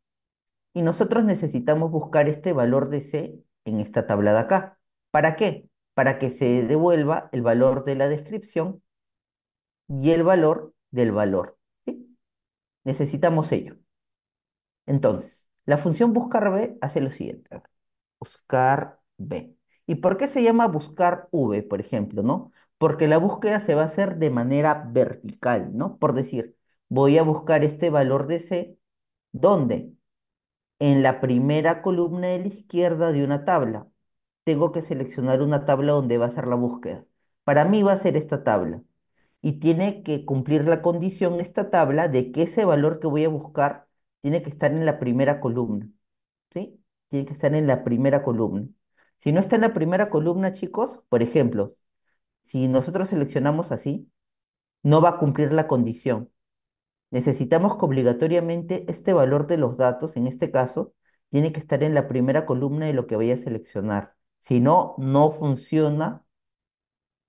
Y nosotros necesitamos buscar este valor de C en esta tabla de acá. ¿Para qué? para que se devuelva el valor de la descripción y el valor del valor. Necesitamos ello. Entonces, la función buscar b hace lo siguiente. Buscar b. ¿Y por qué se llama buscar v, por ejemplo, no? Porque la búsqueda se va a hacer de manera vertical, ¿no? Por decir, voy a buscar este valor de c, ¿dónde? En la primera columna de la izquierda de una tabla tengo que seleccionar una tabla donde va a ser la búsqueda. Para mí va a ser esta tabla. Y tiene que cumplir la condición esta tabla de que ese valor que voy a buscar tiene que estar en la primera columna. ¿Sí? Tiene que estar en la primera columna. Si no está en la primera columna, chicos, por ejemplo, si nosotros seleccionamos así, no va a cumplir la condición. Necesitamos que obligatoriamente este valor de los datos, en este caso, tiene que estar en la primera columna de lo que vaya a seleccionar. Si no, no funciona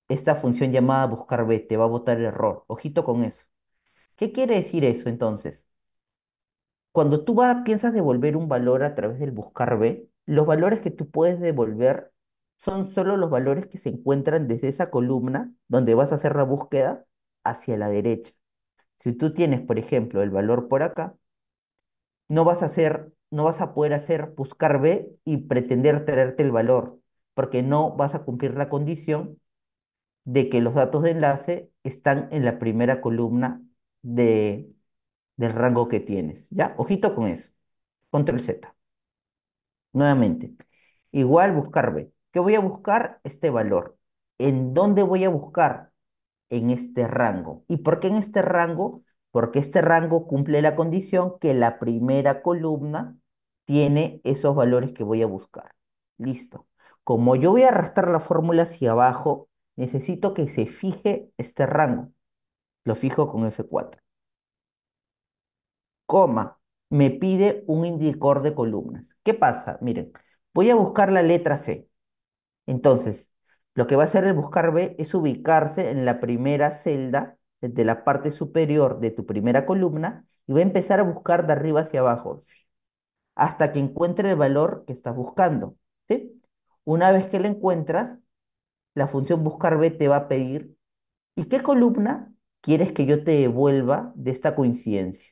esta función llamada buscar B, te va a botar error. Ojito con eso. ¿Qué quiere decir eso entonces? Cuando tú piensas devolver un valor a través del buscar B, los valores que tú puedes devolver son solo los valores que se encuentran desde esa columna donde vas a hacer la búsqueda hacia la derecha. Si tú tienes, por ejemplo, el valor por acá, no vas a hacer, no vas a poder hacer buscar B y pretender traerte el valor porque no vas a cumplir la condición de que los datos de enlace están en la primera columna de, del rango que tienes. ¿Ya? Ojito con eso. Control Z. Nuevamente. Igual buscar B. ¿Qué voy a buscar? Este valor. ¿En dónde voy a buscar? En este rango. ¿Y por qué en este rango? Porque este rango cumple la condición que la primera columna tiene esos valores que voy a buscar. Listo. Como yo voy a arrastrar la fórmula hacia abajo, necesito que se fije este rango. Lo fijo con F4. Coma, me pide un indicador de columnas. ¿Qué pasa? Miren, voy a buscar la letra C. Entonces, lo que va a hacer el buscar B es ubicarse en la primera celda desde la parte superior de tu primera columna y va a empezar a buscar de arriba hacia abajo hasta que encuentre el valor que estás buscando. Una vez que la encuentras, la función buscar B te va a pedir, ¿y qué columna quieres que yo te devuelva de esta coincidencia?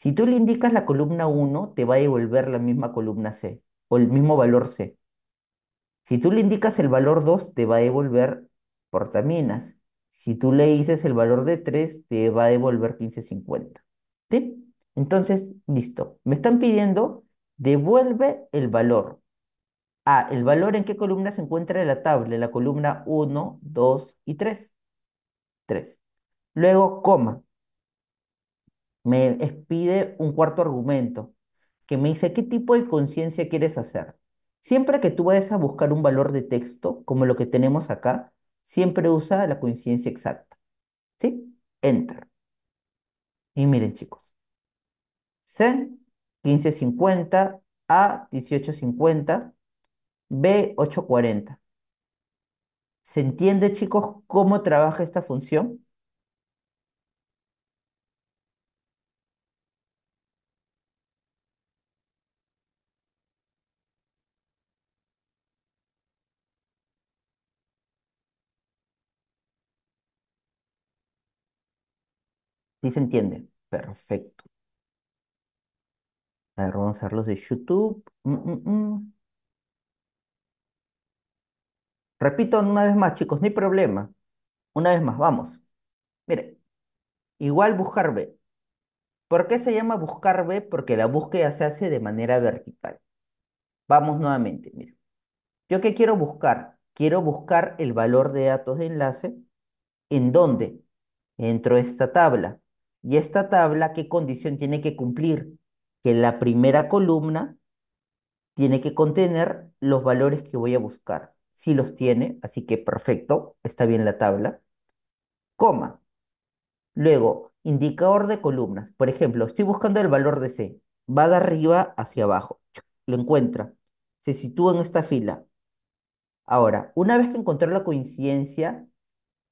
Si tú le indicas la columna 1, te va a devolver la misma columna C o el mismo valor C. Si tú le indicas el valor 2, te va a devolver portaminas. Si tú le dices el valor de 3, te va a devolver 1550. ¿Sí? Entonces, listo. Me están pidiendo, devuelve el valor. A, el valor en qué columna se encuentra en la tabla, la columna 1, 2 y 3. 3. Luego, coma. Me pide un cuarto argumento que me dice qué tipo de conciencia quieres hacer. Siempre que tú vayas a buscar un valor de texto, como lo que tenemos acá, siempre usa la conciencia exacta. ¿Sí? Enter. Y miren, chicos. C, 1550, A, 1850, B840. ¿Se entiende, chicos, cómo trabaja esta función? ¿Sí se entiende? Perfecto. A ver, vamos a ver los de YouTube. Mm, mm, mm. Repito una vez más, chicos, no hay problema. Una vez más, vamos. Mire, igual buscar B. ¿Por qué se llama buscar B? Porque la búsqueda se hace de manera vertical. Vamos nuevamente, mire. ¿Yo qué quiero buscar? Quiero buscar el valor de datos de enlace. ¿En dónde? Entro esta tabla. ¿Y esta tabla qué condición tiene que cumplir? Que la primera columna tiene que contener los valores que voy a buscar sí los tiene, así que perfecto, está bien la tabla. Coma. Luego, indicador de columnas. Por ejemplo, estoy buscando el valor de C. Va de arriba hacia abajo. Lo encuentra. Se sitúa en esta fila. Ahora, una vez que encontré la coincidencia,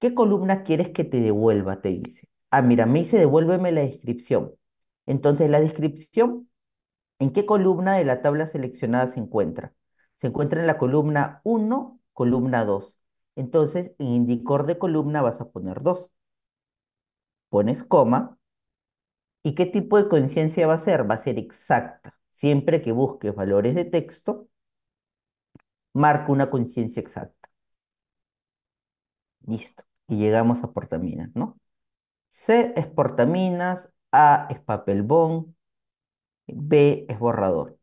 ¿qué columna quieres que te devuelva? Te dice. Ah, mira, me dice devuélveme la descripción. Entonces, la descripción, ¿en qué columna de la tabla seleccionada se encuentra? se encuentra en la columna 1, columna 2. Entonces, en indicor de columna vas a poner 2. Pones coma. ¿Y qué tipo de conciencia va a ser? Va a ser exacta. Siempre que busques valores de texto, marca una conciencia exacta. Listo. Y llegamos a portaminas, ¿no? C es portaminas, A es papel B es borrador.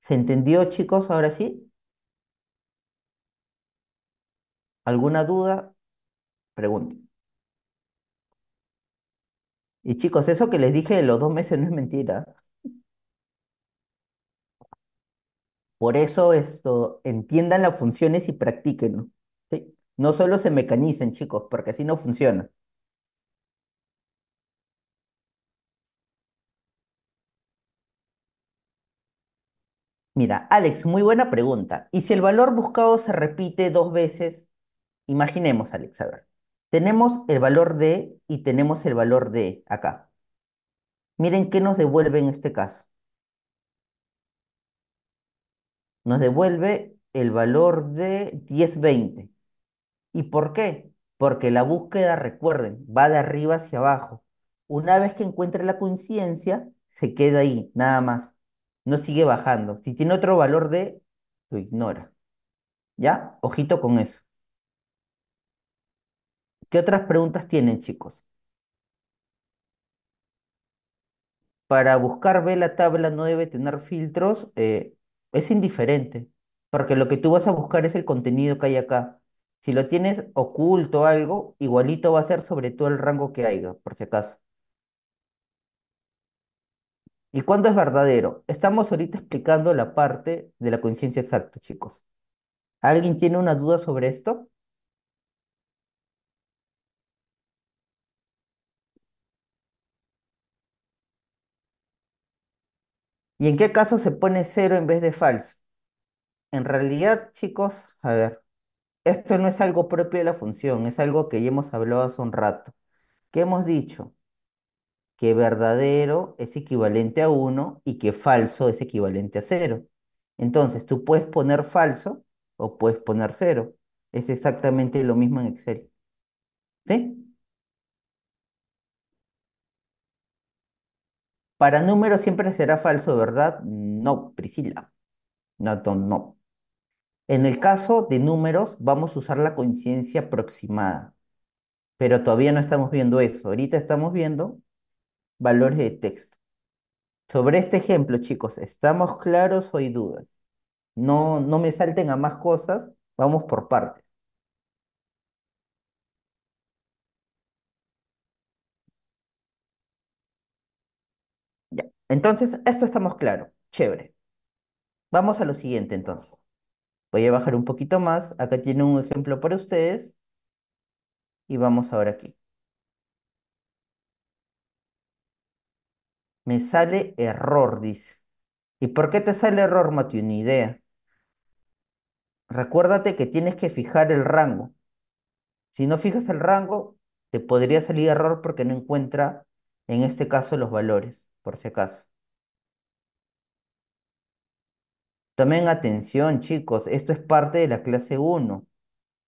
¿Se entendió, chicos, ahora sí? ¿Alguna duda? Pregunten. Y chicos, eso que les dije de los dos meses no es mentira. Por eso esto, entiendan las funciones y practíquenlo. No solo se mecanicen, chicos, porque así no funciona. Mira, Alex, muy buena pregunta. ¿Y si el valor buscado se repite dos veces? Imaginemos, Alex, a ver. Tenemos el valor de y tenemos el valor de acá. Miren qué nos devuelve en este caso. Nos devuelve el valor de 1020. ¿Y por qué? Porque la búsqueda, recuerden, va de arriba hacia abajo. Una vez que encuentre la coincidencia, se queda ahí, nada más no sigue bajando. Si tiene otro valor de, lo ignora. ¿Ya? Ojito con eso. ¿Qué otras preguntas tienen, chicos? Para buscar B la tabla no debe tener filtros, eh, es indiferente, porque lo que tú vas a buscar es el contenido que hay acá. Si lo tienes oculto algo, igualito va a ser sobre todo el rango que haya, por si acaso. ¿Y cuándo es verdadero? Estamos ahorita explicando la parte de la conciencia exacta, chicos. ¿Alguien tiene una duda sobre esto? ¿Y en qué caso se pone cero en vez de falso? En realidad, chicos, a ver, esto no es algo propio de la función, es algo que ya hemos hablado hace un rato. ¿Qué hemos dicho? que verdadero es equivalente a 1 y que falso es equivalente a 0. Entonces, tú puedes poner falso o puedes poner 0. Es exactamente lo mismo en Excel. ¿Sí? Para números siempre será falso, ¿verdad? No, Priscila. No, no, no. En el caso de números, vamos a usar la coincidencia aproximada. Pero todavía no estamos viendo eso. Ahorita estamos viendo valores de texto. Sobre este ejemplo, chicos, ¿estamos claros o hay dudas? No, no me salten a más cosas, vamos por partes. Ya, entonces, esto estamos claro chévere. Vamos a lo siguiente entonces. Voy a bajar un poquito más, acá tiene un ejemplo para ustedes y vamos ahora aquí. Me sale error, dice. ¿Y por qué te sale error, Mati? Ni idea. Recuérdate que tienes que fijar el rango. Si no fijas el rango, te podría salir error porque no encuentra, en este caso, los valores, por si acaso. Tomen atención, chicos, esto es parte de la clase 1.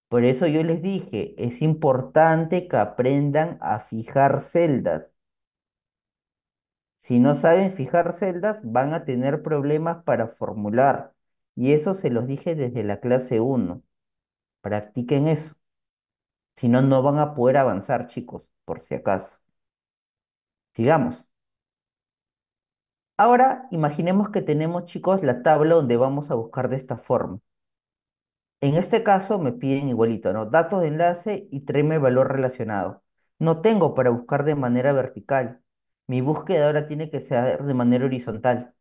Por eso yo les dije, es importante que aprendan a fijar celdas. Si no saben fijar celdas, van a tener problemas para formular. Y eso se los dije desde la clase 1. Practiquen eso. Si no, no van a poder avanzar, chicos, por si acaso. Sigamos. Ahora imaginemos que tenemos, chicos, la tabla donde vamos a buscar de esta forma. En este caso me piden igualito, ¿no? Datos de enlace y tráeme valor relacionado. No tengo para buscar de manera vertical. Mi búsqueda ahora tiene que ser de manera horizontal.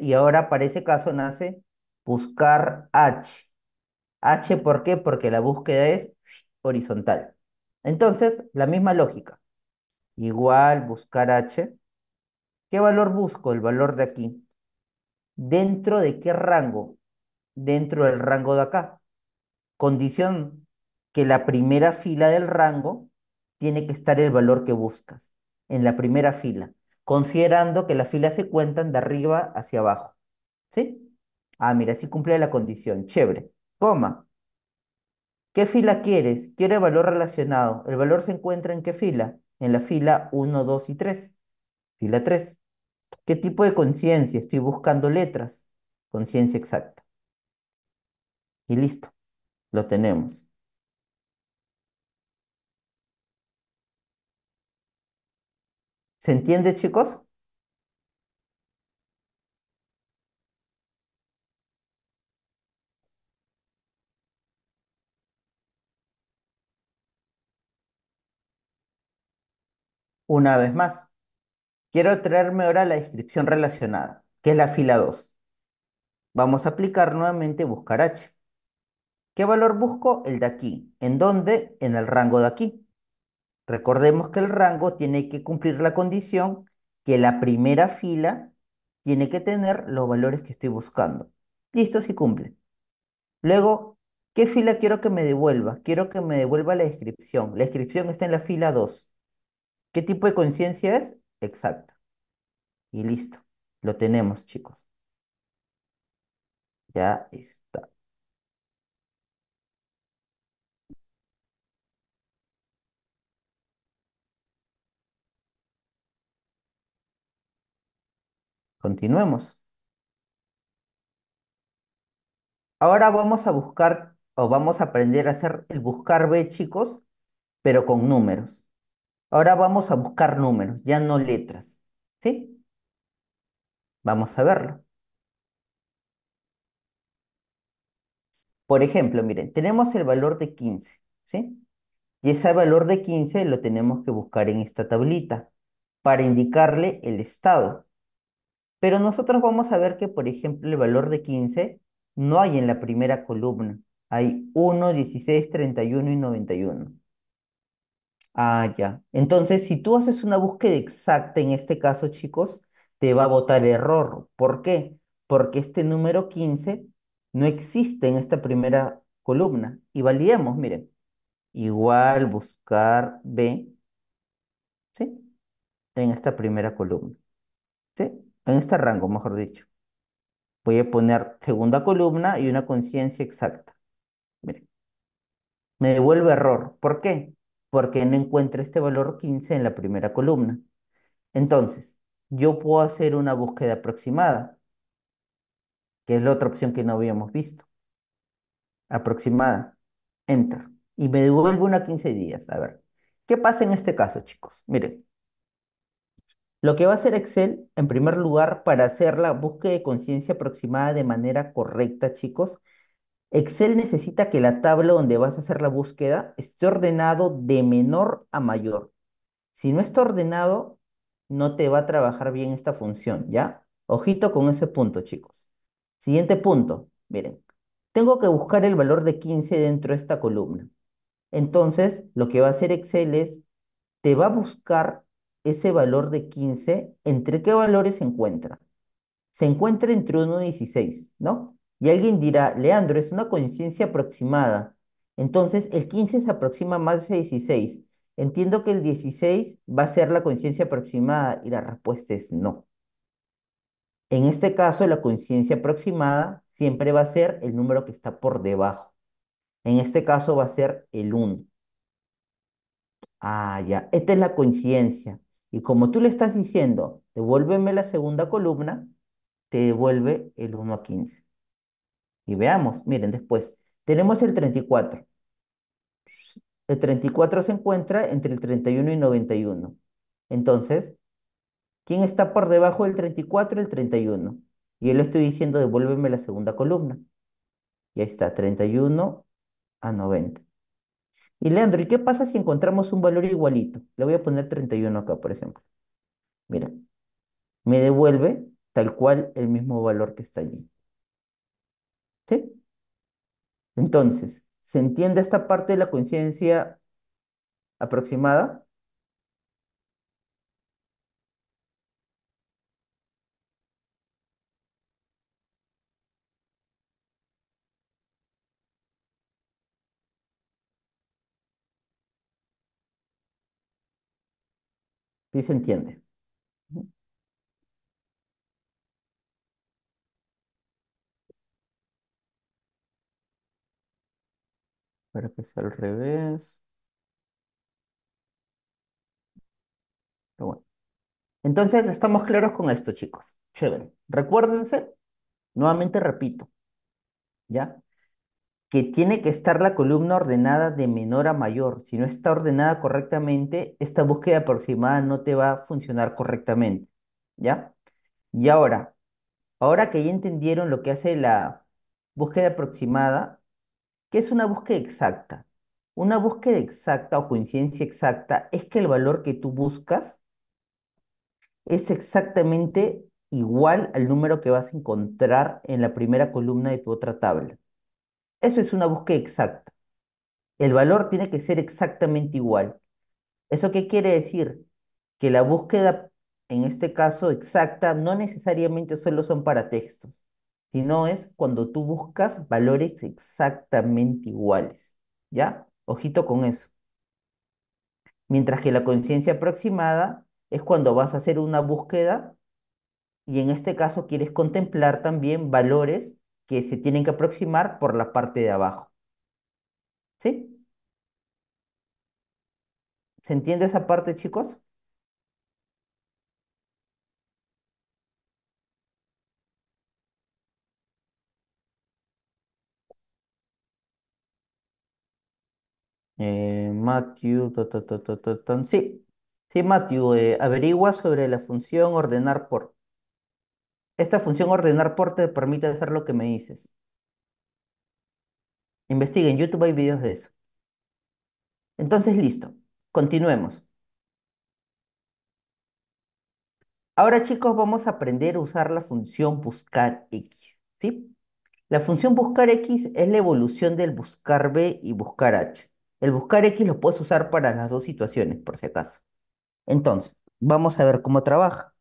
y ahora para ese caso nace buscar H. H, ¿por qué? Porque la búsqueda es horizontal. Entonces, la misma lógica. Igual buscar H. ¿Qué valor busco? El valor de aquí. ¿Dentro de qué rango? Dentro del rango de acá. Condición que la primera fila del rango tiene que estar el valor que buscas en la primera fila, considerando que las filas se cuentan de arriba hacia abajo. ¿Sí? Ah, mira, sí cumple la condición. Chévere. Coma. ¿Qué fila quieres? Quiere valor relacionado. ¿El valor se encuentra en qué fila? En la fila 1, 2 y 3. Fila 3. ¿Qué tipo de conciencia? Estoy buscando letras. Conciencia exacta. Y listo. Lo tenemos. ¿Se entiende, chicos? Una vez más, quiero traerme ahora la descripción relacionada, que es la fila 2. Vamos a aplicar nuevamente buscar H. ¿Qué valor busco? El de aquí. ¿En dónde? En el rango de aquí. Recordemos que el rango tiene que cumplir la condición que la primera fila tiene que tener los valores que estoy buscando. Listo, si cumple. Luego, ¿qué fila quiero que me devuelva? Quiero que me devuelva la descripción. La descripción está en la fila 2. ¿Qué tipo de conciencia es? Exacto. Y listo. Lo tenemos, chicos. Ya está. Continuemos. Ahora vamos a buscar o vamos a aprender a hacer el buscar B, chicos, pero con números. Ahora vamos a buscar números, ya no letras. ¿Sí? Vamos a verlo. Por ejemplo, miren, tenemos el valor de 15, ¿sí? Y ese valor de 15 lo tenemos que buscar en esta tablita para indicarle el estado. Pero nosotros vamos a ver que, por ejemplo, el valor de 15 no hay en la primera columna. Hay 1, 16, 31 y 91. Ah, ya. Entonces, si tú haces una búsqueda exacta en este caso, chicos, te va a botar error. ¿Por qué? Porque este número 15 no existe en esta primera columna. Y validemos, miren. Igual buscar B, ¿sí? En esta primera columna en este rango, mejor dicho. Voy a poner segunda columna y una conciencia exacta. Miren. Me devuelve error. ¿Por qué? Porque no encuentra este valor 15 en la primera columna. Entonces, yo puedo hacer una búsqueda aproximada, que es la otra opción que no habíamos visto. Aproximada. Enter. Y me devuelve una 15 días. A ver, ¿qué pasa en este caso, chicos? Miren, lo que va a hacer Excel, en primer lugar, para hacer la búsqueda de conciencia aproximada de manera correcta, chicos, Excel necesita que la tabla donde vas a hacer la búsqueda esté ordenado de menor a mayor. Si no está ordenado, no te va a trabajar bien esta función, ¿ya? Ojito con ese punto, chicos. Siguiente punto, miren. Tengo que buscar el valor de 15 dentro de esta columna. Entonces, lo que va a hacer Excel es, te va a buscar ese valor de 15, ¿entre qué valores se encuentra? Se encuentra entre 1 y 16, ¿no? Y alguien dirá, Leandro, es una coincidencia aproximada. Entonces, el 15 se aproxima más a 16. Entiendo que el 16 va a ser la conciencia aproximada y la respuesta es no. En este caso, la conciencia aproximada siempre va a ser el número que está por debajo. En este caso va a ser el 1. Ah, ya. Esta es la conciencia. Y como tú le estás diciendo, devuélveme la segunda columna, te devuelve el 1 a 15. Y veamos, miren, después, tenemos el 34. El 34 se encuentra entre el 31 y 91. Entonces, ¿quién está por debajo del 34? El 31. Yo le estoy diciendo, devuélveme la segunda columna. Y ahí está, 31 a 90. Y Leandro, ¿y qué pasa si encontramos un valor igualito? Le voy a poner 31 acá, por ejemplo. Mira, me devuelve tal cual el mismo valor que está allí. ¿Sí? Entonces, ¿se entiende esta parte de la coincidencia aproximada? ¿Sí se entiende? Para que sea al revés. Pero bueno. Entonces, estamos claros con esto, chicos. Chévere. Recuérdense, nuevamente repito, ¿ya? que tiene que estar la columna ordenada de menor a mayor. Si no está ordenada correctamente, esta búsqueda aproximada no te va a funcionar correctamente. ¿Ya? Y ahora, ahora que ya entendieron lo que hace la búsqueda aproximada, ¿qué es una búsqueda exacta? Una búsqueda exacta o coincidencia exacta es que el valor que tú buscas es exactamente igual al número que vas a encontrar en la primera columna de tu otra tabla. Eso es una búsqueda exacta. El valor tiene que ser exactamente igual. ¿Eso qué quiere decir? Que la búsqueda, en este caso exacta, no necesariamente solo son para textos, sino es cuando tú buscas valores exactamente iguales. ¿Ya? Ojito con eso. Mientras que la conciencia aproximada es cuando vas a hacer una búsqueda y en este caso quieres contemplar también valores que se tienen que aproximar por la parte de abajo. ¿Sí? ¿Se entiende esa parte, chicos? Eh, Matthew, sí, sí, Matthew, eh, averigua sobre la función ordenar por. Esta función ordenar por te permite hacer lo que me dices. Investiga en YouTube hay videos de eso. Entonces, listo. Continuemos. Ahora, chicos, vamos a aprender a usar la función buscar x, ¿sí? La función buscar x es la evolución del buscar b y buscar h. El buscar x lo puedes usar para las dos situaciones, por si acaso. Entonces, vamos a ver cómo trabaja.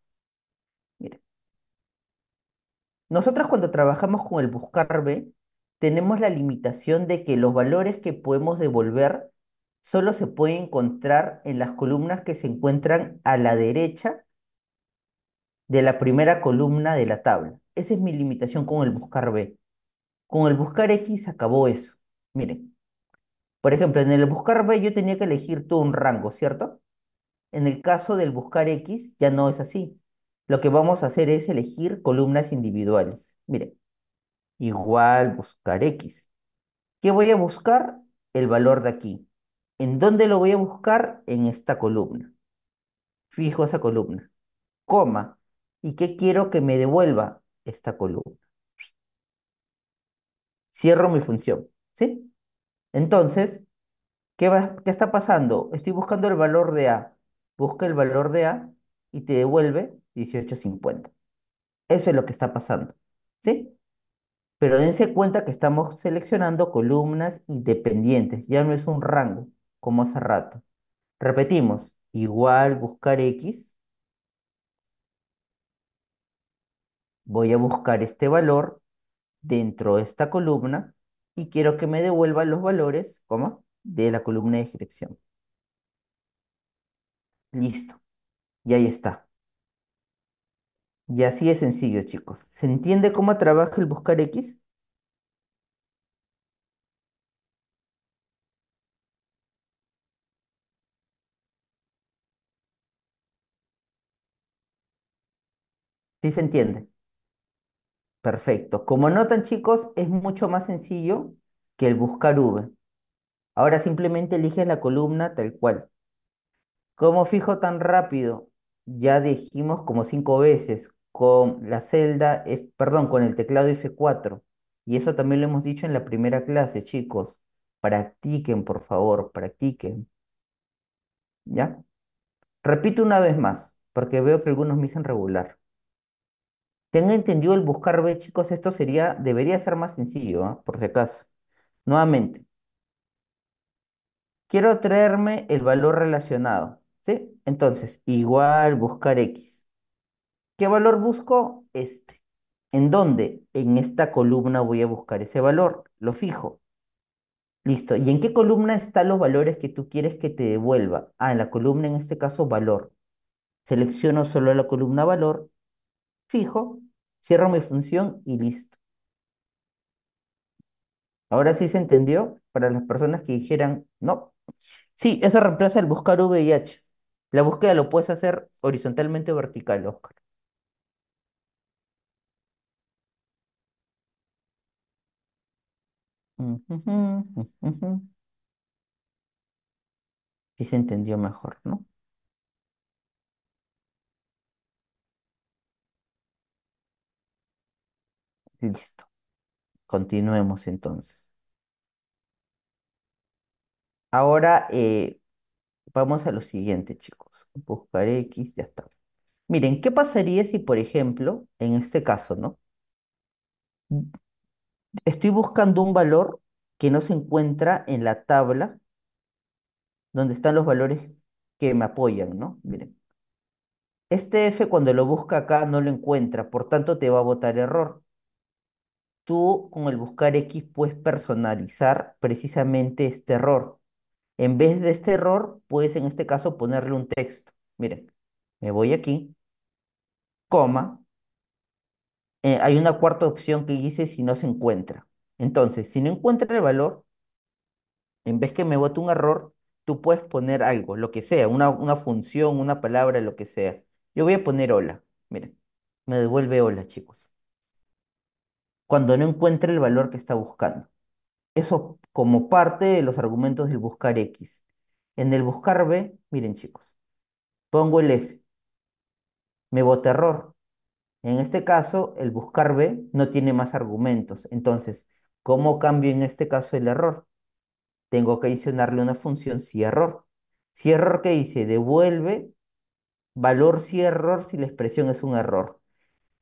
Nosotros cuando trabajamos con el buscar B, tenemos la limitación de que los valores que podemos devolver solo se pueden encontrar en las columnas que se encuentran a la derecha de la primera columna de la tabla. Esa es mi limitación con el buscar B. Con el buscar X acabó eso. Miren, por ejemplo, en el buscar B yo tenía que elegir todo un rango, ¿cierto? En el caso del buscar X ya no es así lo que vamos a hacer es elegir columnas individuales. Mire, igual buscar X. ¿Qué voy a buscar? El valor de aquí. ¿En dónde lo voy a buscar? En esta columna. Fijo esa columna. Coma. ¿Y qué quiero que me devuelva? Esta columna. Cierro mi función. ¿Sí? Entonces, ¿qué, va, ¿qué está pasando? Estoy buscando el valor de A. Busca el valor de A y te devuelve 18.50. Eso es lo que está pasando, ¿sí? Pero dense cuenta que estamos seleccionando columnas independientes, ya no es un rango, como hace rato. Repetimos, igual buscar X. Voy a buscar este valor dentro de esta columna y quiero que me devuelva los valores, coma, de la columna de dirección Listo. Y ahí está. Y así es sencillo, chicos. ¿Se entiende cómo trabaja el buscar X? ¿Sí se entiende? Perfecto. Como notan, chicos, es mucho más sencillo que el buscar V. Ahora simplemente eliges la columna tal cual. ¿Cómo fijo tan rápido? Ya dijimos como cinco veces con la celda, eh, perdón, con el teclado F4. Y eso también lo hemos dicho en la primera clase, chicos. Practiquen, por favor, practiquen. ¿Ya? Repito una vez más, porque veo que algunos me dicen regular. Tenga entendido el buscar B, chicos, esto sería, debería ser más sencillo, ¿ah? por si acaso. Nuevamente. Quiero traerme el valor relacionado, ¿sí? Entonces, igual buscar X. ¿Qué valor busco? Este. ¿En dónde? En esta columna voy a buscar ese valor. Lo fijo. Listo. ¿Y en qué columna están los valores que tú quieres que te devuelva? Ah, en la columna, en este caso, valor. Selecciono solo la columna valor, fijo, cierro mi función y listo. Ahora sí se entendió para las personas que dijeran, no. Sí, eso reemplaza el buscar VIH. La búsqueda lo puedes hacer horizontalmente o vertical, Oscar. y se entendió mejor, ¿no? Listo. Continuemos entonces. Ahora eh, vamos a lo siguiente, chicos. buscaré X, ya está. Miren, ¿qué pasaría si, por ejemplo, en este caso, ¿no? Estoy buscando un valor que no se encuentra en la tabla donde están los valores que me apoyan, ¿no? Miren. Este F cuando lo busca acá no lo encuentra, por tanto te va a botar error. Tú con el buscar X puedes personalizar precisamente este error. En vez de este error, puedes en este caso ponerle un texto. Miren, me voy aquí, coma, eh, hay una cuarta opción que dice si no se encuentra. Entonces, si no encuentra el valor, en vez que me bote un error, tú puedes poner algo, lo que sea, una, una función, una palabra, lo que sea. Yo voy a poner hola. Miren, me devuelve hola, chicos. Cuando no encuentre el valor que está buscando. Eso como parte de los argumentos del buscar X. En el buscar B, miren chicos, pongo el S. Me bota error. En este caso, el buscar B no tiene más argumentos. Entonces, ¿cómo cambio en este caso el error? Tengo que adicionarle una función si error. Si error que dice devuelve valor si error si la expresión es un error.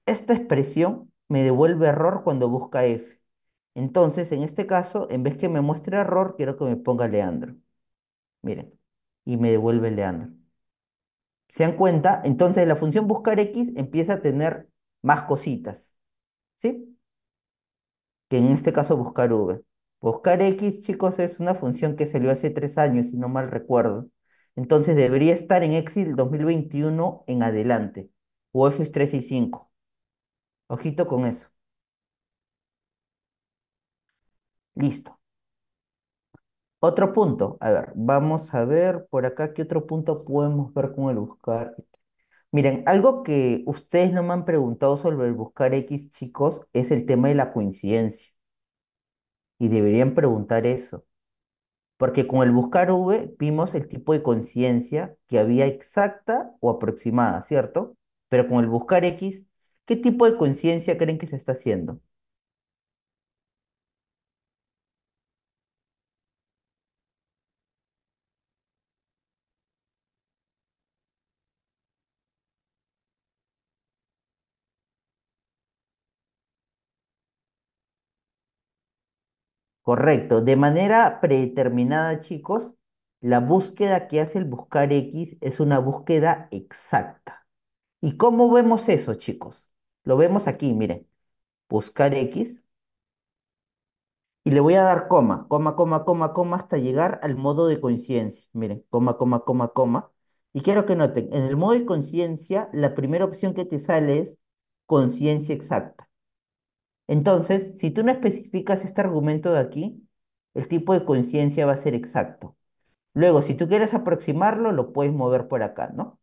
Esta expresión me devuelve error cuando busca F. Entonces, en este caso, en vez que me muestre error, quiero que me ponga Leandro. Miren, y me devuelve Leandro. ¿Se dan cuenta? Entonces la función buscar x empieza a tener más cositas, ¿sí? Que en este caso buscar v. Buscar x, chicos, es una función que salió hace tres años, si no mal recuerdo. Entonces debería estar en Excel 2021 en adelante, o Office 3 y 5. Ojito con eso. Listo. Otro punto, a ver, vamos a ver por acá qué otro punto podemos ver con el buscar. Miren, algo que ustedes no me han preguntado sobre el buscar X, chicos, es el tema de la coincidencia. Y deberían preguntar eso. Porque con el buscar V vimos el tipo de conciencia que había exacta o aproximada, ¿cierto? Pero con el buscar X, ¿qué tipo de coincidencia creen que se está haciendo? Correcto. De manera predeterminada, chicos, la búsqueda que hace el buscar X es una búsqueda exacta. ¿Y cómo vemos eso, chicos? Lo vemos aquí, miren. Buscar X. Y le voy a dar coma, coma, coma, coma, coma, hasta llegar al modo de conciencia. Miren, coma, coma, coma, coma. Y quiero que noten, en el modo de conciencia, la primera opción que te sale es conciencia exacta. Entonces, si tú no especificas este argumento de aquí, el tipo de conciencia va a ser exacto. Luego, si tú quieres aproximarlo, lo puedes mover por acá, ¿no?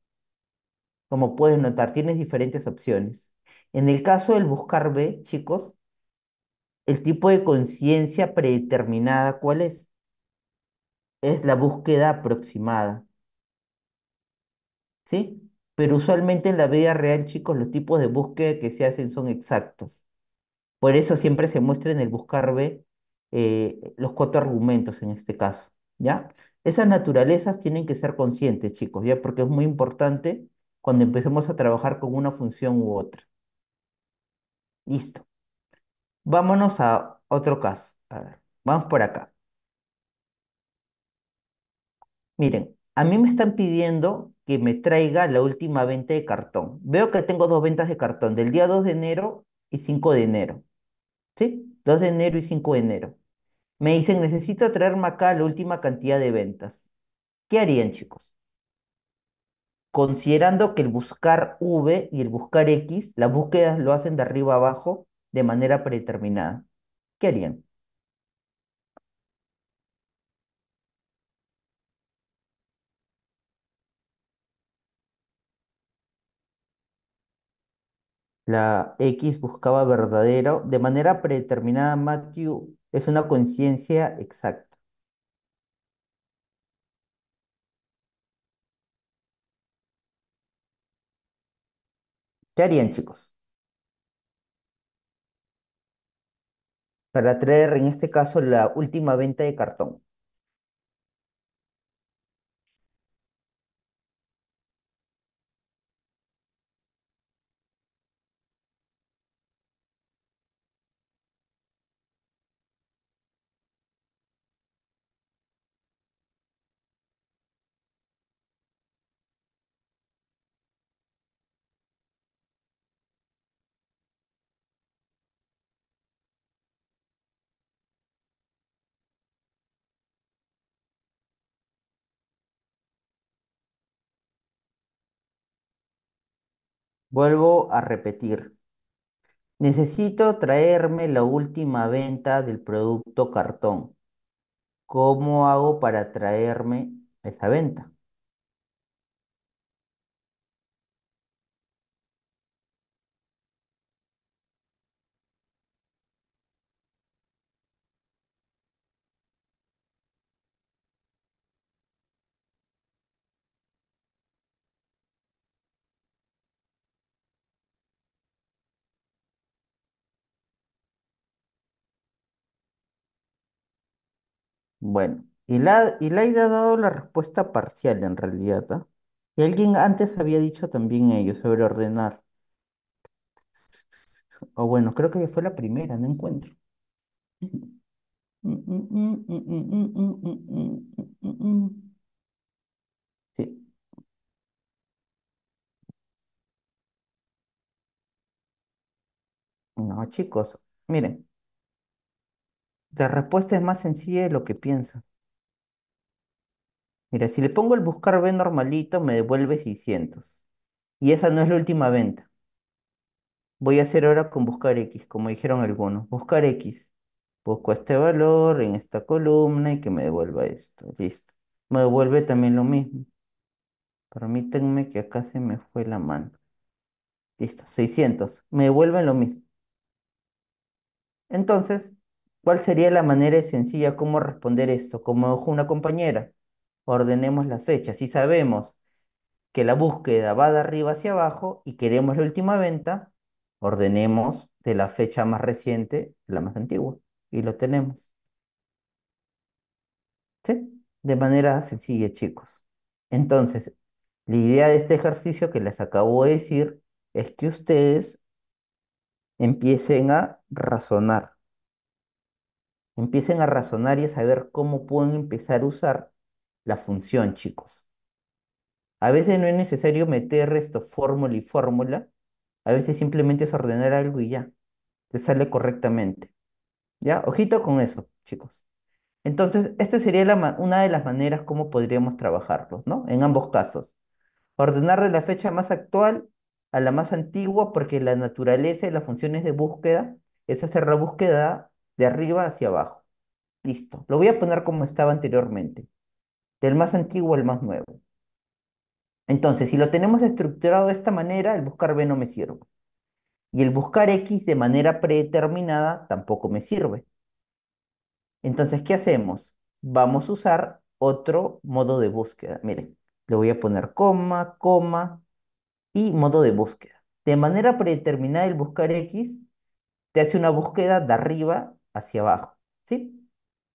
Como puedes notar, tienes diferentes opciones. En el caso del buscar B, chicos, el tipo de conciencia predeterminada, ¿cuál es? Es la búsqueda aproximada. ¿Sí? Pero usualmente en la vida real, chicos, los tipos de búsqueda que se hacen son exactos. Por eso siempre se muestra en el buscar B eh, los cuatro argumentos en este caso, ¿ya? Esas naturalezas tienen que ser conscientes, chicos, ¿ya? Porque es muy importante cuando empecemos a trabajar con una función u otra. Listo. Vámonos a otro caso. vamos por acá. Miren, a mí me están pidiendo que me traiga la última venta de cartón. Veo que tengo dos ventas de cartón, del día 2 de enero y 5 de enero. ¿Sí? 2 de enero y 5 de enero. Me dicen, necesito traerme acá la última cantidad de ventas. ¿Qué harían, chicos? Considerando que el buscar V y el buscar X, las búsquedas lo hacen de arriba abajo de manera predeterminada. ¿Qué harían? La X buscaba verdadero. De manera predeterminada, Matthew es una conciencia exacta. ¿Qué harían, chicos? Para traer, en este caso, la última venta de cartón. Vuelvo a repetir. Necesito traerme la última venta del producto cartón. ¿Cómo hago para traerme esa venta? Bueno, y la ha dado la respuesta parcial en realidad. ¿ah? Y alguien antes había dicho también ello sobre ordenar. O bueno, creo que fue la primera, no encuentro. Sí. No, chicos, miren. La respuesta es más sencilla de lo que piensa. Mira, si le pongo el buscar B normalito, me devuelve 600. Y esa no es la última venta. Voy a hacer ahora con buscar X, como dijeron algunos. Buscar X. Busco este valor en esta columna y que me devuelva esto. Listo. Me devuelve también lo mismo. Permítanme que acá se me fue la mano. Listo, 600. Me devuelven lo mismo. Entonces, ¿Cuál sería la manera sencilla cómo responder esto? Como una compañera, ordenemos las fechas. Si sabemos que la búsqueda va de arriba hacia abajo y queremos la última venta, ordenemos de la fecha más reciente la más antigua y lo tenemos. ¿Sí? De manera sencilla, chicos. Entonces, la idea de este ejercicio que les acabo de decir es que ustedes empiecen a razonar Empiecen a razonar y a saber cómo pueden empezar a usar la función, chicos. A veces no es necesario meter esto fórmula y fórmula. A veces simplemente es ordenar algo y ya. Te sale correctamente. ¿Ya? Ojito con eso, chicos. Entonces, esta sería una de las maneras como podríamos trabajarlo, ¿no? En ambos casos. Ordenar de la fecha más actual a la más antigua porque la naturaleza de las funciones de búsqueda es hacer la búsqueda de arriba hacia abajo. Listo. Lo voy a poner como estaba anteriormente, del más antiguo al más nuevo. Entonces, si lo tenemos estructurado de esta manera, el buscar B no me sirve. Y el buscar X de manera predeterminada tampoco me sirve. Entonces, ¿qué hacemos? Vamos a usar otro modo de búsqueda. Miren, le voy a poner coma, coma y modo de búsqueda. De manera predeterminada, el buscar X te hace una búsqueda de arriba hacia abajo, ¿sí?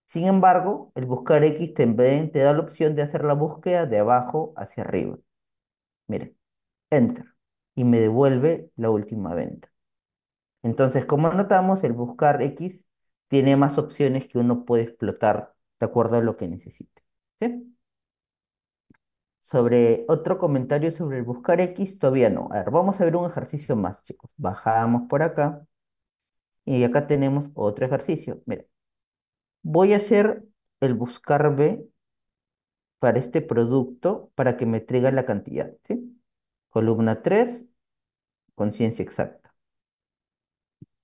Sin embargo, el buscar X también te da la opción de hacer la búsqueda de abajo hacia arriba. ...miren, enter y me devuelve la última venta. Entonces, como notamos, el buscar X tiene más opciones que uno puede explotar de acuerdo a lo que necesite. ¿sí? Sobre otro comentario sobre el buscar X, todavía no. A ver, vamos a ver un ejercicio más, chicos. Bajamos por acá. Y acá tenemos otro ejercicio. Mira, voy a hacer el buscar B para este producto para que me traiga la cantidad. Columna 3, conciencia exacta.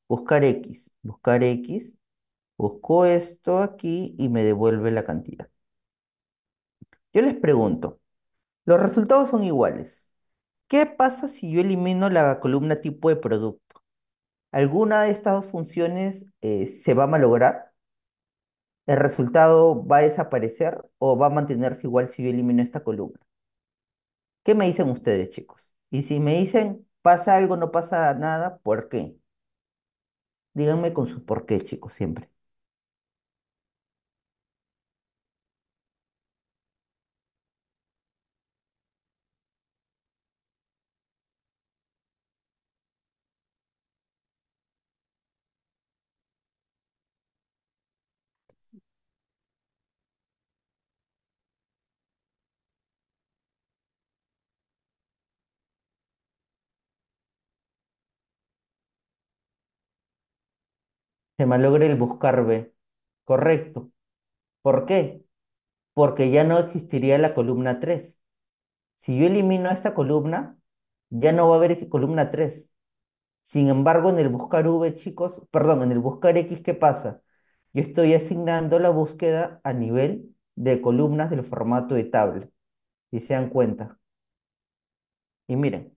Buscar X, buscar X. Busco esto aquí y me devuelve la cantidad. Yo les pregunto, los resultados son iguales. ¿Qué pasa si yo elimino la columna tipo de producto? alguna de estas dos funciones eh, se va a malograr, el resultado va a desaparecer o va a mantenerse igual si yo elimino esta columna. ¿Qué me dicen ustedes, chicos? Y si me dicen, pasa algo, no pasa nada, ¿por qué? Díganme con su por qué, chicos, siempre. se me logre el buscar B. Correcto. ¿Por qué? Porque ya no existiría la columna 3. Si yo elimino esta columna, ya no va a haber columna 3. Sin embargo, en el buscar V, chicos, perdón, en el buscar X, ¿qué pasa? Yo estoy asignando la búsqueda a nivel de columnas del formato de tabla, si se dan cuenta. Y miren,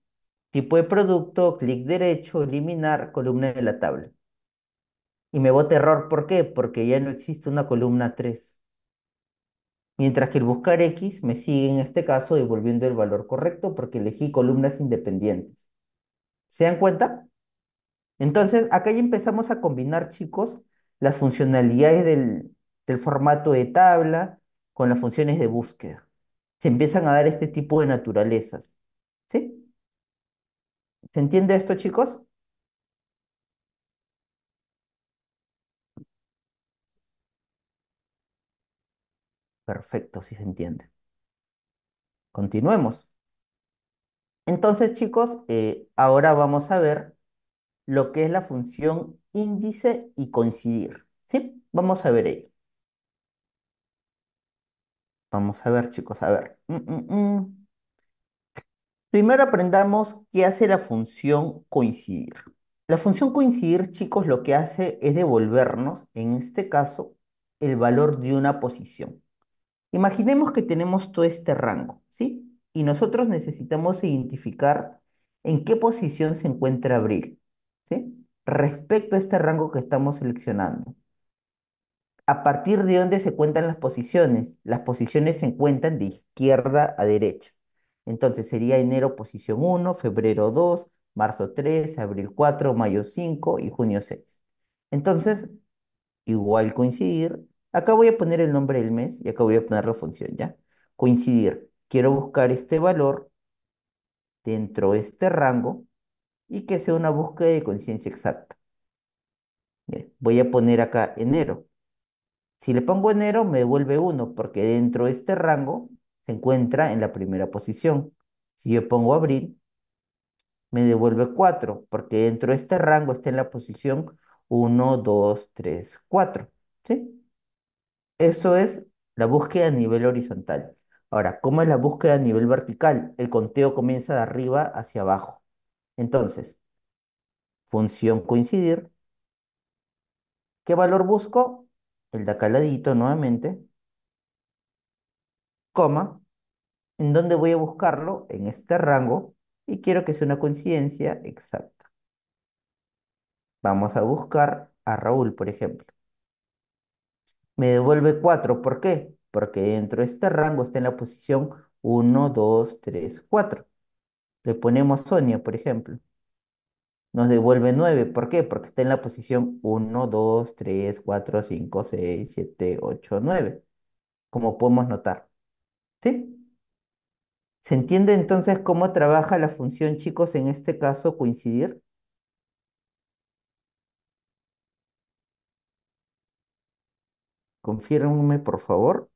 tipo de producto, clic derecho, eliminar columna de la tabla. Y me bota error, ¿por qué? Porque ya no existe una columna 3. Mientras que el buscar X me sigue en este caso devolviendo el valor correcto porque elegí columnas independientes. ¿Se dan cuenta? Entonces, acá ya empezamos a combinar, chicos, las funcionalidades del, del formato de tabla con las funciones de búsqueda. Se empiezan a dar este tipo de naturalezas. ¿Sí? ¿Se entiende esto, chicos? Perfecto, si se entiende. Continuemos. Entonces, chicos, eh, ahora vamos a ver lo que es la función índice y coincidir. ¿Sí? Vamos a ver ello. Vamos a ver, chicos, a ver. Mm, mm, mm. Primero aprendamos qué hace la función coincidir. La función coincidir, chicos, lo que hace es devolvernos, en este caso, el valor de una posición. Imaginemos que tenemos todo este rango, ¿sí? Y nosotros necesitamos identificar en qué posición se encuentra abril, ¿sí? Respecto a este rango que estamos seleccionando. A partir de dónde se cuentan las posiciones. Las posiciones se cuentan de izquierda a derecha. Entonces sería enero posición 1, febrero 2, marzo 3, abril 4, mayo 5 y junio 6. Entonces, igual coincidir Acá voy a poner el nombre del mes y acá voy a poner la función, ¿ya? Coincidir. Quiero buscar este valor dentro de este rango y que sea una búsqueda de conciencia exacta. voy a poner acá enero. Si le pongo enero, me devuelve 1, porque dentro de este rango se encuentra en la primera posición. Si yo pongo abril, me devuelve 4, porque dentro de este rango está en la posición 1, 2, 3, 4. ¿Sí? Eso es la búsqueda a nivel horizontal. Ahora, ¿cómo es la búsqueda a nivel vertical? El conteo comienza de arriba hacia abajo. Entonces, función coincidir. ¿Qué valor busco? El de acá ladito nuevamente. Coma. ¿En dónde voy a buscarlo? En este rango. Y quiero que sea una coincidencia exacta. Vamos a buscar a Raúl, por ejemplo me devuelve 4. ¿Por qué? Porque dentro de este rango está en la posición 1, 2, 3, 4. Le ponemos Sonia, por ejemplo. Nos devuelve 9. ¿Por qué? Porque está en la posición 1, 2, 3, 4, 5, 6, 7, 8, 9. Como podemos notar. ¿Sí? ¿Se entiende entonces cómo trabaja la función, chicos, en este caso coincidir? Confírmeme, por favor.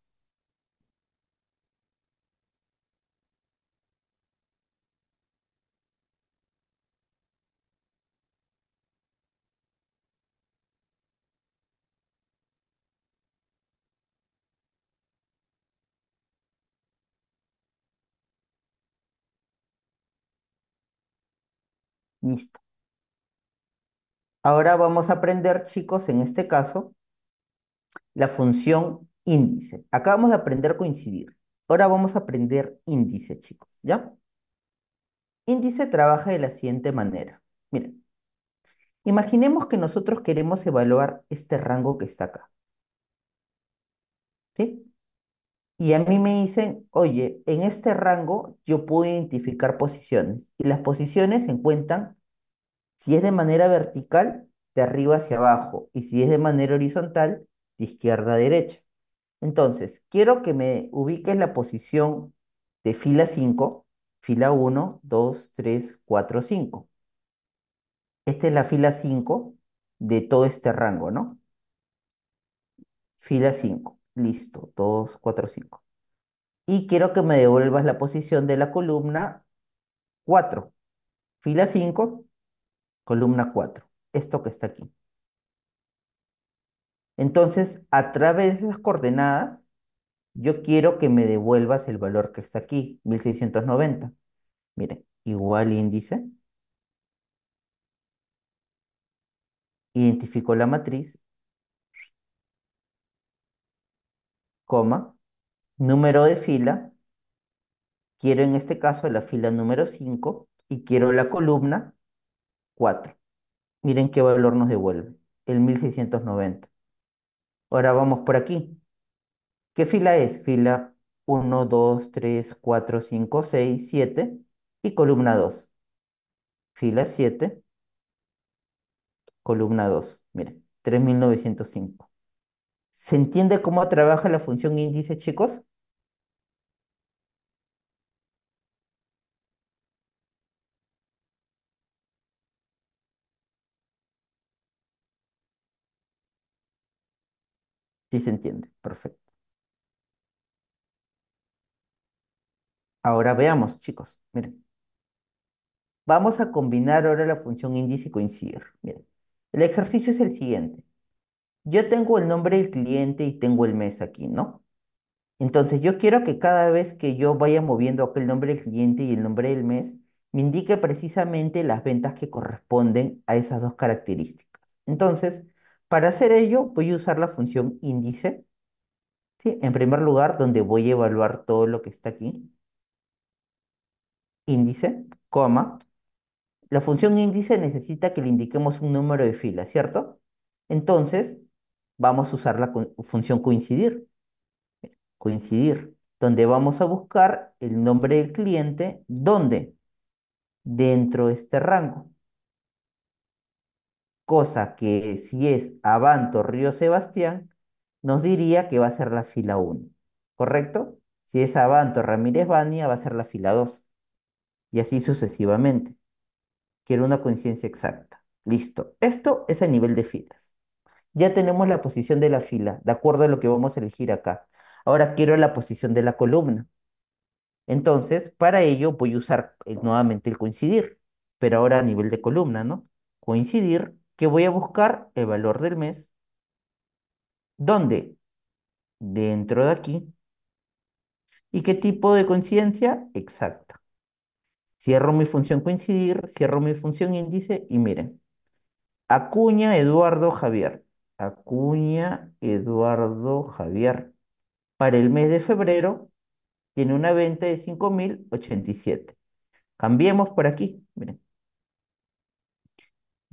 Listo. Ahora vamos a aprender, chicos, en este caso, la función índice. Acabamos de aprender a coincidir. Ahora vamos a aprender índice, chicos, ¿ya? Índice trabaja de la siguiente manera. Miren, imaginemos que nosotros queremos evaluar este rango que está acá. ¿Sí? Y a mí me dicen, oye, en este rango yo puedo identificar posiciones. Y las posiciones se encuentran, si es de manera vertical, de arriba hacia abajo. Y si es de manera horizontal, de izquierda a derecha. Entonces, quiero que me ubiques la posición de fila 5, fila 1, 2, 3, 4, 5. Esta es la fila 5 de todo este rango, ¿no? Fila 5, listo, 2, 4, 5. Y quiero que me devuelvas la posición de la columna 4. Fila 5, columna 4, esto que está aquí. Entonces, a través de las coordenadas, yo quiero que me devuelvas el valor que está aquí, 1690. Miren, igual índice. Identifico la matriz. Coma. Número de fila. Quiero en este caso la fila número 5 y quiero la columna 4. Miren qué valor nos devuelve, el 1690. Ahora vamos por aquí. ¿Qué fila es? Fila 1, 2, 3, 4, 5, 6, 7 y columna 2. Fila 7, columna 2. Miren, 3905. ¿Se entiende cómo trabaja la función índice, chicos? Sí se entiende, perfecto. Ahora veamos, chicos, miren. Vamos a combinar ahora la función índice y coincidir. Miren, el ejercicio es el siguiente. Yo tengo el nombre del cliente y tengo el mes aquí, ¿no? Entonces yo quiero que cada vez que yo vaya moviendo el nombre del cliente y el nombre del mes, me indique precisamente las ventas que corresponden a esas dos características. Entonces, para hacer ello, voy a usar la función índice, En primer lugar, donde voy a evaluar todo lo que está aquí. Índice, coma. La función índice necesita que le indiquemos un número de filas, ¿cierto? Entonces, vamos a usar la función coincidir. Coincidir, donde vamos a buscar el nombre del cliente, ¿dónde? Dentro de este rango cosa que si es Abanto Río Sebastián, nos diría que va a ser la fila 1, ¿correcto? Si es Abanto Ramírez Bania, va a ser la fila 2, y así sucesivamente. Quiero una coincidencia exacta. Listo. Esto es a nivel de filas. Ya tenemos la posición de la fila, de acuerdo a lo que vamos a elegir acá. Ahora quiero la posición de la columna. Entonces, para ello voy a usar eh, nuevamente el coincidir, pero ahora a nivel de columna, ¿no? Coincidir voy a buscar el valor del mes, ¿Dónde? dentro de aquí, y qué tipo de coincidencia exacta. Cierro mi función coincidir, cierro mi función índice y miren, Acuña Eduardo Javier, Acuña Eduardo Javier, para el mes de febrero tiene una venta de 5.087. Cambiemos por aquí, miren.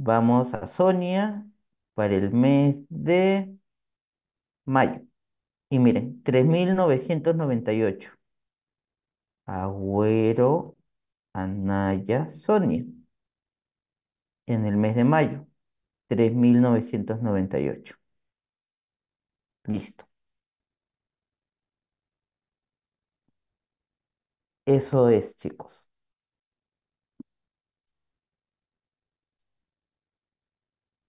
Vamos a Sonia para el mes de mayo. Y miren, 3.998. Agüero, Anaya, Sonia. En el mes de mayo, 3.998. Listo. Eso es, chicos.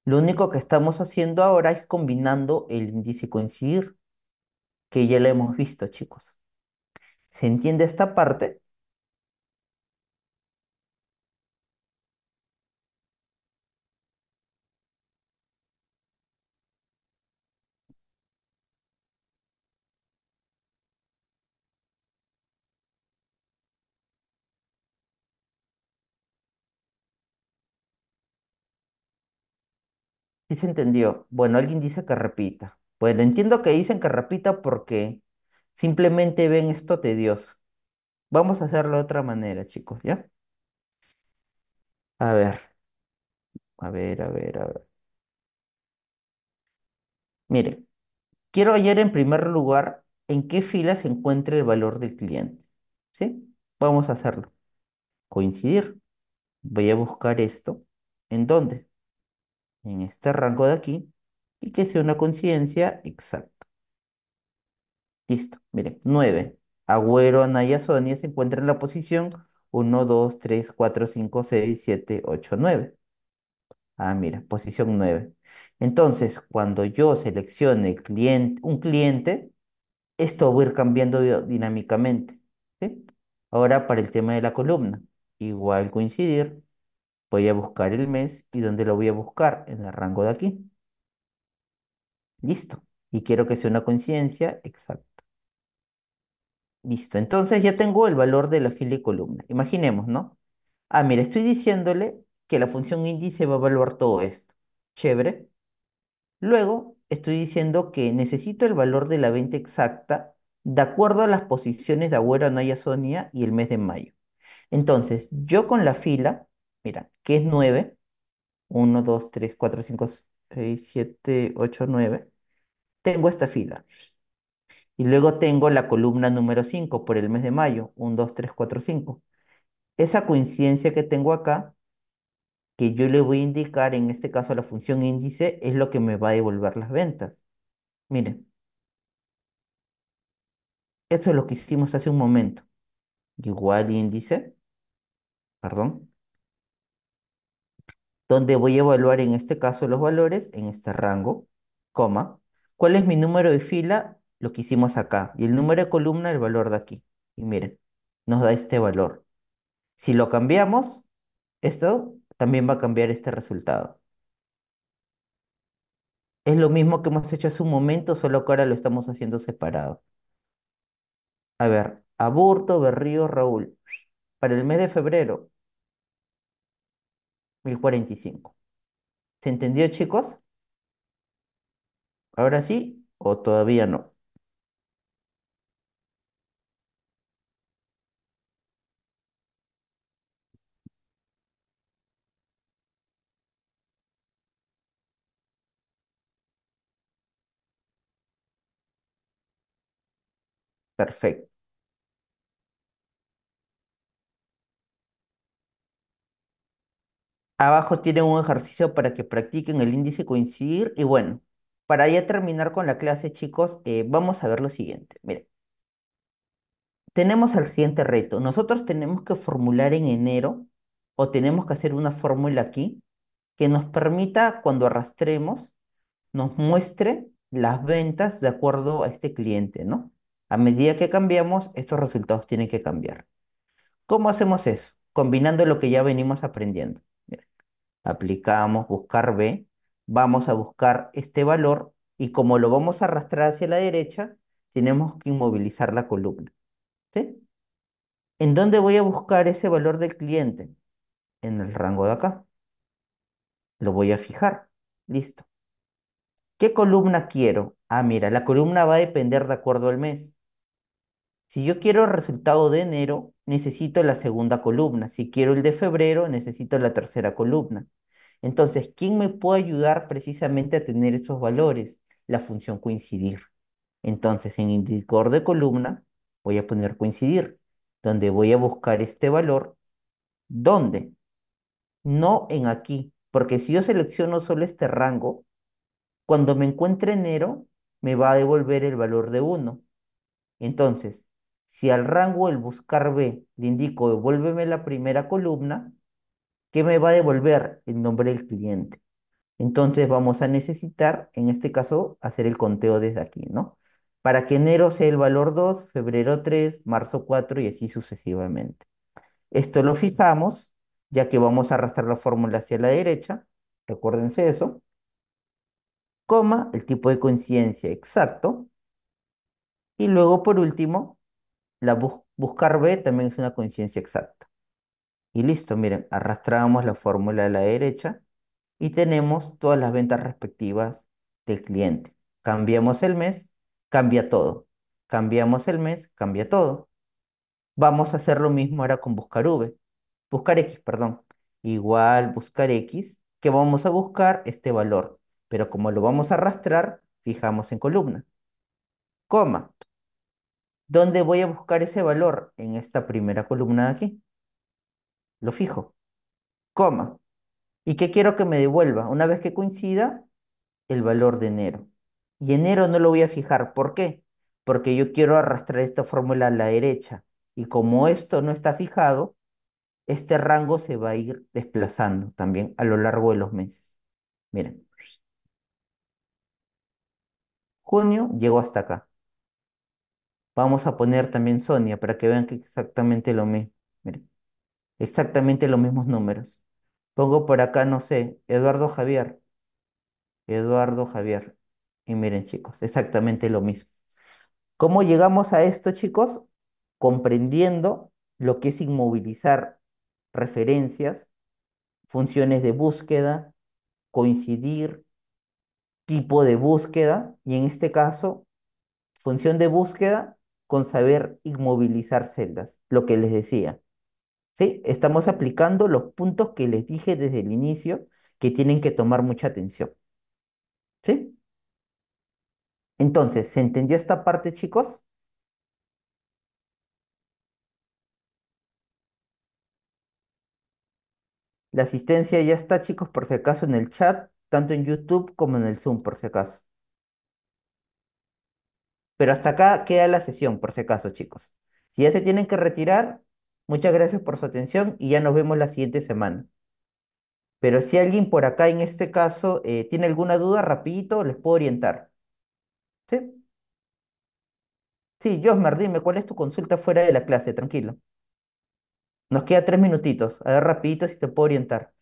Lo único que estamos haciendo ahora es combinando el índice coincidir, que ya lo hemos visto, chicos. ¿Se entiende esta parte? se entendió. Bueno, alguien dice que repita. Bueno, pues, entiendo que dicen que repita porque simplemente ven esto tedioso. Vamos a hacerlo de otra manera, chicos, ¿ya? A ver. A ver, a ver, a ver. Mire, quiero hallar en primer lugar en qué fila se encuentra el valor del cliente. ¿Sí? Vamos a hacerlo. Coincidir. Voy a buscar esto. ¿En dónde? en este rango de aquí y que sea una conciencia exacta. Listo, miren, 9. Agüero, Anaya, Sonia se encuentra en la posición 1, 2, 3, 4, 5, 6, 7, 8, 9. Ah, mira, posición 9. Entonces, cuando yo seleccione un cliente, esto va a ir cambiando dinámicamente. Ahora, para el tema de la columna, igual coincidir Voy a buscar el mes y dónde lo voy a buscar, en el rango de aquí. Listo. Y quiero que sea una coincidencia exacta. Listo. Entonces ya tengo el valor de la fila y columna. Imaginemos, ¿no? Ah, mira, estoy diciéndole que la función índice va a evaluar todo esto. Chévere. Luego estoy diciendo que necesito el valor de la venta exacta de acuerdo a las posiciones de Agüero, Anaya, Sonia y el mes de mayo. Entonces, yo con la fila Mira, que es 9? 1, 2, 3, 4, 5, 6, 7, 8, 9. Tengo esta fila. Y luego tengo la columna número 5 por el mes de mayo. 1, 2, 3, 4, 5. Esa coincidencia que tengo acá, que yo le voy a indicar en este caso a la función índice, es lo que me va a devolver las ventas. Miren. Eso es lo que hicimos hace un momento. Igual índice. Perdón donde voy a evaluar en este caso los valores en este rango, coma, cuál es mi número de fila, lo que hicimos acá, y el número de columna, el valor de aquí. Y miren, nos da este valor. Si lo cambiamos, esto también va a cambiar este resultado. Es lo mismo que hemos hecho hace un momento, solo que ahora lo estamos haciendo separado. A ver, Aburto, Berrío, Raúl. Para el mes de febrero, 1045. ¿Se entendió, chicos? ¿Ahora sí o todavía no? Perfecto. Abajo tienen un ejercicio para que practiquen el índice coincidir. Y bueno, para ya terminar con la clase, chicos, eh, vamos a ver lo siguiente. Miren, tenemos el siguiente reto. Nosotros tenemos que formular en enero o tenemos que hacer una fórmula aquí que nos permita, cuando arrastremos, nos muestre las ventas de acuerdo a este cliente, ¿no? A medida que cambiamos, estos resultados tienen que cambiar. ¿Cómo hacemos eso? Combinando lo que ya venimos aprendiendo aplicamos buscar B, vamos a buscar este valor y como lo vamos a arrastrar hacia la derecha, tenemos que inmovilizar la columna. ¿En dónde voy a buscar ese valor del cliente? En el rango de acá. Lo voy a fijar. Listo. ¿Qué columna quiero? Ah, mira, la columna va a depender de acuerdo al mes. Si yo quiero el resultado de enero, necesito la segunda columna. Si quiero el de febrero, necesito la tercera columna. Entonces, ¿quién me puede ayudar precisamente a tener esos valores? La función coincidir. Entonces, en indicador de columna voy a poner coincidir, donde voy a buscar este valor. ¿Dónde? No en aquí, porque si yo selecciono solo este rango, cuando me encuentre enero, me va a devolver el valor de 1. Entonces, si al rango el buscar B le indico devuélveme la primera columna, ¿qué me va a devolver? El nombre del cliente. Entonces vamos a necesitar, en este caso, hacer el conteo desde aquí, ¿no? Para que enero sea el valor 2, febrero 3, marzo 4 y así sucesivamente. Esto lo fijamos, ya que vamos a arrastrar la fórmula hacia la derecha, recuérdense eso, coma, el tipo de coincidencia exacto, y luego por último la buscar B también es una coincidencia exacta. Y listo, miren, arrastramos la fórmula a la derecha y tenemos todas las ventas respectivas del cliente. Cambiamos el mes, cambia todo. Cambiamos el mes, cambia todo. Vamos a hacer lo mismo ahora con buscar V. Buscar X, perdón. Igual buscar X, que vamos a buscar este valor. Pero como lo vamos a arrastrar, fijamos en columna. Coma, ¿Dónde voy a buscar ese valor? En esta primera columna de aquí. Lo fijo. Coma. ¿Y qué quiero que me devuelva? Una vez que coincida, el valor de enero. Y enero no lo voy a fijar. ¿Por qué? Porque yo quiero arrastrar esta fórmula a la derecha. Y como esto no está fijado, este rango se va a ir desplazando también a lo largo de los meses. Miren. Junio llegó hasta acá. Vamos a poner también Sonia para que vean que exactamente lo mismo. Miren, exactamente los mismos números. Pongo por acá, no sé, Eduardo Javier. Eduardo Javier. Y miren, chicos, exactamente lo mismo. ¿Cómo llegamos a esto, chicos? Comprendiendo lo que es inmovilizar referencias, funciones de búsqueda, coincidir, tipo de búsqueda, y en este caso, función de búsqueda con saber inmovilizar celdas, lo que les decía. ¿Sí? Estamos aplicando los puntos que les dije desde el inicio que tienen que tomar mucha atención. ¿Sí? Entonces, ¿se entendió esta parte, chicos? La asistencia ya está, chicos, por si acaso, en el chat, tanto en YouTube como en el Zoom, por si acaso. Pero hasta acá queda la sesión, por si acaso, chicos. Si ya se tienen que retirar, muchas gracias por su atención y ya nos vemos la siguiente semana. Pero si alguien por acá, en este caso, eh, tiene alguna duda, rapidito, les puedo orientar. ¿Sí? Sí, Josmer, dime, ¿cuál es tu consulta fuera de la clase? Tranquilo. Nos queda tres minutitos. A ver, rapidito si te puedo orientar.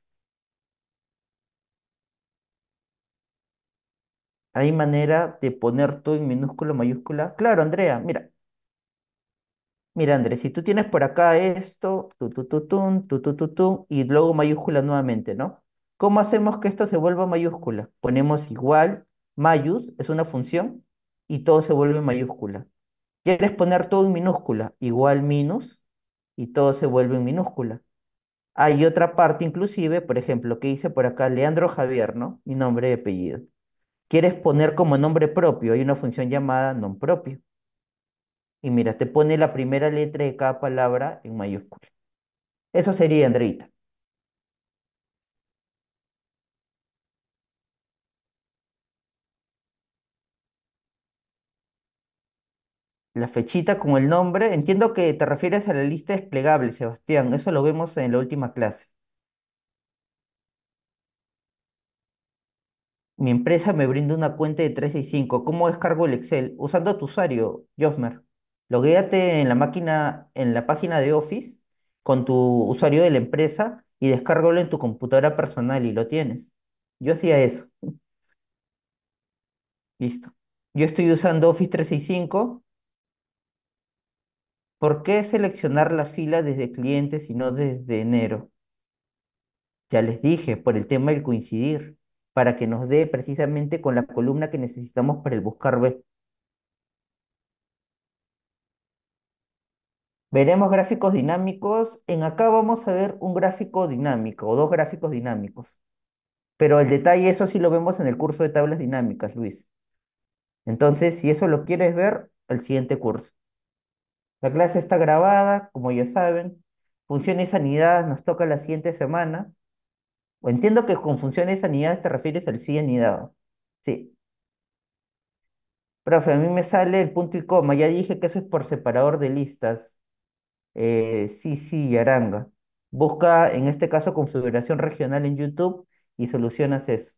Hay manera de poner todo en minúscula, mayúscula. Claro, Andrea, mira. Mira, Andrés, si tú tienes por acá esto, tu, tu, tu, tun, tu, tu, tu, y luego mayúscula nuevamente, ¿no? ¿Cómo hacemos que esto se vuelva mayúscula? Ponemos igual, mayús, es una función, y todo se vuelve mayúscula. ¿Quieres poner todo en minúscula? Igual minus, y todo se vuelve en minúscula. Hay otra parte inclusive, por ejemplo, que hice por acá, Leandro Javier, ¿no? Mi nombre y apellido quieres poner como nombre propio, hay una función llamada nom propio. Y mira, te pone la primera letra de cada palabra en mayúscula. Eso sería, Andreita. La fechita con el nombre, entiendo que te refieres a la lista desplegable, Sebastián, eso lo vemos en la última clase. Mi empresa me brinda una cuenta de 365. ¿Cómo descargo el Excel? Usando tu usuario, Josmer. Loguéate en la máquina, en la página de Office con tu usuario de la empresa y descárgalo en tu computadora personal y lo tienes. Yo hacía eso. <laughs> Listo. Yo estoy usando Office 365. ¿Por qué seleccionar la fila desde clientes y no desde enero? Ya les dije, por el tema del coincidir para que nos dé precisamente con la columna que necesitamos para el buscar B. Veremos gráficos dinámicos. En acá vamos a ver un gráfico dinámico o dos gráficos dinámicos. Pero el detalle, eso sí lo vemos en el curso de tablas dinámicas, Luis. Entonces, si eso lo quieres ver, al siguiente curso. La clase está grabada, como ya saben. Funciones sanidad nos toca la siguiente semana entiendo que con funciones anidadas te refieres al sí anidado. Sí. Profe, a mí me sale el punto y coma. Ya dije que eso es por separador de listas. Eh, sí, sí, Yaranga. Busca, en este caso, configuración regional en YouTube y solucionas eso.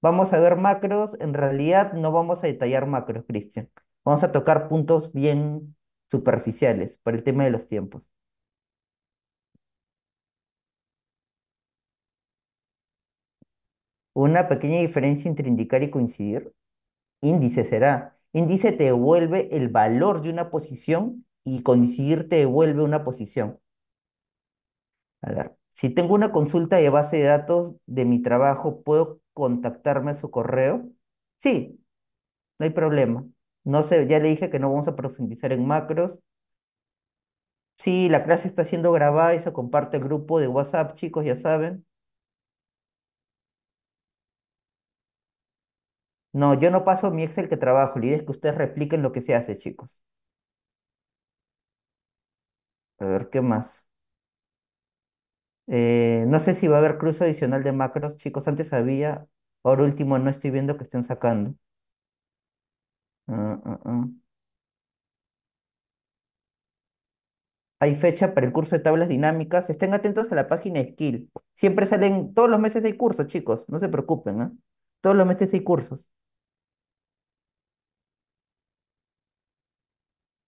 Vamos a ver macros. En realidad no vamos a detallar macros, Cristian. Vamos a tocar puntos bien superficiales para el tema de los tiempos. Una pequeña diferencia entre indicar y coincidir. Índice será. Índice te devuelve el valor de una posición y coincidir te devuelve una posición. A ver, si tengo una consulta de base de datos de mi trabajo, ¿puedo contactarme a su correo? Sí, no hay problema. No sé, ya le dije que no vamos a profundizar en macros. Sí, la clase está siendo grabada y se comparte el grupo de WhatsApp, chicos, ya saben. No, yo no paso mi Excel que trabajo. La idea es que ustedes repliquen lo que se hace, chicos. A ver, ¿qué más? Eh, no sé si va a haber cruce adicional de macros, chicos. Antes había, Por último no estoy viendo que estén sacando. Ah, ah, ah. Hay fecha para el curso de tablas dinámicas. Estén atentos a la página Skill. Siempre salen, todos los meses hay cursos, chicos. No se preocupen, ¿eh? Todos los meses hay cursos.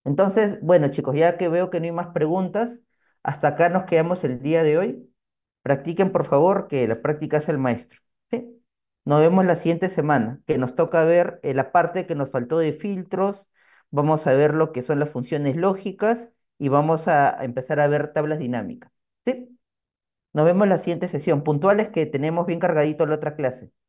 Entonces, bueno, chicos, ya que veo que no hay más preguntas, hasta acá nos quedamos el día de hoy. Practiquen, por favor, que la práctica es el maestro. ¿sí? Nos vemos la siguiente semana, que nos toca ver eh, la parte que nos faltó de filtros, vamos a ver lo que son las funciones lógicas y vamos a empezar a ver tablas dinámicas. ¿sí? Nos vemos la siguiente sesión. Puntuales que tenemos bien cargadito la otra clase.